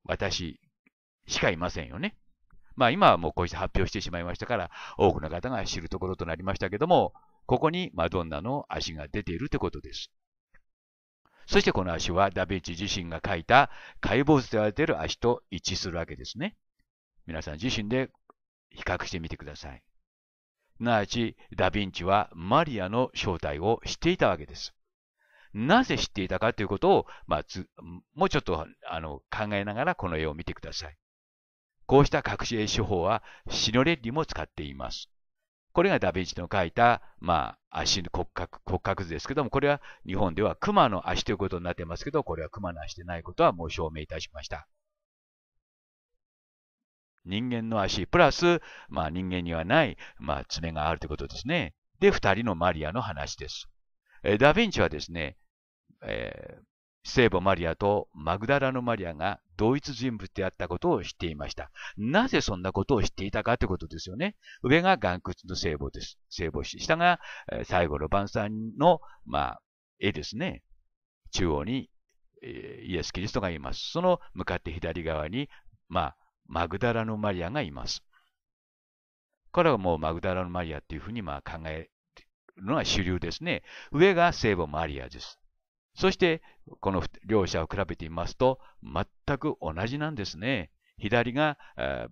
私しかいませんよね。まあ、今はもうこうして発表してしまいましたから、多くの方が知るところとなりましたけども、ここにマドンナの足が出ているということです。そしてこの足はダヴィンチ自身が描いた解剖図と言われている足と一致するわけですね。皆さん自身で比較してみてください。すなわちダヴィンチはマリアの正体を知っていたわけです。なぜ知っていたかということを、まあ、もうちょっとあの考えながらこの絵を見てください。こうした隠し絵手法はシノレッリも使っています。これがダヴィンチの描いた、まあ、足の骨格、骨格図ですけども、これは日本では熊の足ということになってますけど、これは熊の足でないことはもう証明いたしました。人間の足、プラス、まあ、人間にはない、まあ、爪があるということですね。で、二人のマリアの話です。えダヴィンチはですね、えー、聖母マリアとマグダラのマリアが同一人物であったことを知っていました。なぜそんなことを知っていたかということですよね。上が岩窟の聖母です。聖母子。下が最後の晩餐の、まあ、絵ですね。中央に、えイエス・キリストがいます。その向かって左側に、まあ、マグダラのマリアがいます。これはもうマグダラのマリアっていうふうにまあ考えるのが主流ですね。上が聖母マリアです。そして、この両者を比べてみますと、全く同じなんですね。左が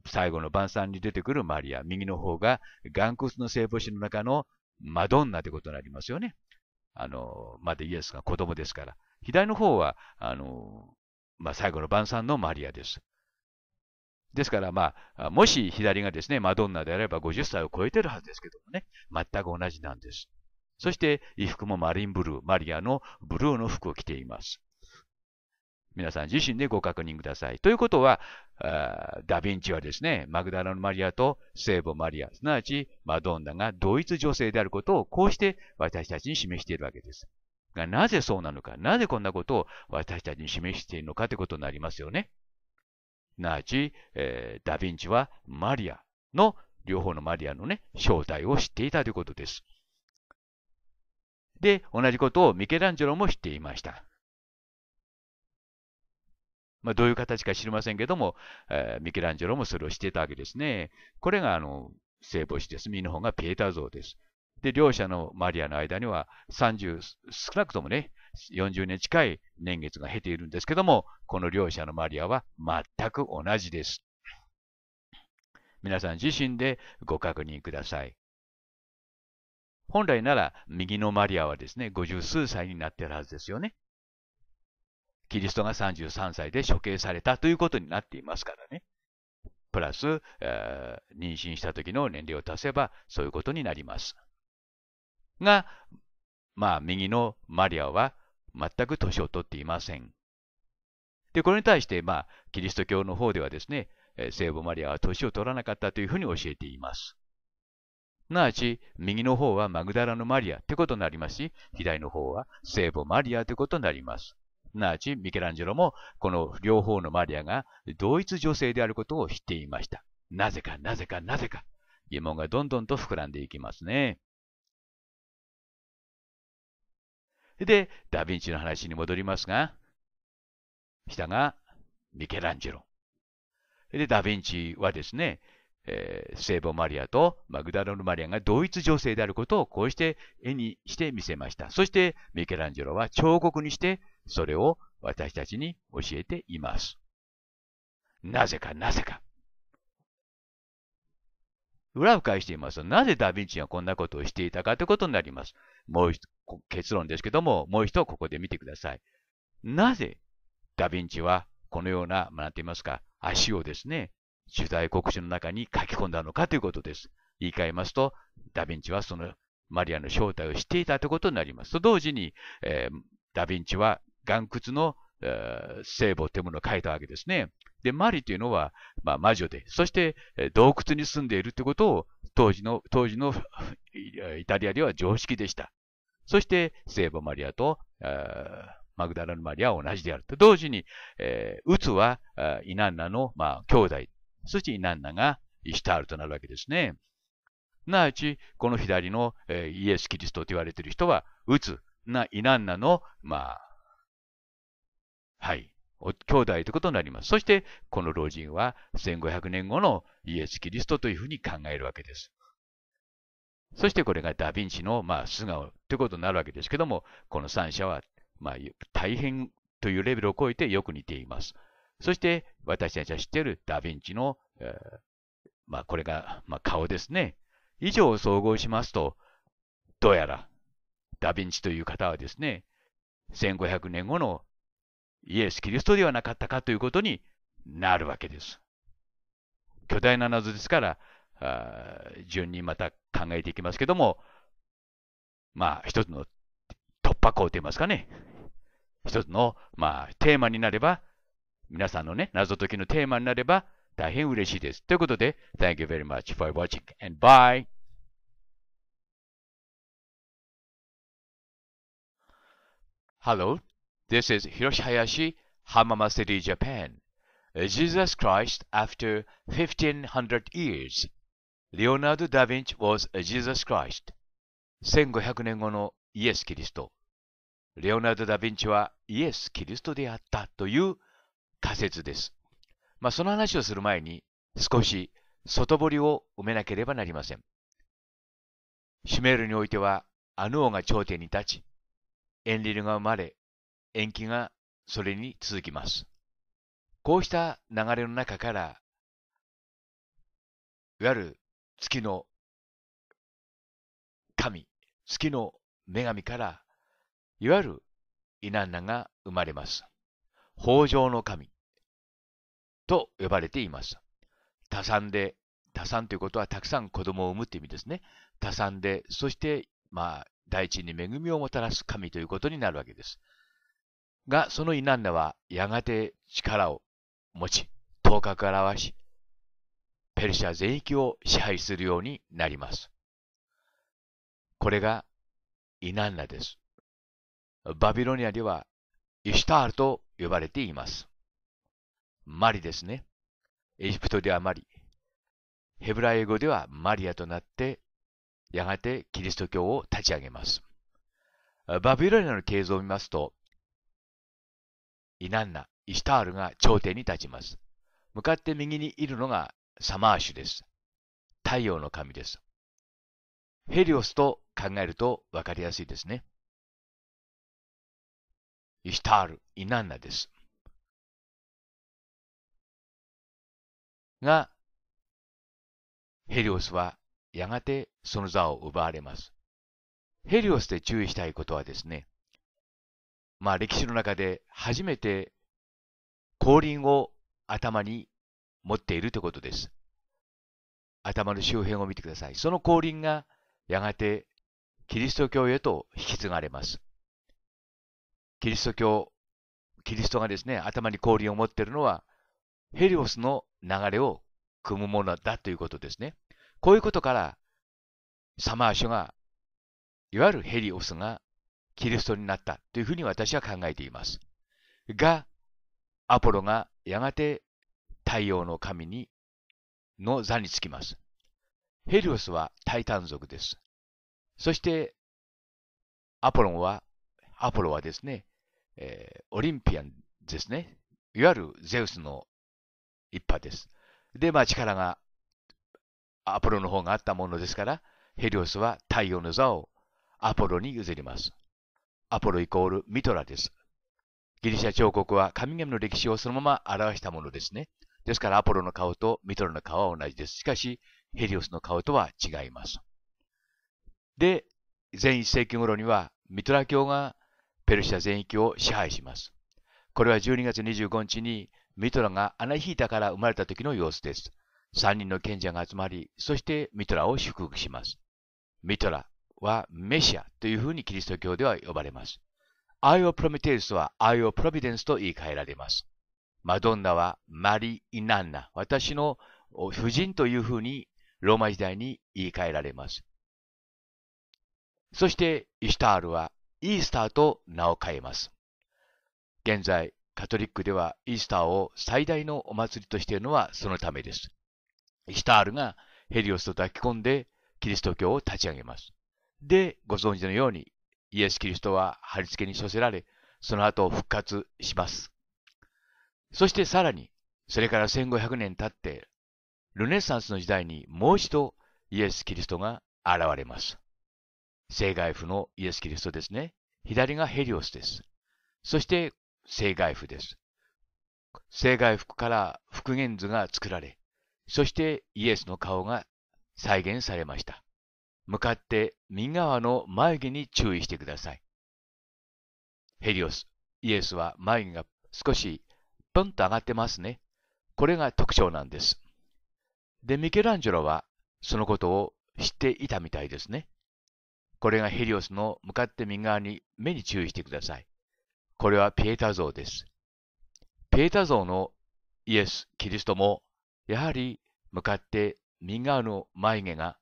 最後の晩餐に出てくるマリア、右の方が岩窟の聖母子の中のマドンナということになりますよね。あの、まだイエスが子供ですから。左の方は、あの、まあ、最後の晩餐のマリアです。ですから、まあ、もし左がですね、マドンナであれば50歳を超えてるはずですけどもね、全く同じなんです。そして衣服もマリンブルー、マリアのブルーの服を着ています。皆さん自身でご確認ください。ということは、ダ・ヴィンチはですね、マグダラのマリアと聖母マリア、すなわちマドンナが同一女性であることをこうして私たちに示しているわけです。がなぜそうなのか、なぜこんなことを私たちに示しているのかということになりますよね。すなわち、えー、ダ・ヴィンチはマリアの両方のマリアのね、正体を知っていたということです。で、同じことをミケランジェロも知っていました。まあ、どういう形か知りませんけども、えー、ミケランジェロもそれをしてたわけですね。これがあの聖母子です。右の方がピエタ像です。で、両者のマリアの間には30、少なくともね、40年近い年月が経ているんですけども、この両者のマリアは全く同じです。皆さん自身でご確認ください。本来なら右のマリアはですね、五十数歳になってるはずですよね。キリストが33歳で処刑されたということになっていますからね。プラス、えー、妊娠した時の年齢を足せばそういうことになります。が、まあ、右のマリアは全く年を取っていません。で、これに対して、まあ、キリスト教の方ではですね、聖母マリアは年を取らなかったというふうに教えています。すなわち、右の方はマグダラのマリアということになりますし、左の方は聖母マリアということになります。すなわち、ミケランジェロも、この両方のマリアが同一女性であることを知っていました。なぜか、なぜか、なぜか。疑問がどんどんと膨らんでいきますね。で、ダヴィンチの話に戻りますが、下がミケランジェロ。で、ダヴィンチはですね、えー、聖母マリアとマグダロルマリアが同一女性であることをこうして絵にして見せました。そしてミケランジェロは彫刻にしてそれを私たちに教えています。なぜかなぜか。裏を返していますと、なぜダヴィンチがこんなことをしていたかということになります。もう結論ですけども、もう一度ここで見てください。なぜダヴィンチはこのような、なんて言いますか、足をですね、主題国史の中に書き込んだのかということです。言い換えますと、ダヴィンチはそのマリアの正体を知っていたということになります。と同時に、えー、ダヴィンチは岩窟の、えー、聖母というものを書いたわけですね。で、マリというのは、まあ、魔女で、そして、えー、洞窟に住んでいるということを当時の、当時のイタリアでは常識でした。そして、聖母マリアと、マグダラのマリアは同じであると。同時に、えー、ウツは、イナンナの、まあ、兄弟そしてイナンナがイシタールとなるわけですね。なあち、この左の、えイエス・キリストと言われている人は、ウつ、な、イナンナの、まあ、はい、兄弟ということになります。そして、この老人は1500年後のイエス・キリストというふうに考えるわけです。そしてこれがダ・ヴィンチの、まあ、素顔ということになるわけですけども、この三者は、まあ、大変というレベルを超えてよく似ています。そして私たちは知っているダヴィンチの、えー、まあ、これが、まあ、顔ですね。以上を総合しますと、どうやらダヴィンチという方はですね、1500年後のイエス・キリストではなかったかということになるわけです。巨大な謎ですから、あ順にまた考えていきますけども、まあ一つの突破口といいますかね、一つの、まあ、テーマになれば皆さんのね、謎解きのテーマになれば大変嬉しいです。ということで、Thank you very much for watching and bye! Hello, this is Hiroshi Hayashi, Hamama City, Japan. Jesus Christ after 1500 years. Leonardo da Vinci was Jesus Christ. 1500年後のイエス・キリスト。レオナルド・ダ・ヴィンチはイエス・キリストであったという仮説です。まあ、その話をする前に、少し外堀を埋めなければなりません。シュメールにおいては、アヌ王が頂点に立ち、エンリルが生まれ、延期がそれに続きます。こうした流れの中から、いわゆる月の神、月の女神から、いわゆるイナンナが生まれます。豊穣の神と呼ばれていました。多産で、多産ということはたくさん子供を産むという意味ですね。多産で、そして、まあ、大地に恵みをもたらす神ということになるわけです。が、そのイナンナはやがて力を持ち、頭角を現し、ペルシャ全域を支配するようになります。これがイナンナです。バビロニアではイシュタールと呼ばれています。マリですね。エジプトではマリ。ヘブライ語ではマリアとなって、やがてキリスト教を立ち上げます。バビロニアの形図を見ますと、イナンナ、イシュタールが頂点に立ちます。向かって右にいるのがサマーシュです。太陽の神です。ヘリオスと考えると分かりやすいですね。イ ش ت ع ر إنانا د が、ヘリオスはやがてその座を奪われます。ヘリオスで注意したいことはですね、まあ歴史の中で初めて後輪を頭に持っているということです。頭の周辺を見てください。その後輪がやがてキリスト教へと引き継がれます。キリスト教、キリストがですね、頭に氷を持っているのは、ヘリオスの流れを組むものだということですね。こういうことから、サマー書が、いわゆるヘリオスがキリストになったというふうに私は考えています。が、アポロがやがて太陽の神にの座につきます。ヘリオスはタイタン族です。そして、アポロンは、アポロはですね、えー、オリンピアンですね。いわゆるゼウスの一派です。で、まあ力がアポロの方があったものですから、ヘリオスは太陽の座をアポロに譲ります。アポロイコールミトラです。ギリシャ彫刻は神々の歴史をそのまま表したものですね。ですからアポロの顔とミトラの顔は同じです。しかし、ヘリオスの顔とは違います。で、前1世紀頃にはミトラ教がペルシャ全域を支配します。これは12月25日にミトラがアナヒータから生まれた時の様子です。3人の賢者が集まり、そしてミトラを祝福します。ミトラはメシアというふうにキリスト教では呼ばれます。アイオ・プロメテウスはアイオ・プロビデンスと言い換えられます。マドンナはマリ・イナンナ、私の夫人というふうにローマ時代に言い換えられます。そしてイシュタールはイースターと名を変えます。現在、カトリックではイースターを最大のお祭りとしているのはそのためです。イスタールがヘリオスと抱き込んでキリスト教を立ち上げます。で、ご存知のようにイエス・キリストは貼り付けに処せられ、その後復活します。そしてさらに、それから1500年経って、ルネサンスの時代にもう一度イエス・キリストが現れます。聖外夫のイエス・キリストですね。左がヘリオスです。そして、聖外夫です。聖外夫から復元図が作られ、そしてイエスの顔が再現されました。向かって右側の眉毛に注意してください。ヘリオス、イエスは眉毛が少しポンと上がってますね。これが特徴なんです。で、ミケランジェロはそのことを知っていたみたいですね。これがヘリオスの向かって右側に目に注意してください。これはピエタ像です。ピエタ像のイエス・キリストも、やはり向かって右側の眉毛が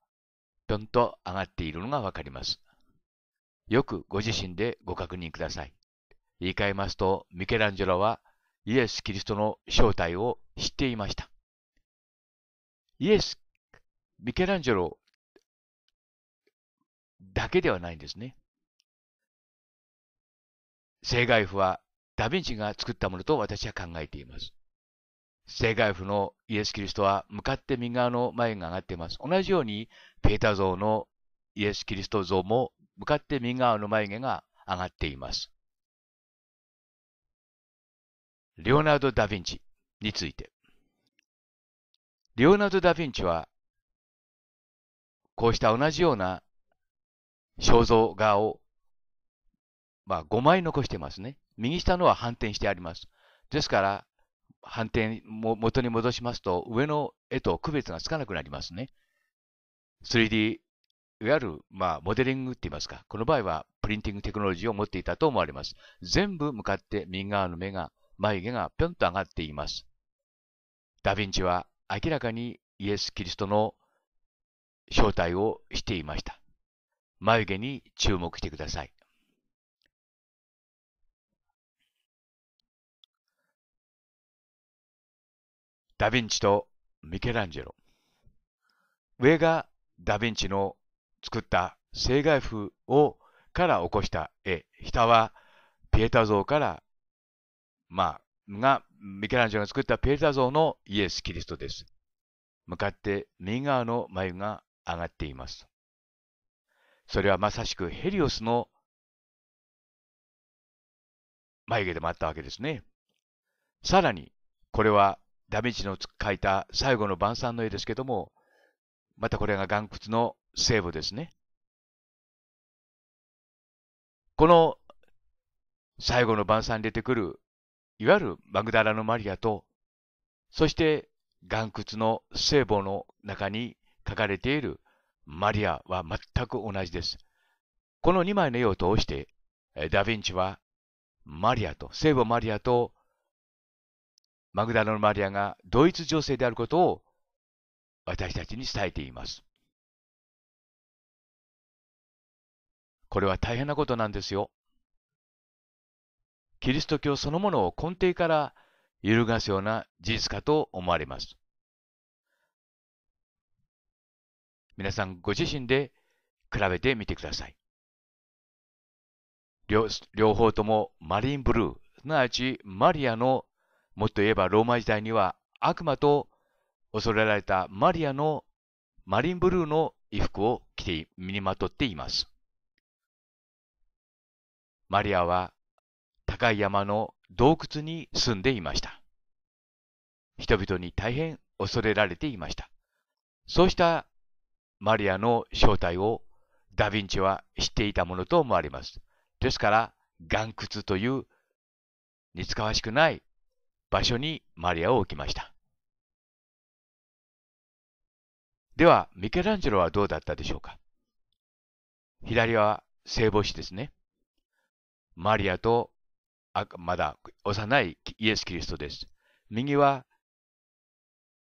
ぴょんと上がっているのがわかります。よくご自身でご確認ください。言い換えますと、ミケランジェロはイエス・キリストの正体を知っていました。イエス・ミケランジェロだけではないんですね。正外譜はダヴィンチが作ったものと私は考えています。正外譜のイエス・キリストは向かって右側の眉が上がっています。同じようにペータ像のイエス・キリスト像も向かって右側の眉毛が上がっています。レオナルド・ダ・ヴィンチについて。レオナルド・ダ・ヴィンチは、こうした同じような肖像画を、まあ、5枚残してますね。右下のは反転してあります。ですから、反転も元に戻しますと、上の絵と区別がつかなくなりますね。3D、いわゆる、まあ、モデリングって言いますか、この場合はプリンティングテクノロジーを持っていたと思われます。全部向かって右側の目が、眉毛がぴょんと上がっています。ダヴィンチは明らかにイエス・キリストの正体をしていました。眉毛に注目してください。ダヴィンチとミケランジェロ。上がダヴィンチの作った生涯風をから起こした絵。下はピエタ像から、まあ、が、ミケランジェロが作ったピエタ像のイエス・キリストです。向かって右側の眉が上がっています。それはまさしくヘリオスの眉毛でもあったわけですね。さらに、これはダメージの描いた最後の晩餐の絵ですけども、またこれが岩窟の聖母ですね。この最後の晩餐に出てくる、いわゆるマグダラのマリアと、そして岩窟の聖母の中に書かれているマリアは全く同じです。この2枚の絵を通して、ダ・ヴィンチはマリアと、聖母マリアとマグダラのマリアがドイツ女性であることを私たちに伝えています。これは大変なことなんですよ。キリスト教そのものを根底から揺るがすような事実かと思われます。皆さんご自身で比べてみてください。両両方ともマリンブルー、すなわちマリアの、もっと言えばローマ時代には悪魔と恐れられたマリアのマリンブルーの衣服を着て身にまとっています。マリアは高い山の洞窟に住んでいました。人々に大変恐れられていました。そうしたマリアの正体をダ・ヴィンチは知っていたものと思われます。ですから、岩窟という似つかわしくない場所にマリアを置きました。では、ミケランジェロはどうだったでしょうか左は聖母子ですね。マリアとまだ幼いイエス・キリストです。右は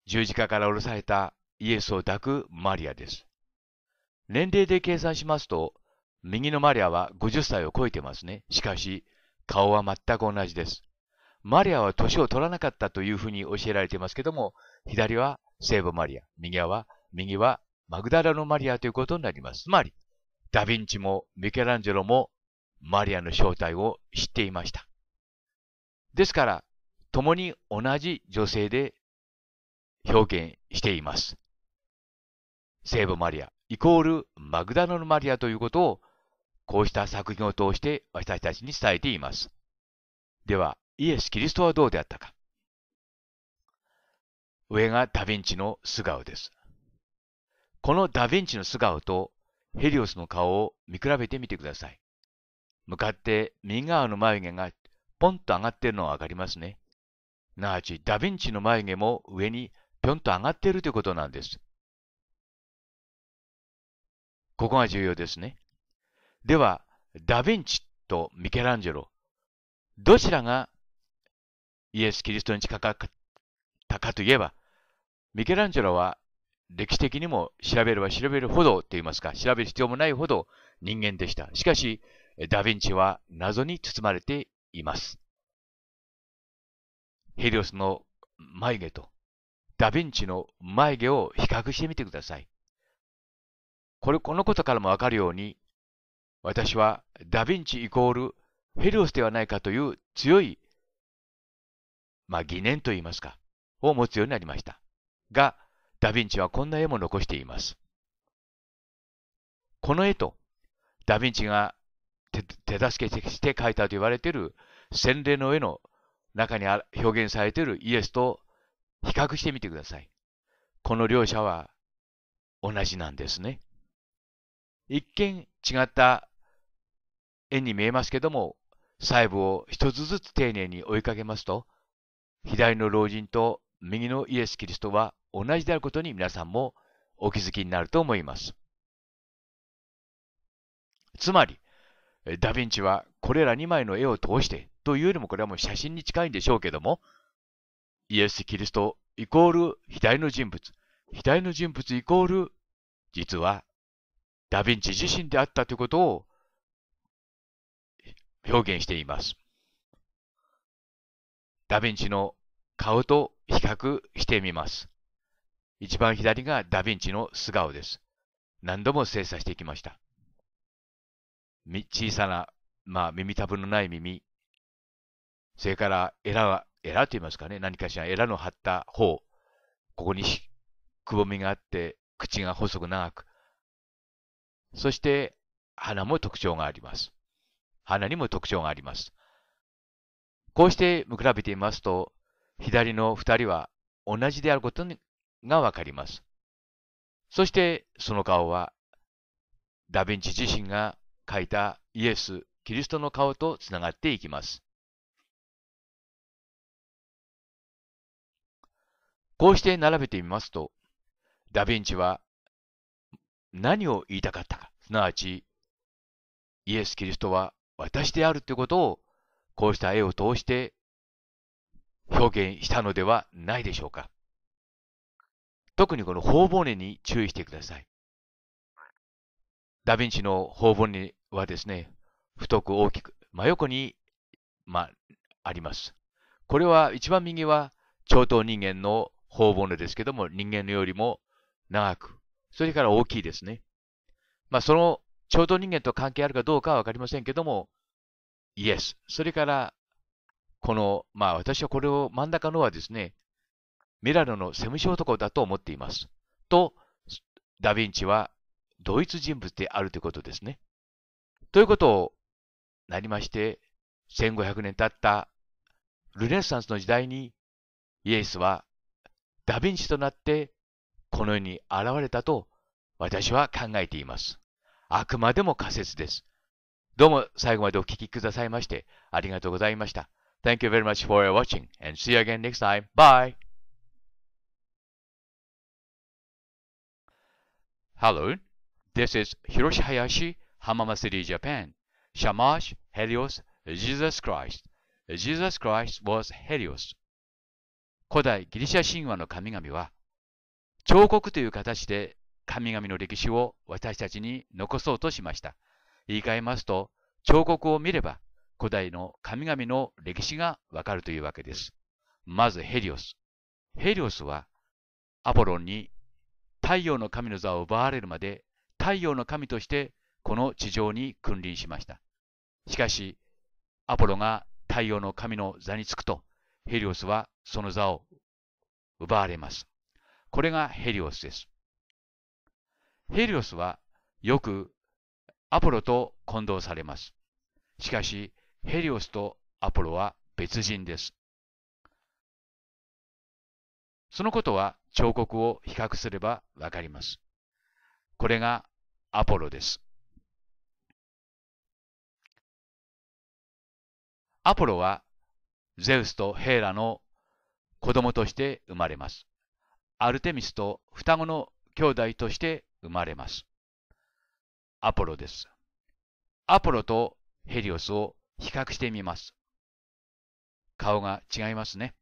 十字架から降ろされたイエスを抱くマリアです。年齢で計算しますと、右のマリアは50歳を超えてますね。しかし、顔は全く同じです。マリアは年を取らなかったというふうに教えられていますけども、左は聖母マリア、右は、右はマグダラのマリアということになります。つまり、ダヴィンチもミケランジェロもマリアの正体を知っていました。ですから、共に同じ女性で表現しています。聖母マリア、イコールマグダノルマリアということを、こうした作品を通して私たちに伝えています。では、イエス・キリストはどうであったか。上がダヴィンチの素顔です。このダヴィンチの素顔とヘリオスの顔を見比べてみてください。向かって右側の眉毛がポンと上がっているのはわかりますね。なあちダヴィンチの眉毛も上にぴょんと上がっているということなんです。ここが重要ですね。では、ダヴィンチとミケランジェロ、どちらがイエス・キリストに近かったかといえば、ミケランジェロは歴史的にも調べれば調べるほどといいますか、調べる必要もないほど人間でした。しかし、ダヴィンチは謎に包まれています。ヘリオスの眉毛とダヴィンチの眉毛を比較してみてください。これこのことからもわかるように、私はダヴィンチイコールェリオスではないかという強い、まあ疑念といいますか、を持つようになりました。が、ダヴィンチはこんな絵も残しています。この絵と、ダヴィンチが手助けして描いたと言われている洗礼の絵の中に表現されているイエスと比較してみてください。この両者は同じなんですね。一見違った絵に見えますけども、細部を一つずつ丁寧に追いかけますと、左の老人と右のイエス・キリストは同じであることに皆さんもお気づきになると思います。つまり、ダ・ヴィンチはこれら2枚の絵を通してというよりもこれはもう写真に近いんでしょうけども、イエス・キリストイコール左の人物、左の人物イコール実はダヴィンチ自身であったということを表現しています。ダヴィンチの顔と比較してみます。一番左がダヴィンチの素顔です。何度も精査してきました。小さな、まあ、耳たぶのない耳、それからエラは、エラと言いますかね、何かしらエラの張った方、ここにくぼみがあって、口が細く長く、そして花も特徴があります。花にも特徴があります。こうして見比べてみますと、左の2人は同じであることがわかります。そしてその顔は、ダヴィンチ自身が描いたイエス・キリストの顔とつながっていきます。こうして並べてみますと、ダヴィンチは何を言いたかったか、すなわち、イエス・キリストは私であるということを、こうした絵を通して表現したのではないでしょうか。特にこの頬骨に注意してください。ダヴィンチの頬骨はですね、太く大きく、真横に、まあ、ります。これは一番右は、超頭人間の頬骨ですけども、人間よりも長くそれから大きいですね。まあ、その、超動人間と関係あるかどうかはわかりませんけども、イエス。それから、この、まあ、私はこれを真ん中のはですね、ミラノのセムシ男だと思っています。と、ダヴィンチは同一人物であるということですね。ということをなりまして、1500年経ったルネサンスの時代に、イエスはダヴィンチとなってこの世に現れたと私は考えています。あくまでも仮説です。どうも最後までお聞きくださいましてありがとうございました。Thank you very much for watching and see you again next time. Bye! Hello, this is Hiroshi Hayashi, Hamamasuri, Japan. Shamash, Helios, Jesus Christ. Jesus Christ was Helios. 古代ギリシャ神話の神々は彫刻という形で神々の歴史を私たちに残そうとしました。言い換えますと、彫刻を見れば古代の神々の歴史がわかるというわけです。まずヘリオス。ヘリオスはアポロンに太陽の神の座を奪われるまで太陽の神としてこの地上に君臨しました。しかし、アポロが太陽の神の座につくと、ヘリオスはその座を奪われます。これがヘリオスです。ヘリオスはよくアポロと混同されます。しかし、ヘリオスとアポロは別人です。そのことは彫刻を比較すればわかります。これがアポロです。アポロはゼウスとヘーラの子供として生まれます。アルテミスと双子の兄弟として生まれます。アポロです。アポロとヘリオスを比較してみます。顔が違いますね。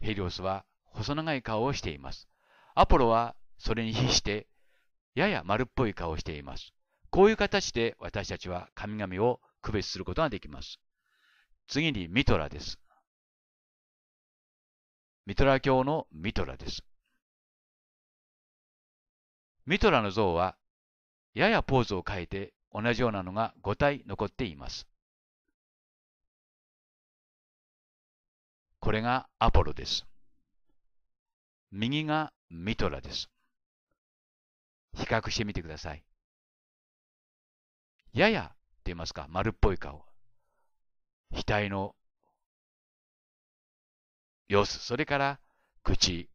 ヘリオスは細長い顔をしています。アポロはそれに比してやや丸っぽい顔をしています。こういう形で私たちは神々を区別することができます。次にミトラです。ミトラ教のミトラです。ミトラの像は、ややポーズを変えて同じようなのが5体残っています。これがアポロです。右がミトラです。比較してみてください。ややって言いますか、丸っぽい顔。額の様子、それから口、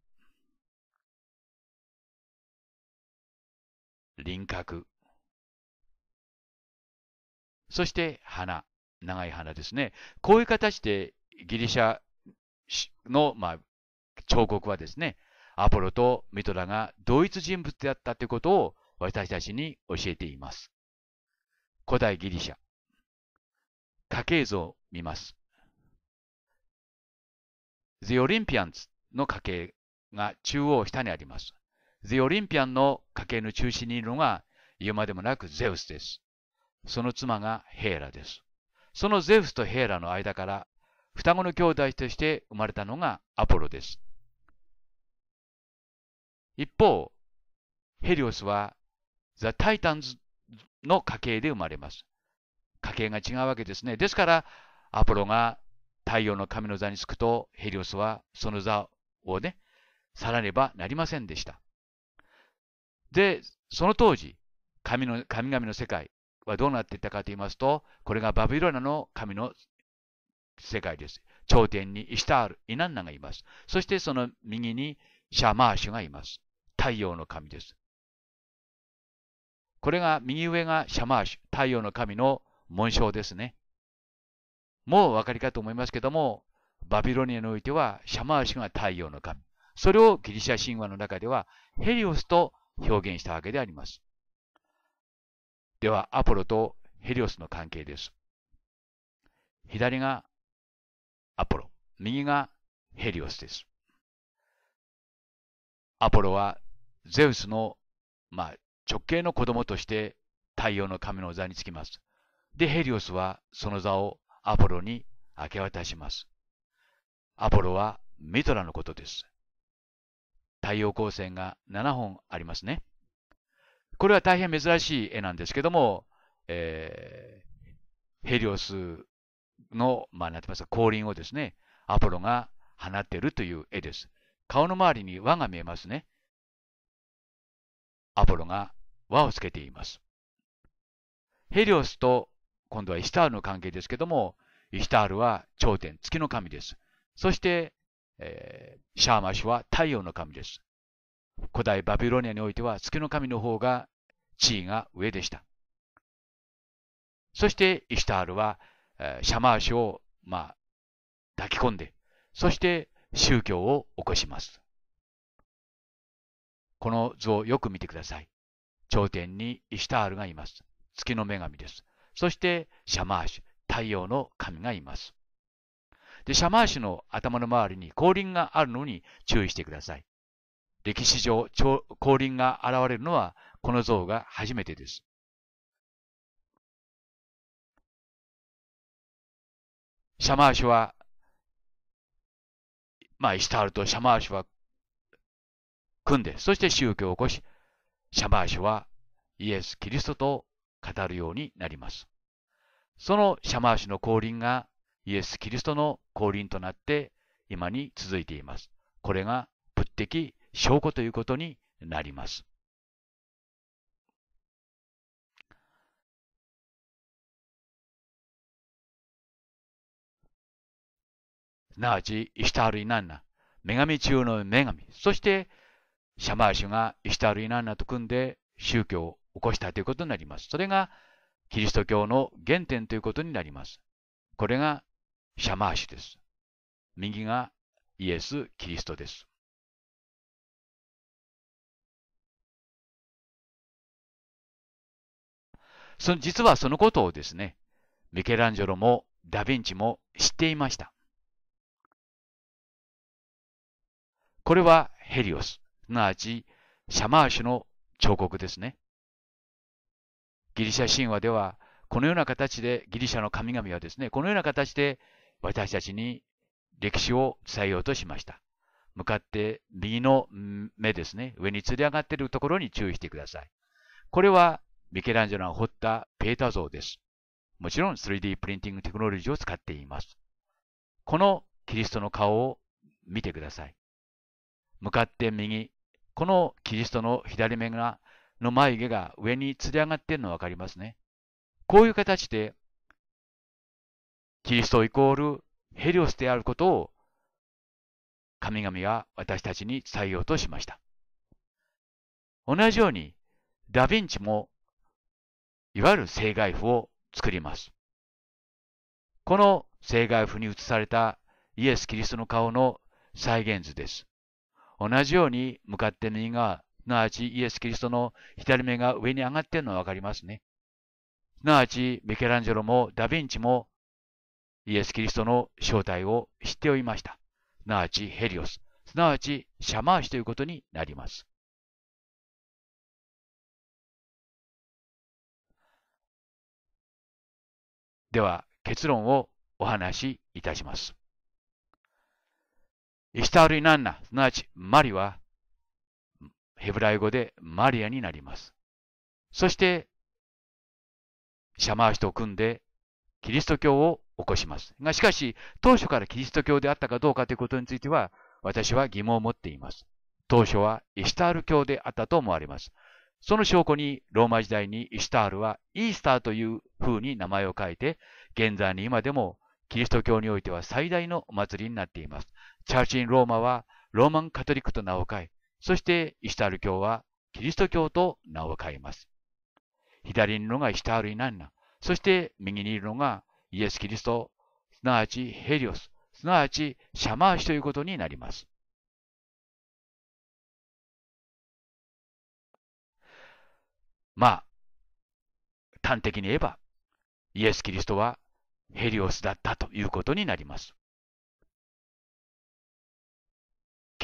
輪郭。そして花。長い花ですね。こういう形でギリシャの、まあ、彫刻はですね、アポロとミトラが同一人物であったということを私たちに教えています。古代ギリシャ。家系図を見ます。The Olympians の家系が中央下にあります。The Olympian の家系の中心にいるのが言うまでもなくゼウスです。その妻がヘーラです。そのゼウスとヘーラの間から双子の兄弟として生まれたのがアポロです。一方、ヘリオスはザ・タイタンズの家系で生まれます。家系が違うわけですね。ですから、アポロが太陽の神の座につくと、ヘリオスはその座をね、去らねばなりませんでした。で、その当時、神の神々の世界はどうなっていたかと言いますと、これがバビロナの神の世界です。頂点にイシタール、イナンナがいます。そしてその右にシャマーシュがいます。太陽の神です。これが右上がシャマーシュ、太陽の神の紋章ですね。もうお分かりかと思いますけども、バビロニアにおいてはシャマーシュが太陽の神。それをギリシャ神話の中ではヘリオスと表現したわけであります。では、アポロとヘリオスの関係です。左がアポロ、右がヘリオスです。アポロはゼウスの、まあ、直系の子供として太陽の神の座につきます。で、ヘリオスはその座をアポロに明け渡します。アポロはミトラのことです。太陽光線が7本ありますね。これは大変珍しい絵なんですけども、えー、ヘリオスの、まあ、なんて言いますか、後輪をですね、アポロが放っているという絵です。顔の周りに輪が見えますね。アポロが輪をつけています。ヘリオスと今度はイシタールの関係ですけども、イシタールは頂点、月の神です。そしてえー、シャーマシュは太陽の神です。古代バビロニアにおいては月の神の方が地位が上でした。そしてイシュタールは、えー、シャマーシュを、まあ、抱き込んで、そして宗教を起こします。この図をよく見てください。頂点にイシュタールがいます。月の女神です。そしてシャマーシュ、太陽の神がいます。で、シャマーシュの頭の周りに降臨があるのに注意してください。歴史上、降臨が現れるのはこの像が初めてです。シャマーシュは、まあ、イシタールとシャマーシュは組んで、そして宗教を起こし、シャマーシュはイエス・キリストと語るようになります。そのシャマーシュの降臨がイエス・キリストの降臨となって今に続いています。これが物的証拠ということになります。すなわち、イシタール・イナンナ、女神中の女神、そして、シャマーシュがイシタール・イナンナと組んで宗教を起こしたということになります。それが、キリスト教の原点ということになります。これがシャマーシュです。右がイエス・キリストです。その実はそのことをですね、ミケランジェロもダ・ヴィンチも知っていました。これはヘリオス、すなわちシャマーシュの彫刻ですね。ギリシャ神話では、このような形でギリシャの神々はですね、このような形で私たちに歴史を伝えようとしました。向かって右の目ですね、上に吊り上がっているところに注意してください。これはミケランジェロが彫ったペータ像です。もちろん 3D プリンティングテクノロジーを使っています。このキリストの顔を見てください。向かって右、このキリストの左目が、の眉毛が上に吊り上がっているの分かりますね。こういう形でキリストイコールヘリオスであることを神々が私たちに伝えようとしました。同じようにダヴィンチもいわゆる生外符を作ります。この生外符に写されたイエス・キリストの顔の再現図です。同じように向かって右側、すなわちイエス・キリストの左目が上に上がっているのがわかりますね。すなわちミケランジェロもダヴィンチもイエス・キリストの正体を知っておりました。すなわちヘリオス、すなわちシャマーシということになります。では結論をお話しいたします。イシタールイナンナ、すなわちマリは、ヘブライ語でマリアになります。そして、シャマーシと組んで、キリスト教を起こします。が、しかし、当初からキリスト教であったかどうかということについては、私は疑問を持っています。当初はイシュタール教であったと思われます。その証拠に、ローマ時代にイシュタールはイースターという風に名前を変えて、現在に今でもキリスト教においては最大のお祭りになっています。チャーチン・ローマはローマン・カトリックと名を変え、そしてイシュタール教はキリスト教と名を変えます。左にいるのがイシュタール・イナンナ、そして右にいるのがイエス・キリスト、すなわちヘリオス、すなわちシャマーシということになります。まあ、端的に言えば、イエス・キリストはヘリオスだったということになります。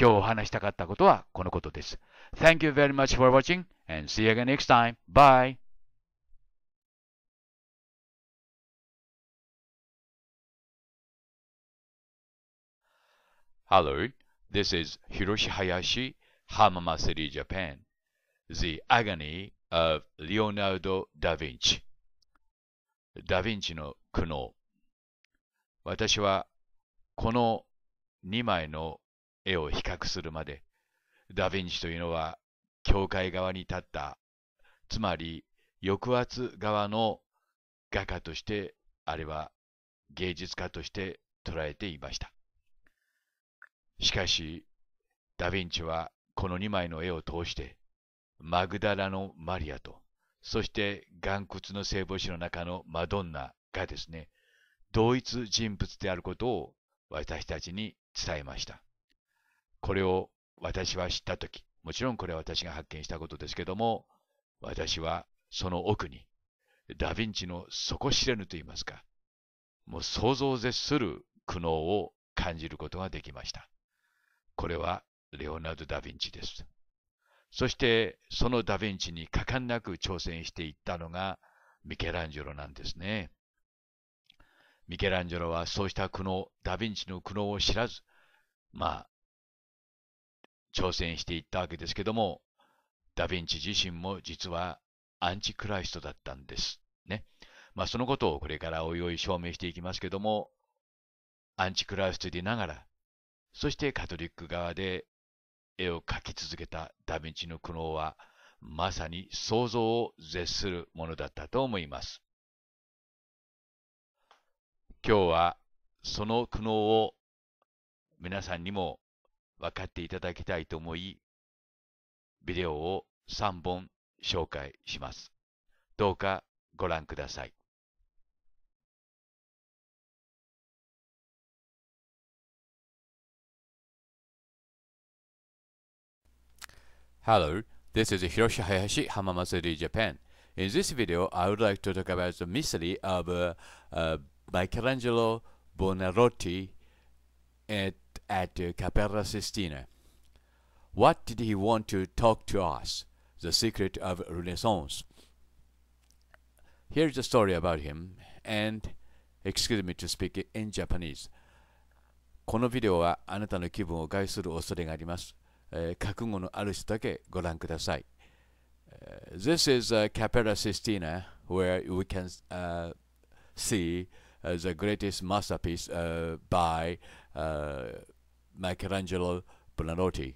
今日お話したかったことはこのことです。Thank you very much for watching and see you again next time. Bye! Hello, this is Hiroshi Hayashi, Hamamasuri, Japan. The Agony of Leonardo da Vinci ダ・ヴィンチの苦悩私はこの2枚の絵を比較するまでダ・ヴィンチというのは教会側に立ったつまり抑圧側の画家としてあれは芸術家として捉えていましたしかし、ダ・ヴィンチはこの2枚の絵を通して、マグダラのマリアと、そして岩窟の聖母子の中のマドンナがですね、同一人物であることを私たちに伝えました。これを私は知った時もちろんこれは私が発見したことですけども、私はその奥に、ダ・ヴィンチの底知れぬと言いますか、もう想像を絶する苦悩を感じることができました。これはレオナルド・ダ・ヴィンチです。そしてそのダ・ヴィンチに果敢なく挑戦していったのがミケランジェロなんですね。ミケランジェロはそうした苦悩、ダ・ヴィンチの苦悩を知らず、まあ、挑戦していったわけですけども、ダ・ヴィンチ自身も実はアンチクライストだったんです。ね。まあそのことをこれからおいおい証明していきますけども、アンチクライストでながら、そしてカトリック側で絵を描き続けたダヴィンチの苦悩は、まさに想像を絶するものだったと思います。今日はその苦悩を皆さんにも分かっていただきたいと思い、ビデオを3本紹介します。どうかご覧ください。Hello, this is Hiroshi Hayashi, Hamamatsu, Japan. In this video, I would like to talk about the mystery of uh, uh, Michelangelo Buonarroti at, at uh, Capella Sistina. What did he want to talk to us? The secret of Renaissance. Here's the story about him, and excuse me to speak in Japanese. このビデオはあなたの気分を害する恐れがあります。えー、覚悟のある人だけご覧ください。Uh, eh, eh, this is uh, Capella Sistina, where we can uh, see uh, the greatest masterpiece uh, by uh, Michelangelo Buonarroti.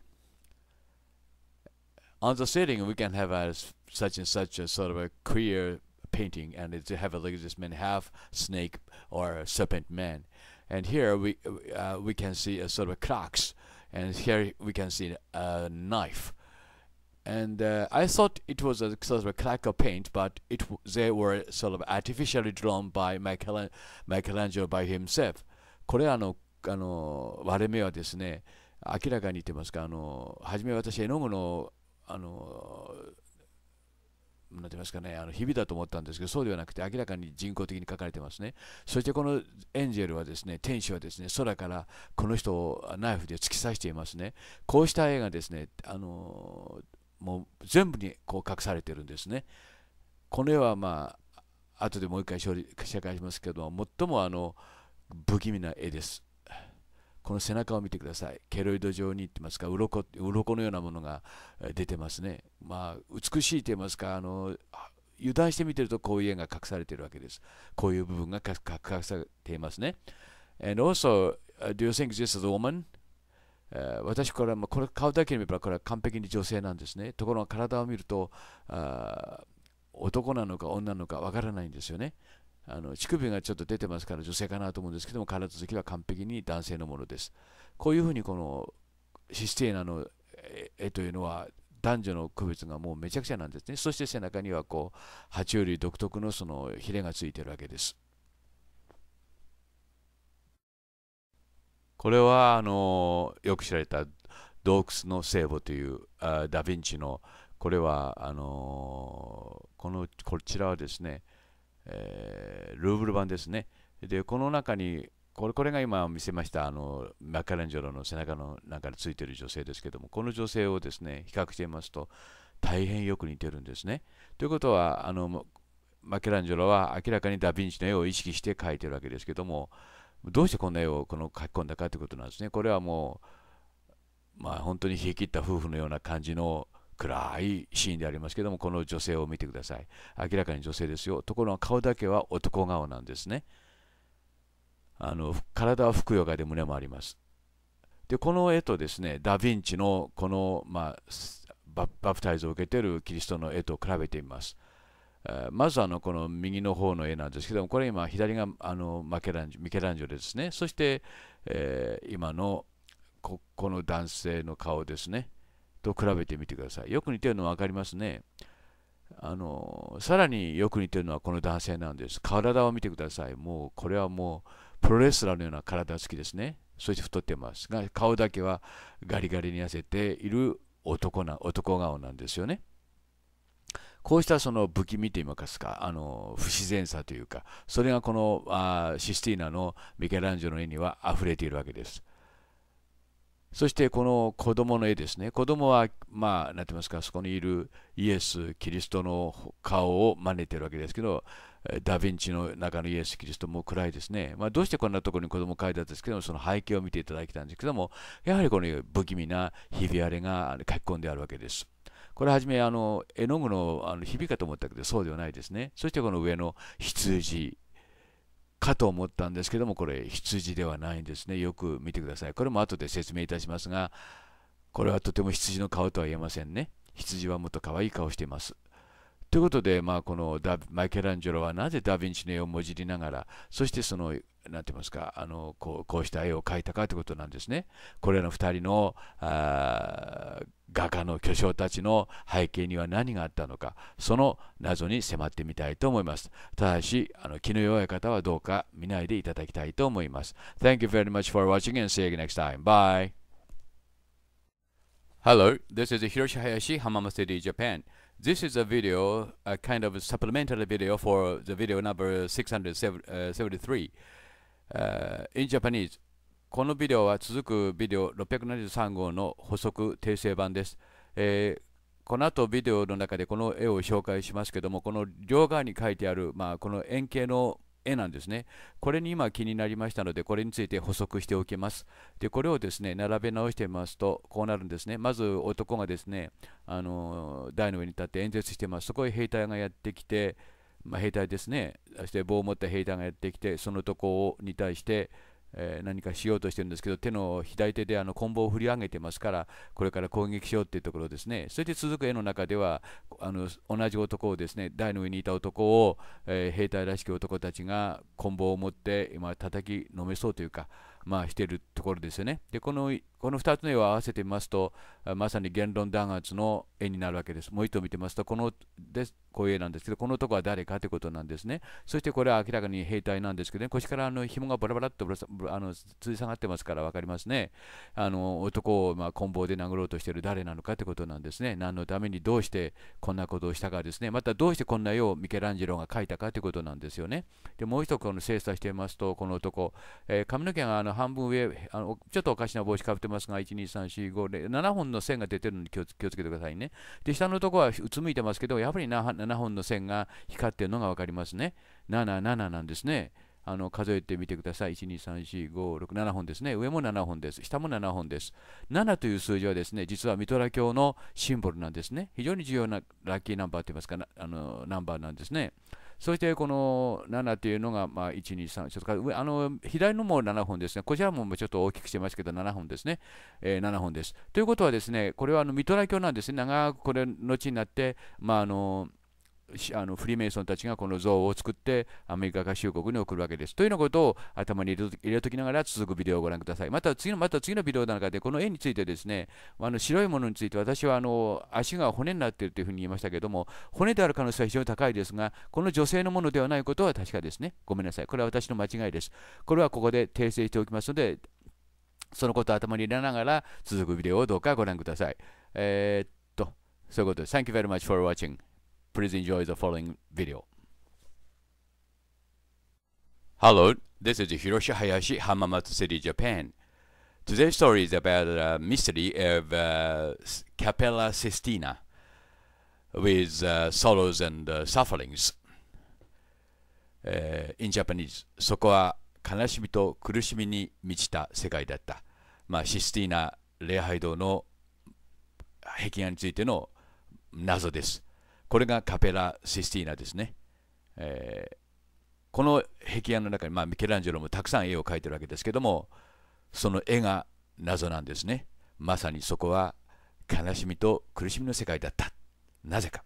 On the ceiling, we can have a such and such a sort of a queer painting, and it have a like this man half snake or serpent man. And here we we can see a sort of a clocks and here we can see a knife and uh, I thought it was a sort of a clacker paint, but it they were sort of artificially drawn by Michelangelo by himself. なんて言いますかね、あの日々だと思ったんですけど、そうではなくて、明らかに人工的に書かれてますね。そしてこのエンジェルはですね、天使はですね、空からこの人をナイフで突き刺していますね。こうした絵がですね、あのもう全部にこう隠されてるんですね。この絵はまあ、後でもう一回紹介しますけども、最もあの不気味な絵です。この背中を見てください。ケロイド状に言ってますか、鱗鱗のようなものが出てますね。まあ、美しいと言いますか、あの油断して見てるとこういう絵が隠されているわけです。こういう部分が隠されていますね。And also, do you think this is a woman? 私これ、まあ、これ顔だけ見ればこれは完璧に女性なんですね。ところが体を見ると、あ男なのか女なのかわからないんですよね。あの乳首がちょっと出てますから女性かなと思うんですけども体つきは完璧に男性のものですこういうふうにこのシステーナの絵というのは男女の区別がもうめちゃくちゃなんですねそして背中にはこう爬虫類独特のそのヒレがついてるわけですこれはあのよく知られた洞窟の聖母というあダ・ヴィンチのこれはあのこのこちらはですねえー、ルーブル版ですね。で、この中に、これこれが今見せましたあのマカレンジョロの背中の中についている女性ですけどもこの女性をですね比較してみますと大変よく似てるんですね。ということはあのマケランジョロは明らかにダ・ヴィンチの絵を意識して描いてるわけですけどもどうしてこんな絵をこの描き込んだかということなんですね。これはもう、まあ、本当に冷え切った夫婦のような感じの暗いシーンでありますけどもこの女性を見てください明らかに女性ですよところが顔だけは男顔なんですねあの体はふくよかで胸もありますでこの絵とですねダ・ヴィンチのこの、まあ、バプタイズを受けてるキリストの絵と比べてみますまずあのこの右の方の絵なんですけどもこれ今左があのマケランジミケランジョですねそして、えー、今のここの男性の顔ですねと比べてみてください。よく似てるの分かりますね。あのさらによく似てるのはこの男性なんです。体を見てください。もうこれはもうプロレスラーのような体つきですね。そして太ってますが顔だけはガリガリに痩せている男な男顔なんですよね。こうしたその不気味といいますか、あの不自然さというか、それがこのあシスティーナのミケランジェロの絵には溢れているわけです。そしてこの子供の絵ですね。子供は、まあ、なんて言いますか、そこにいるイエス・キリストの顔を真似てるわけですけど、ダ・ヴィンチの中のイエス・キリストも暗いですね。まあ、どうしてこんなところに子供描いたんですけども、その背景を見ていただきたんですけども、やはりこの不気味なひび割れが書き込んであるわけです。これはじめあの絵の具のあのひびかと思ったけど、そうではないですね。そしてこの上の羊かと思ったんですけども、これ、羊ではないんですね。よく見てください。これも後で説明いたしますが、これはとても羊の顔とは言えませんね。羊はもっと可愛い顔しています。ということで、まあ、このマイケランジェロはなぜダ・ヴィンチの絵をもじりながら、そしてその、何て言いますか、あのこうこうした絵を描いたかということなんですね。これらの2人のあ画家の巨匠たちの背景には何があったのかその謎に迫ってみたいと思いますただしあの気の弱い方はどうか見ないでいただきたいと思います Thank you very much for watching and see you next time bye Hello this is Hiroshi Hayashi Hamama City Japan This is a video, a kind of a supplementary video for the video number 673 uh, in Japanese. このビデオは続くビデオ673号の補足訂正版です。えーこの後ビデオの中でこの絵を紹介しますけどもこの両側に書いてある、まあ、この円形の絵なんですねこれに今気になりましたのでこれについて補足しておきますでこれをですね並べ直してみますとこうなるんですねまず男がですねあの台の上に立って演説してますそこへ兵隊がやってきて、まあ、兵隊ですねそして棒を持った兵隊がやってきてそのとこに対してえー、何かしようとしてるんですけど、手の左手であの棍棒を振り上げてますから、これから攻撃しようっていうところですね。そして続く絵の中では、あの同じ男をですね、台の上にいた男を、えー、兵隊らしき男たちが棍棒を持って、今叩きのめそうというか、まあ、してるところですよね。で、このこの2つの絵を合わせてみますと、まさに言論弾圧の絵になるわけです。もう一度見てますと、このですこういう絵なんですけど、このとこは誰かということなんですね。そしてこれは明らかに兵隊なんですけどね、腰からあの紐がバラバラっとあのつり下がってますから分かりますね。あの男をまあ棍棒で殴ろうとしている誰なのかということなんですね。何のためにどうしてこんなことをしたかですね。またどうしてこんな絵をミケランジェロが描いたかということなんですよね。でもう一つこの精査してみますと、この男、えー、髪の毛があの半分上あの、ちょっとおかしな帽子かぶってますますが、1、2、3、4、5で、7本の線が出てるので気をつけてくださいね。で、下のとこはうつむいてますけど、やはり 7, 7本の線が光っているのが分かりますね。7、7なんですね。あの数えてみてください。1、2、3、4、5、6、7本ですね。上も7本です。下も7本です。7という数字はですね、実はミトラ教のシンボルなんですね。非常に重要なラッキーナンバーと言いますか、あのナンバーなんですね。そしてこの7というのが、まあ、1、2、3、ちょっと上あの左のも7本ですね。こちらもちょっと大きくしてますけど、7本ですね。えー、7本です。ということはですね、これはあのミトラ教なんですね。長くこれ、後になって、まああのあのフリーメイソンたちがこの像を作ってアメリカ合衆国に送るわけです。というようなことを頭に入れときながら続くビデオをご覧ください。また次のまた次のビデオの中でこの絵についてですねあの白いものについて私はあの足が骨になっているというふうに言いましたけども骨である可能性は非常に高いですがこの女性のものではないことは確かですね。ごめんなさい。これは私の間違いです。これはここで訂正しておきますのでそのことを頭に入れながら続くビデオをどうかご覧ください。えー、っと、そういうことです。Thank you very much for watching. Please enjoy the following video. Hello, this is Hiroshi Hayashi, Hamamatsu City, Japan. Today's story is about the mystery of uh, Capella Sistina with uh, sorrows and uh, sufferings. in Japanese, そこは悲しみと苦しみに満ちた世界だった。まあ、システィーナ礼拝堂の壁画についての謎です。これがカペラ・システィーナですね。えー、この壁画の中に、まあ、ミケランジェロもたくさん絵を描いてるわけですけどもその絵が謎なんですね。まさにそこは悲しみと苦しみの世界だった。なぜか。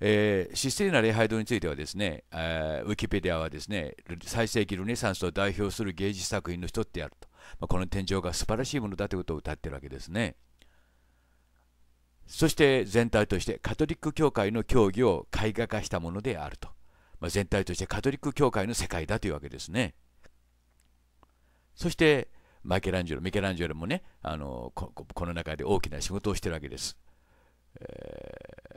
えー、システィーナ礼拝堂についてはですね、えー、ウィキペディアはですね最盛期ルネサンスを代表する芸術作品の一つであると、まあ、この天井が素晴らしいものだということを歌ってるわけですね。そして全体としてカトリック教会の教義を絵画化したものであると、まあ、全体としてカトリック教会の世界だというわけですねそしてマイケランジェロミケランジェロもねあのこの中で大きな仕事をしてるわけです、えー、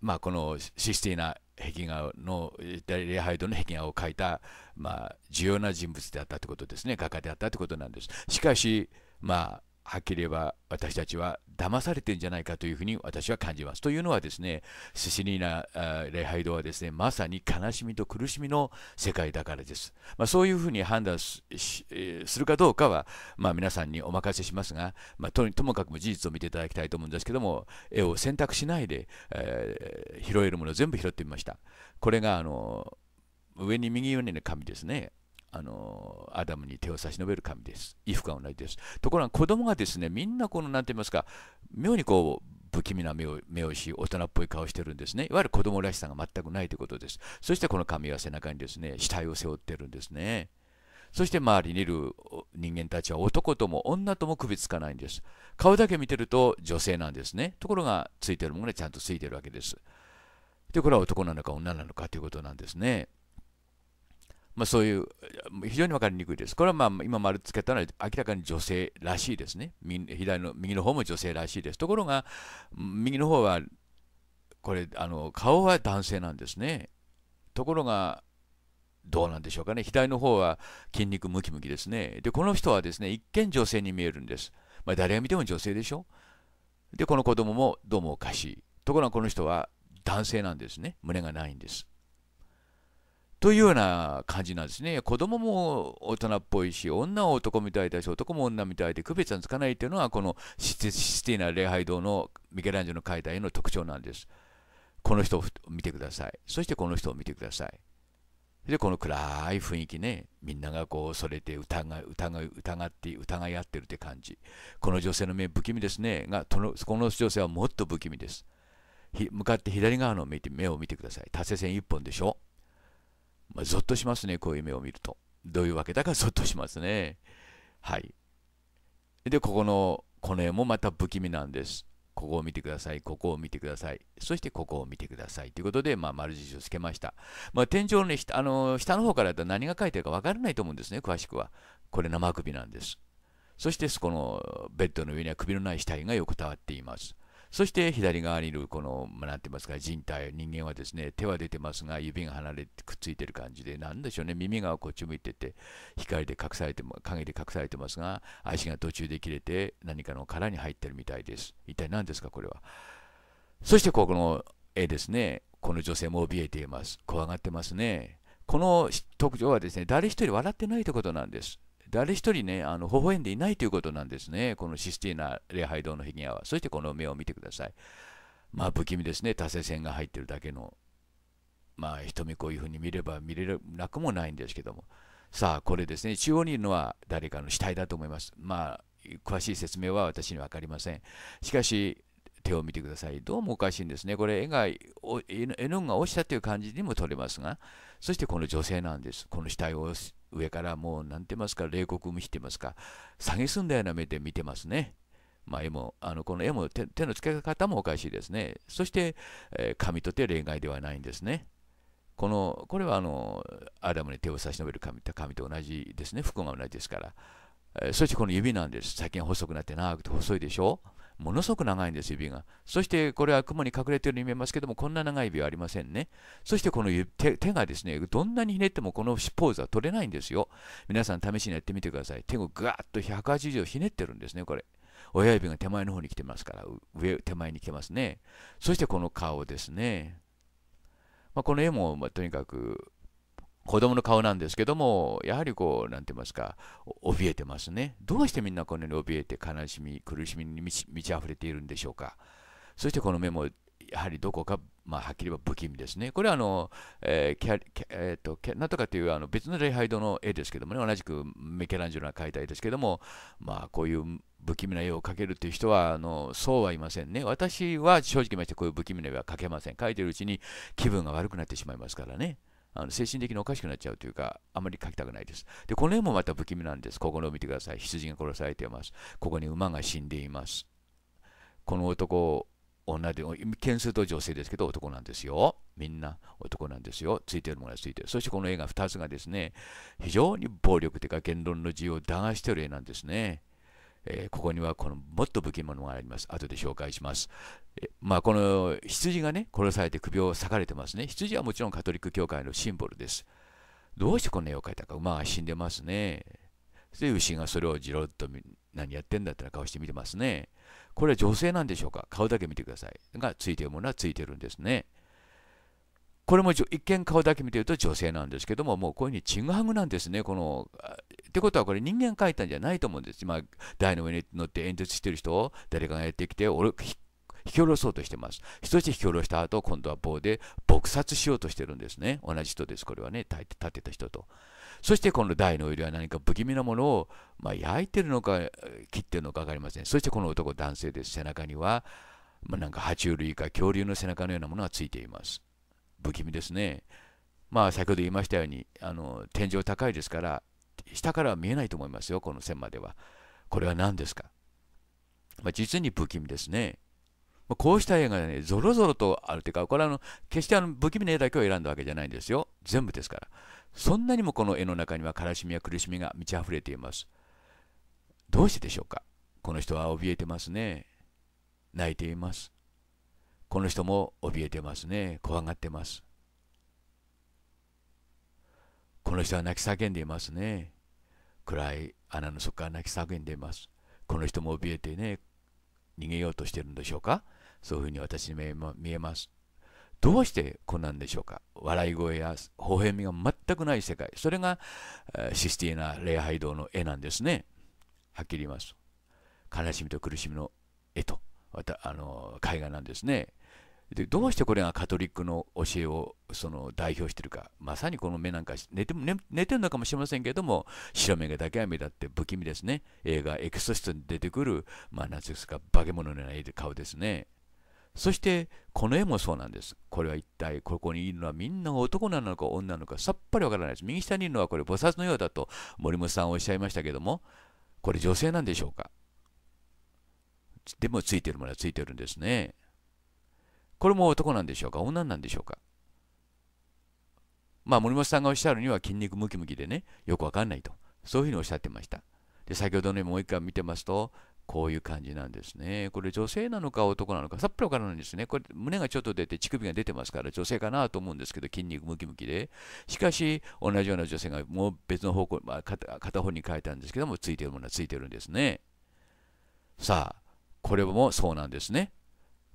まあ、このシスティーナ壁画の礼拝堂の壁画を描いた、まあ、重要な人物であったということですね画家であったということなんですしかしまあはっきり言えば私たちは騙されてんじゃないかというふうに私は感じます。というのはですね、シシリーナ礼拝堂はですね、まさに悲しみと苦しみの世界だからです。まあ、そういうふうに判断するかどうかは、まあ、皆さんにお任せしますが、まあ、ともかくも事実を見ていただきたいと思うんですけども、絵を選択しないで、えー、拾えるものを全部拾ってみました。これがあの上に右上にの紙ですね。あのアダムに手を差し伸べる神です。衣服は同じです。ところが子供がですね、みんなこの、なんて言いますか、妙にこう、不気味な目を目をし、大人っぽい顔してるんですね。いわゆる子供らしさが全くないということです。そしてこの神は背中にですね、死体を背負ってるんですね。そして周りにいる人間たちは男とも女とも首つかないんです。顔だけ見てると女性なんですね。ところがついてるものがちゃんとついてるわけです。で、これは男なのか女なのかということなんですね。まあ、そういう、非常に分かりにくいです。これはまあ今丸つけたのは明らかに女性らしいですね。左の右の方も女性らしいです。ところが、右の方は、これ、あの顔は男性なんですね。ところが、どうなんでしょうかね。左の方は筋肉ムキムキですね。で、この人はですね、一見女性に見えるんです。まあ、誰が見ても女性でしょ。で、この子供もどうもおかしい。ところがこの人は男性なんですね。胸がないんです。というような感じなんですね。子供も大人っぽいし、女は男みたいだし、男も女みたいで区別がつかないというのは、このシティな礼拝堂のミケランジェの解体の特徴なんです。この人を見てください。そしてこの人を見てください。で、この暗い雰囲気ね、みんながこう、それて疑い、疑い、疑って、疑い合ってるって感じ。この女性の目、不気味ですね。が、このこの女性はもっと不気味です。向かって左側の目を見てください。達成線1本でしょ。まあ、ゾッとしますね、こういう夢を見ると。どういうわけだかゾッとしますね。はい。で、ここの、この絵もまた不気味なんです。ここを見てください、ここを見てください、そしてここを見てくださいということで、まあ、丸印をつけました。まあ、天井の、ね、あの下の方からだと何が書いてるか分からないと思うんですね、詳しくは。これ生首なんです。そして、このベッドの上には首のない死体が横たわっています。そして左側にいるこの、なんて言いますか、人体、人間はですね、手は出てますが、指が離れてくっついてる感じで、なんでしょうね、耳がこっち向いてて、光で隠されて、影で隠されてますが、足が途中で切れて、何かの殻に入ってるみたいです。一体何ですか、これは。そして、ここの絵ですね、この女性も怯えています。怖がってますね。この特徴はですね、誰一人笑ってないということなんです。誰一人ね、あの微笑んでいないということなんですね、このシスティーナ礼拝堂の壁画は。そしてこの目を見てください。まあ不気味ですね、多世線が入ってるだけの。まあ瞳こういうふうに見れば見れなくもないんですけども。さあ、これですね、中央にいるのは誰かの死体だと思います。まあ、詳しい説明は私には分かりません。しかし、手を見てください。どうもおかしいんですね。これ絵が、絵の具が落ちたという感じにも取れますが、そしてこの女性なんです。この死体を上からもう何て言いますか、冷酷無比って言いますか、蔑んだような目で見てますね。まあ、絵もあのこの絵も手の付け方もおかしいですね。そして、えー、神と手例外ではないんですね。このこれはあのアダムに手を差し伸べる神神と同じですね。服が同じですから。えー、そしてこの指なんです。先近細くなって長くて細いでしょものすごく長いんです、指が。そして、これは雲に隠れているように見えますけども、こんな長い指はありませんね。そして、この手がですね、どんなにひねってもこのポーズは取れないんですよ。皆さん、試しにやってみてください。手をガーッと180度ひねってるんですね、これ。親指が手前の方に来てますから、上、手前に来てますね。そして、この顔ですね。まあ、この絵も、まとにかく子供の顔なんですけども、やはりこう、なんて言いますか、怯えてますね。どうしてみんなこんなに怯えて悲しみ、苦しみに満ち溢れているんでしょうか。そしてこの目も、やはりどこか、まあ、はっきり言えば不気味ですね。これはあの、えーキャキャえーと、なんとかというあの別の礼拝堂の絵ですけどもね、同じくメケランジェロが描いた絵ですけども、まあ、こういう不気味な絵を描けるという人はあのそうはいませんね。私は正直ましてこういう不気味な絵は描けません。描いてるうちに気分が悪くなってしまいますからね。あの精神的におかしくなっちゃうというか、あまり書きたくないです。で、この絵もまた不気味なんです。ここのを見てください。羊が殺されています。ここに馬が死んでいます。この男、女で、件数と女性ですけど、男なんですよ。みんな男なんですよ。ついてるものがついてる。そしてこの絵が2つがですね、非常に暴力というか言論の自由を弾している絵なんですね。えー、ここにはこのもっと武器物があります。後で紹介します。えまあ、この羊がね、殺されて首を裂かれてますね。羊はもちろんカトリック教会のシンボルです。どうしてこんな絵を描いたか、馬が死んでますね。で、牛がそれをじろっと何やってんだってな顔して見てますね。これは女性なんでしょうか顔だけ見てください。がついてるものはついてるんですね。これも一見顔だけ見てると女性なんですけども、もうこういうふうにちぐはぐなんですね。このってことはこれ人間描いたんじゃないと思うんです。今、台の上に乗って演説してる人を誰かがやってきて、俺、引き下ろそうとしてます。そして引き下ろした後、今度は棒で撲殺しようとしてるんですね。同じ人です、これはね、立てた人と。そしてこの台の上では何か不気味なものを、まあ、焼いてるのか切ってるのか分かりません。そしてこの男、男性です。背中には、まあ、なんか爬虫類か恐竜の背中のようなものがついています。不気味ですね。まあ、先ほど言いましたように、あの天井高いですから、下からは見えないと思いますよ、この線までは。これは何ですか、まあ、実に不気味ですね。まあ、こうした絵がね、ぞろぞろとあるというか、これはあの決してあの不気味な絵だけを選んだわけじゃないんですよ。全部ですから。そんなにもこの絵の中には悲しみや苦しみが満ち溢れています。どうしてでしょうかこの人は怯えてますね。泣いています。この人も怯えてますね怖がってますこの人は泣き叫んでいますね暗い穴の底から泣き叫んでいますこの人も怯えてね逃げようとしてるんでしょうかそういうふうに私に見えますどうしてこんなんでしょうか笑い声や微笑みが全くない世界それがシスティーナ礼拝堂の絵なんですねはっきり言います悲しみと苦しみの絵とまたあの絵画なんですねでどうしてこれがカトリックの教えをその代表してるか、まさにこの目なんか寝てね、寝てるのかもしれませんけれども、白目がだけは目立って不気味ですね。映画、エクソシストに出てくる、まあ、なんですか、化け物のような顔ですね。そして、この絵もそうなんです。これは一体、ここにいるのはみんな男なのか女なのかさっぱりわからないです。右下にいるのはこれ、菩薩のようだと森本さんおっしゃいましたけども、これ女性なんでしょうかでもついてるものはついてるんですね。これも男なんでしょうか女なんでしょうかまあ森本さんがおっしゃるには筋肉ムキムキでねよくわかんないとそういうふうにおっしゃってましたで先ほどねもう一回見てますとこういう感じなんですね。これ女性なのか男なのかさっぱりわからないんですね。これ胸がちょっと出て乳首が出てますから女性かなと思うんですけど筋肉ムキムキで。しかし同じような女性がもう別の方向、まあ、片方に変えたんですけどもついてるものはついてるんですね。さあこれもそうなんですね。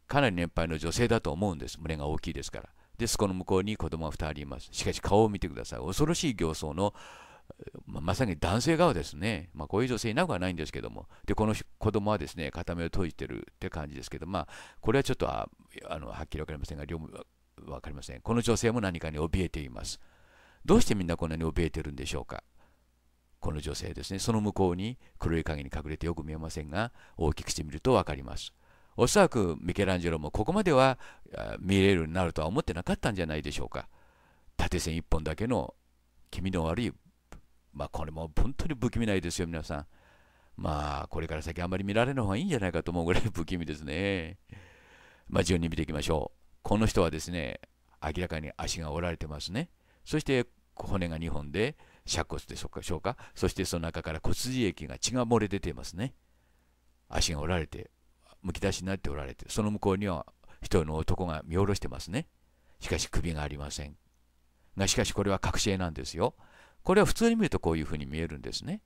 かなり年配の女性だと思うんです。胸が大きいですから。で、そこの向こうに子供が2人います。しかし顔を見てください。恐ろしい形相の、まさに男性側ですね。まあ、こういう女性いなくはないんですけども。で、この子供はですね、片目を閉じてるって感じですけど、まあ、これはちょっとあのはっきり分かりませんが、両分かりません。この女性も何かに怯えています。どうしてみんなこんなに怯えてるんでしょうか。この女性ですね、その向こうに黒い影に隠れてよく見えませんが、大きくしてみると分かります。おそらくミケランジェロもここまでは見れるようになるとは思ってなかったんじゃないでしょうか縦線1本だけの気味の悪いまあこれも本当に不気味ないですよ皆さんまあこれから先あまり見られない方がいいんじゃないかと思うぐらい [laughs] 不気味ですねまあ順に見ていきましょうこの人はですね明らかに足が折られてますねそして骨が2本で尺骨でしょうかそしてその中から骨髄液が血が漏れ出ていますね足が折られてむき出しになっておられて、その向こうには一人の男が見下ろしてますね。しかし首がありません。が、しかしこれはし絵なんですよ。これは普通に見るとこういうふうに見えるんですね。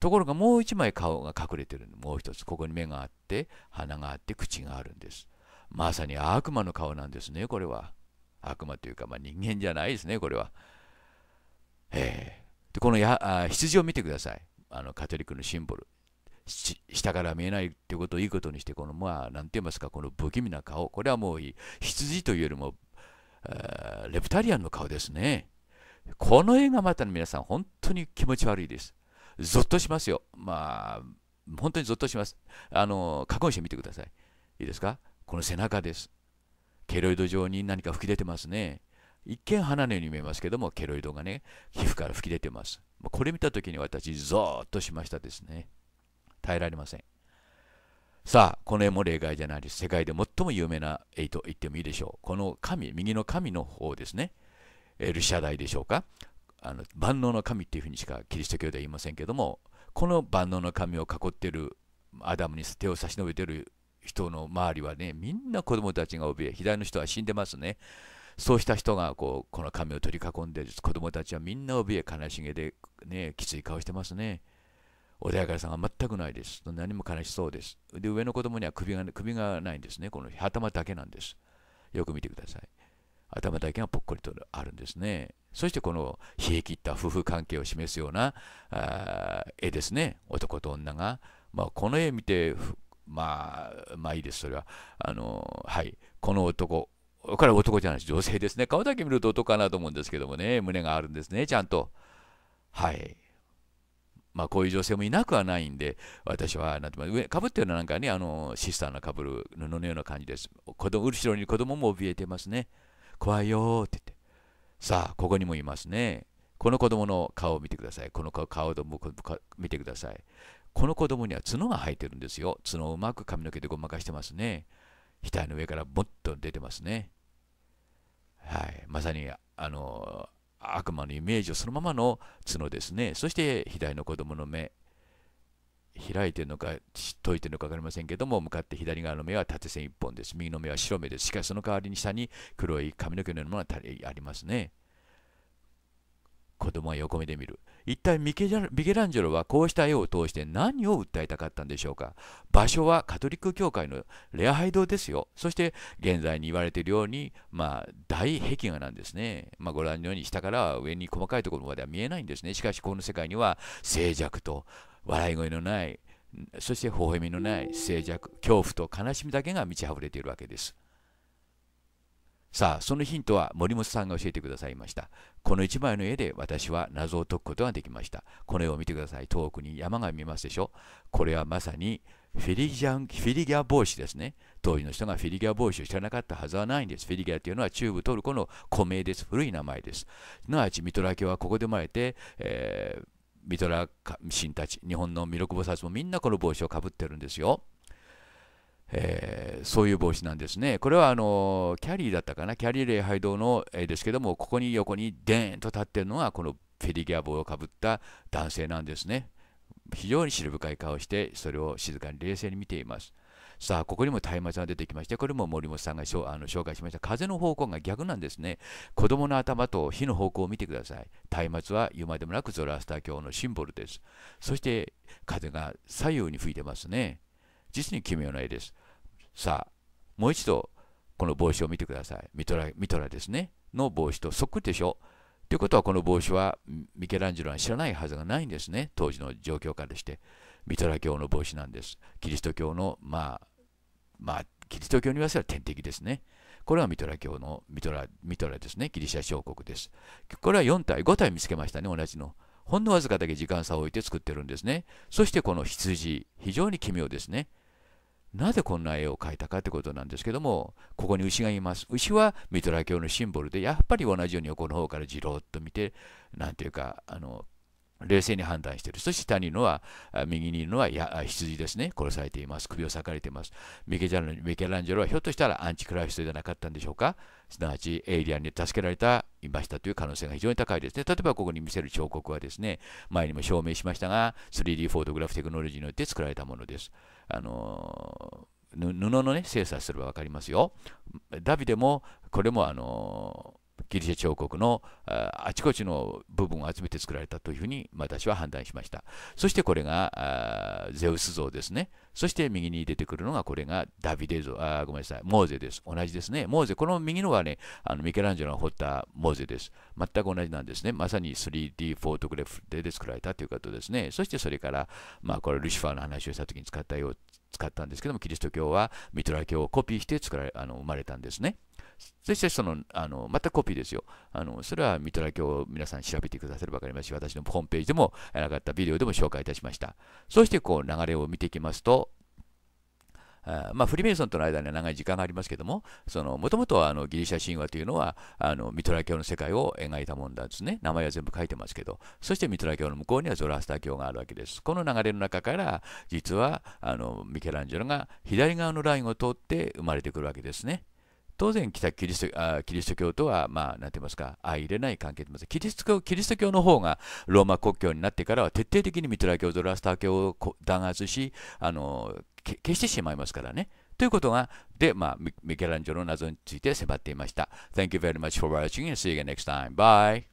ところがもう一枚顔が隠れてるもう一つ。ここに目があって、鼻があって、口があるんです。まさに悪魔の顔なんですね、これは。悪魔というか、まあ、人間じゃないですね、これは。えー、でこのやあ羊を見てください。あのカトリックのシンボル。下から見えないってことをいいことにして、この、まあ、なんて言いますか、この不気味な顔、これはもう羊というよりも、レプタリアンの顔ですね。この映画また皆さん、本当に気持ち悪いです。ぞっとしますよ。まあ、本当にぞっとします。あの、加工してみてください。いいですかこの背中です。ケロイド状に何か吹き出てますね。一見花のように見えますけども、ケロイドがね、皮膚から吹き出てます。これ見たときに私、ぞーっとしましたですね。耐えられませんさあこの絵も例外じゃないです世界で最も有名な絵と言ってもいいでしょうこの神右の神の方ですねエルシャダイでしょうかあの万能の神っていうふうにしかキリスト教では言いませんけどもこの万能の神を囲っているアダムに手を差し伸べている人の周りはねみんな子供たちが怯え左の人は死んでますねそうした人がこうこの神を取り囲んで子供たちはみんな怯え悲しげで、ね、きつい顔してますね穏やかさが全くないです。何も悲しそうです。で、上の子供には首が首がないんですね。この頭だけなんです。よく見てください。頭だけがぽっこりとあるんですね。そしてこの冷え切った夫婦関係を示すようなあ絵ですね。男と女が。まあ、この絵見て、まあ、まあいいです、それは。あの、はい。この男、これは男じゃないです。女性ですね。顔だけ見ると男かなと思うんですけどもね。胸があるんですね、ちゃんと。はい。まあ、こういう女性もいなくはないんで、私は、なんて上、かぶってるのはなんかね、あの、シスターのかぶる布のような感じです。子供、後ろに子供も怯えてますね。怖いよって言って。さあ、ここにもいますね。この子供の顔を見てください。この顔を見てください。この子供には角が生えてるんですよ。角をうまく髪の毛でごまかしてますね。額の上からもっと出てますね。はい。まさに、あの、悪魔のイメージをそのままの角ですね。そして左の子供の目。開いてるのか、解いてるのか分かりませんけども、向かって左側の目は縦線1本です。右の目は白目です。しかしその代わりに下に黒い髪の毛のようなものがありますね。子供は横目で見る一体ミケランジェロはこうした絵を通して何を訴えたかったんでしょうか場所はカトリック教会の礼拝堂ですよそして現在に言われているように、まあ、大壁画なんですね、まあ、ご覧のように下から上に細かいところまでは見えないんですねしかしこの世界には静寂と笑い声のないそして微笑みのない静寂恐怖と悲しみだけが満ち溢れているわけですさあ、そのヒントは森本さんが教えてくださいました。この一枚の絵で私は謎を解くことができました。この絵を見てください。遠くに山が見えますでしょ。これはまさにフィリギャンフィリギャ帽子ですね。当時の人がフィリギャ帽子を知らなかったはずはないんです。フィリギャというのは中部トルコの古名です。古い名前です。すなわちミトラ家はここで生まれて、えー、ミトラ神たち、日本の弥勒菩薩もみんなこの帽子をかぶってるんですよ。えー、そういう帽子なんですね。これはあのキャリーだったかな、キャリー礼拝堂の絵ですけども、ここに横にデーンと立ってるのは、このフェリギャ帽をかぶった男性なんですね。非常に知る深い顔して、それを静かに冷静に見ています。さあ、ここにも松明が出てきまして、これも森本さんがあの紹介しました。風の方向が逆なんですね。子供の頭と火の方向を見てください。松明は言うまでもなくゾラスター教のシンボルです。そして風が左右に吹いてますね。実に奇妙な絵です。さあもう一度この帽子を見てくださいミトラミトラですねの帽子とそっくりでしょということはこの帽子はミケランジェロは知らないはずがないんですね当時の状況下でしてミトラ教の帽子なんですキリスト教のまあまあキリスト教に言わせれば天敵ですねこれはミトラ教のミトラミトラですねギリシャ小国ですこれは4体5体見つけましたね同じのほんのわずかだけ時間差を置いて作ってるんですねそしてこの羊非常に奇妙ですねなぜこんな絵を描いたかということなんですけども、ここに牛がいます。牛はミトラ教のシンボルで、やっぱり同じように横の方からじろっと見て、なんていうか、あの、冷静に判断している。そして下にいるのは、右にいるのは羊ですね。殺されています。首を裂かれています。ミケランジェロはひょっとしたらアンチクライストじゃなかったんでしょうかすなわちエイリアンに助けられた、いましたという可能性が非常に高いですね。例えばここに見せる彫刻はですね、前にも証明しましたが、3D フォトグラフテクノロジーによって作られたものです。あの布のね精査すれば分かりますよ。ダビデもこれもあのギリシャ彫刻のあちこちの部分を集めて作られたというふうに私は判断しましたそしてこれがゼウス像ですねそして右に出てくるのがこれがダビデ像あごめんなさいモーゼです同じですねモーゼこの右のはねあのミケランジェロが彫ったモーゼです全く同じなんですねまさに 3D フォートグレフで作られたということですねそしてそれからまあこれルシファーの話をした時に使ったよう使ったんですけどもキリスト教はミトラ教をコピーして作られあの生まれたんですね。そしてその、あの、またコピーですよ。あの、それはミトラ教を皆さん調べてくださればわかりますし、私のホームページでも、なかったビデオでも紹介いたしました。そしてこう流れを見ていきますと、あまあ、フリーメイソンとの間には長い時間がありますけども、もともとはあのギリシャ神話というのはあのミトラ教の世界を描いたもんだんですね。名前は全部書いてますけど、そしてミトラ教の向こうにはゾロアスター教があるわけです。この流れの中から、実はあのミケランジェロが左側のラインを通って生まれてくるわけですね。当然北キリストあキリスト教とは、まあ、なんて言いますか、相入れない関係でますキリスト教。キリスト教の方がローマ国教になってからは徹底的にミトラ教、ゾラスター教を弾圧し、あの消してしまいますからね。ということが、で、まあ、ミケランジョロの謎について迫っていました。Thank you very much for watching and see you again next time. Bye!